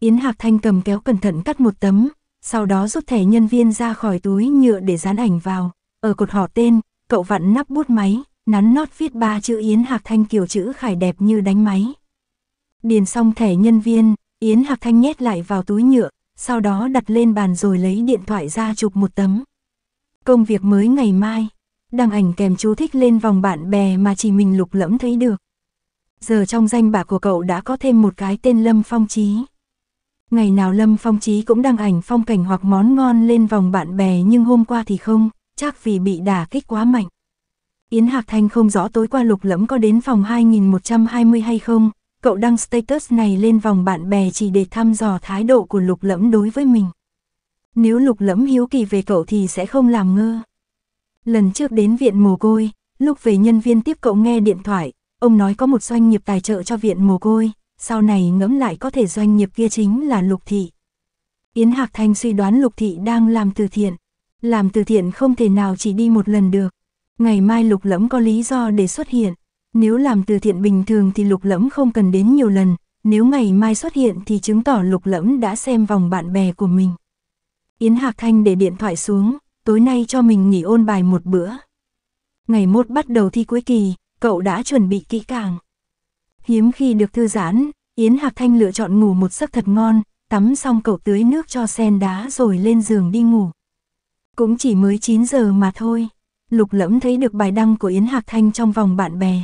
Yến Hạc Thanh cầm kéo cẩn thận cắt một tấm, sau đó rút thẻ nhân viên ra khỏi túi nhựa để dán ảnh vào, ở cột họ tên, cậu vặn nắp bút máy, nắn nót viết ba chữ Yến Hạc Thanh kiểu chữ khải đẹp như đánh máy. Điền xong thẻ nhân viên, Yến Hạc Thanh nhét lại vào túi nhựa, sau đó đặt lên bàn rồi lấy điện thoại ra chụp một tấm. Công việc mới ngày mai, đăng ảnh kèm chú thích lên vòng bạn bè mà chỉ mình lục lẫm thấy được. Giờ trong danh bạ của cậu đã có thêm một cái tên Lâm Phong Chí. Ngày nào Lâm Phong Chí cũng đăng ảnh phong cảnh hoặc món ngon lên vòng bạn bè nhưng hôm qua thì không, chắc vì bị đả kích quá mạnh. Yến Hạc Thanh không rõ tối qua lục lẫm có đến phòng 2120 hay không, cậu đăng status này lên vòng bạn bè chỉ để thăm dò thái độ của lục lẫm đối với mình. Nếu lục lẫm hiếu kỳ về cậu thì sẽ không làm ngơ. Lần trước đến viện mồ côi, lúc về nhân viên tiếp cậu nghe điện thoại, Ông nói có một doanh nghiệp tài trợ cho viện mồ côi, sau này ngẫm lại có thể doanh nghiệp kia chính là Lục Thị. Yến Hạc Thanh suy đoán Lục Thị đang làm từ thiện. Làm từ thiện không thể nào chỉ đi một lần được. Ngày mai Lục Lẫm có lý do để xuất hiện. Nếu làm từ thiện bình thường thì Lục Lẫm không cần đến nhiều lần. Nếu ngày mai xuất hiện thì chứng tỏ Lục Lẫm đã xem vòng bạn bè của mình. Yến Hạc Thanh để điện thoại xuống, tối nay cho mình nghỉ ôn bài một bữa. Ngày mốt bắt đầu thi cuối kỳ, cậu đã chuẩn bị kỹ càng. Hiếm khi được thư giãn, Yến Hạc Thanh lựa chọn ngủ một giấc thật ngon, tắm xong cậu tưới nước cho sen đá rồi lên giường đi ngủ. Cũng chỉ mới 9 giờ mà thôi, lục lẫm thấy được bài đăng của Yến Hạc Thanh trong vòng bạn bè.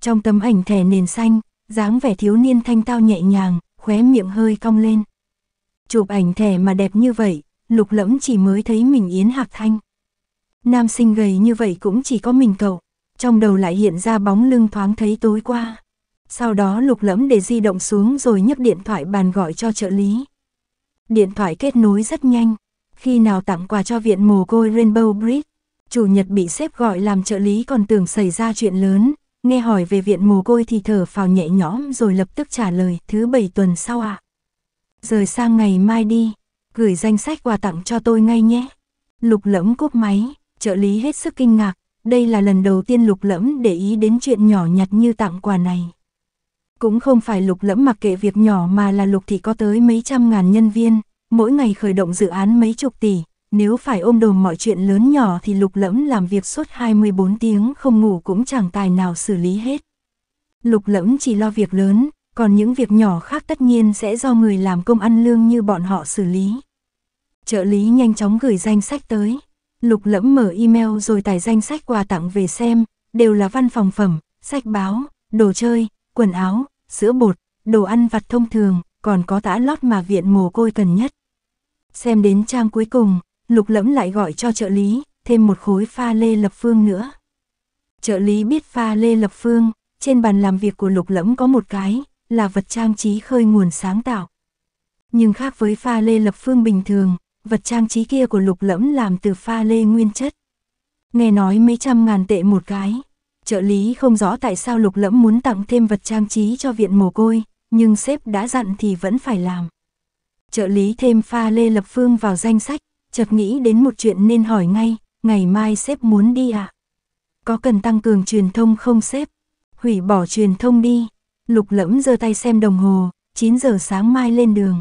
Trong tấm ảnh thẻ nền xanh, dáng vẻ thiếu niên thanh tao nhẹ nhàng, khóe miệng hơi cong lên. Chụp ảnh thẻ mà đẹp như vậy, lục lẫm chỉ mới thấy mình Yến Hạc Thanh. Nam sinh gầy như vậy cũng chỉ có mình cậu trong đầu lại hiện ra bóng lưng thoáng thấy tối qua. Sau đó lục lẫm để di động xuống rồi nhấc điện thoại bàn gọi cho trợ lý. Điện thoại kết nối rất nhanh, khi nào tặng quà cho viện mồ côi Rainbow Bridge, chủ nhật bị xếp gọi làm trợ lý còn tưởng xảy ra chuyện lớn, nghe hỏi về viện mồ côi thì thở phào nhẹ nhõm rồi lập tức trả lời thứ bảy tuần sau ạ. À? Rời sang ngày mai đi, gửi danh sách quà tặng cho tôi ngay nhé. Lục lẫm cúp máy, trợ lý hết sức kinh ngạc, đây là lần đầu tiên lục lẫm để ý đến chuyện nhỏ nhặt như tặng quà này. Cũng không phải lục lẫm mặc kệ việc nhỏ mà là lục thì có tới mấy trăm ngàn nhân viên, mỗi ngày khởi động dự án mấy chục tỷ, nếu phải ôm đồm mọi chuyện lớn nhỏ thì lục lẫm làm việc suốt 24 tiếng không ngủ cũng chẳng tài nào xử lý hết. Lục lẫm chỉ lo việc lớn, còn những việc nhỏ khác tất nhiên sẽ do người làm công ăn lương như bọn họ xử lý. Trợ lý nhanh chóng gửi danh sách tới. Lục lẫm mở email rồi tải danh sách quà tặng về xem, đều là văn phòng phẩm, sách báo, đồ chơi, quần áo, sữa bột, đồ ăn vặt thông thường, còn có tã lót mà viện mồ côi cần nhất. Xem đến trang cuối cùng, lục lẫm lại gọi cho trợ lý, thêm một khối pha lê lập phương nữa. Trợ lý biết pha lê lập phương, trên bàn làm việc của lục lẫm có một cái, là vật trang trí khơi nguồn sáng tạo. Nhưng khác với pha lê lập phương bình thường, vật trang trí kia của lục lẫm làm từ pha lê nguyên chất. Nghe nói mấy trăm ngàn tệ một cái. Trợ lý không rõ tại sao lục lẫm muốn tặng thêm vật trang trí cho viện mồ côi, nhưng sếp đã dặn thì vẫn phải làm. Trợ lý thêm pha lê lập phương vào danh sách, chợt nghĩ đến một chuyện nên hỏi ngay, ngày mai sếp muốn đi à? Có cần tăng cường truyền thông không sếp? Hủy bỏ truyền thông đi. Lục lẫm giơ tay xem đồng hồ, 9 giờ sáng mai lên đường.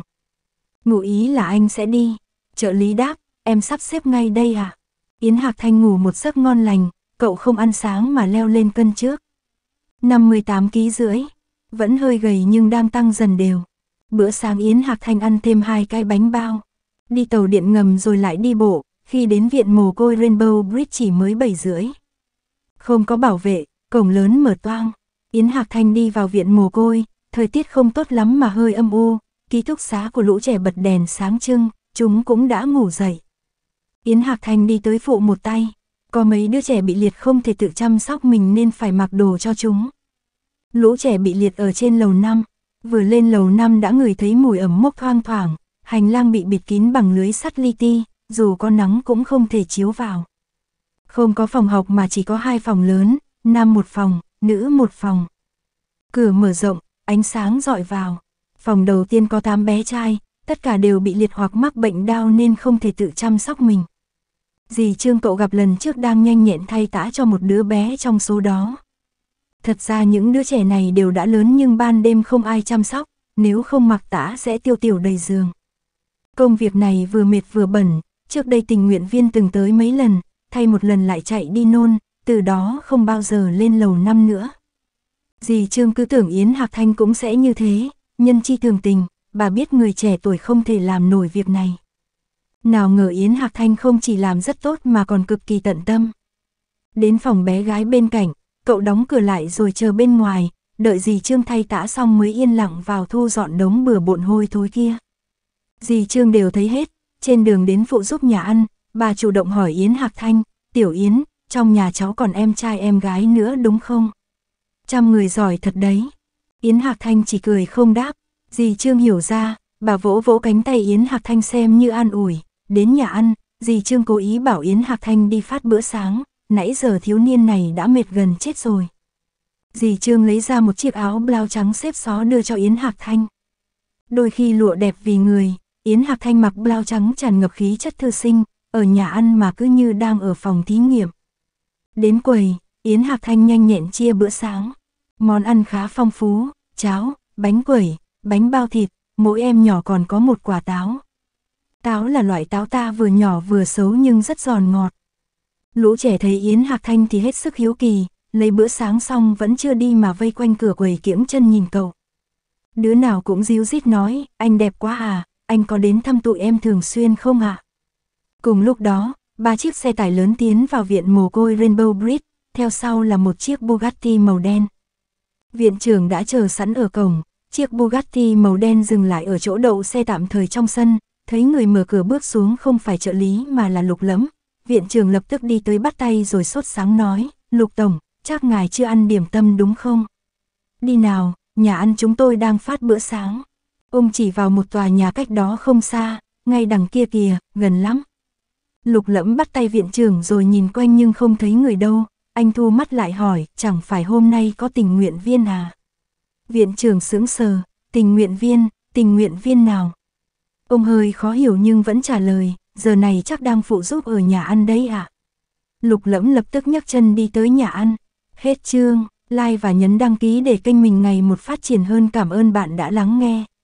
Ngụ ý là anh sẽ đi, trợ lý đáp, em sắp xếp ngay đây à? Yến Hạc Thanh ngủ một giấc ngon lành, cậu không ăn sáng mà leo lên cân trước. 58 ký rưỡi, vẫn hơi gầy nhưng đang tăng dần đều. Bữa sáng Yến Hạc Thanh ăn thêm hai cái bánh bao. Đi tàu điện ngầm rồi lại đi bộ, khi đến viện mồ côi Rainbow Bridge chỉ mới 7 rưỡi. Không có bảo vệ, cổng lớn mở toang. Yến Hạc Thanh đi vào viện mồ côi, thời tiết không tốt lắm mà hơi âm u, ký túc xá của lũ trẻ bật đèn sáng trưng, chúng cũng đã ngủ dậy. Yến Hạc Thành đi tới phụ một tay, có mấy đứa trẻ bị liệt không thể tự chăm sóc mình nên phải mặc đồ cho chúng. Lũ trẻ bị liệt ở trên lầu 5, vừa lên lầu 5 đã ngửi thấy mùi ẩm mốc thoang thoảng, hành lang bị bịt kín bằng lưới sắt li ti, dù có nắng cũng không thể chiếu vào. Không có phòng học mà chỉ có hai phòng lớn, nam một phòng, nữ một phòng. Cửa mở rộng, ánh sáng dọi vào. Phòng đầu tiên có tám bé trai, tất cả đều bị liệt hoặc mắc bệnh đau nên không thể tự chăm sóc mình. Dì Trương cậu gặp lần trước đang nhanh nhẹn thay tã cho một đứa bé trong số đó. Thật ra những đứa trẻ này đều đã lớn nhưng ban đêm không ai chăm sóc, nếu không mặc tã sẽ tiêu tiểu đầy giường. Công việc này vừa mệt vừa bẩn, trước đây tình nguyện viên từng tới mấy lần, thay một lần lại chạy đi nôn, từ đó không bao giờ lên lầu năm nữa. Dì Trương cứ tưởng Yến Hạc Thanh cũng sẽ như thế, nhân chi thường tình, bà biết người trẻ tuổi không thể làm nổi việc này. Nào ngờ Yến Hạc Thanh không chỉ làm rất tốt mà còn cực kỳ tận tâm. Đến phòng bé gái bên cạnh, cậu đóng cửa lại rồi chờ bên ngoài, đợi dì Trương thay tã xong mới yên lặng vào thu dọn đống bừa bộn hôi thối kia. Dì Trương đều thấy hết, trên đường đến phụ giúp nhà ăn, bà chủ động hỏi Yến Hạc Thanh, Tiểu Yến, trong nhà cháu còn em trai em gái nữa đúng không? Trăm người giỏi thật đấy. Yến Hạc Thanh chỉ cười không đáp, Dì Trương hiểu ra, bà vỗ vỗ cánh tay Yến Hạc Thanh xem như an ủi, đến nhà ăn, dì Trương cố ý bảo Yến Hạc Thanh đi phát bữa sáng, nãy giờ thiếu niên này đã mệt gần chết rồi. Dì Trương lấy ra một chiếc áo blau trắng xếp xó đưa cho Yến Hạc Thanh. Đôi khi lụa đẹp vì người, Yến Hạc Thanh mặc blau trắng tràn ngập khí chất thư sinh, ở nhà ăn mà cứ như đang ở phòng thí nghiệm. Đến quầy, Yến Hạc Thanh nhanh nhẹn chia bữa sáng. Món ăn khá phong phú, cháo, bánh quẩy, bánh bao thịt, mỗi em nhỏ còn có một quả táo. Táo là loại táo ta vừa nhỏ vừa xấu nhưng rất giòn ngọt. Lũ trẻ thấy Yến Hạc Thanh thì hết sức hiếu kỳ, lấy bữa sáng xong vẫn chưa đi mà vây quanh cửa quầy kiễng chân nhìn cậu. Đứa nào cũng díu dít nói, anh đẹp quá à, anh có đến thăm tụi em thường xuyên không ạ? À? Cùng lúc đó, ba chiếc xe tải lớn tiến vào viện mồ côi Rainbow Bridge, theo sau là một chiếc Bugatti màu đen. Viện trưởng đã chờ sẵn ở cổng, Chiếc Bugatti màu đen dừng lại ở chỗ đậu xe tạm thời trong sân, thấy người mở cửa bước xuống không phải trợ lý mà là lục lẫm. Viện trưởng lập tức đi tới bắt tay rồi sốt sáng nói, lục tổng, chắc ngài chưa ăn điểm tâm đúng không? Đi nào, nhà ăn chúng tôi đang phát bữa sáng. Ông chỉ vào một tòa nhà cách đó không xa, ngay đằng kia kìa, gần lắm. Lục lẫm bắt tay viện trưởng rồi nhìn quanh nhưng không thấy người đâu, anh thu mắt lại hỏi, chẳng phải hôm nay có tình nguyện viên à? Viện trưởng sướng sờ, tình nguyện viên, tình nguyện viên nào? Ông hơi khó hiểu nhưng vẫn trả lời, giờ này chắc đang phụ giúp ở nhà ăn đấy ạ. À? Lục lẫm lập tức nhấc chân đi tới nhà ăn. Hết chương, like và nhấn đăng ký để kênh mình ngày một phát triển hơn cảm ơn bạn đã lắng nghe.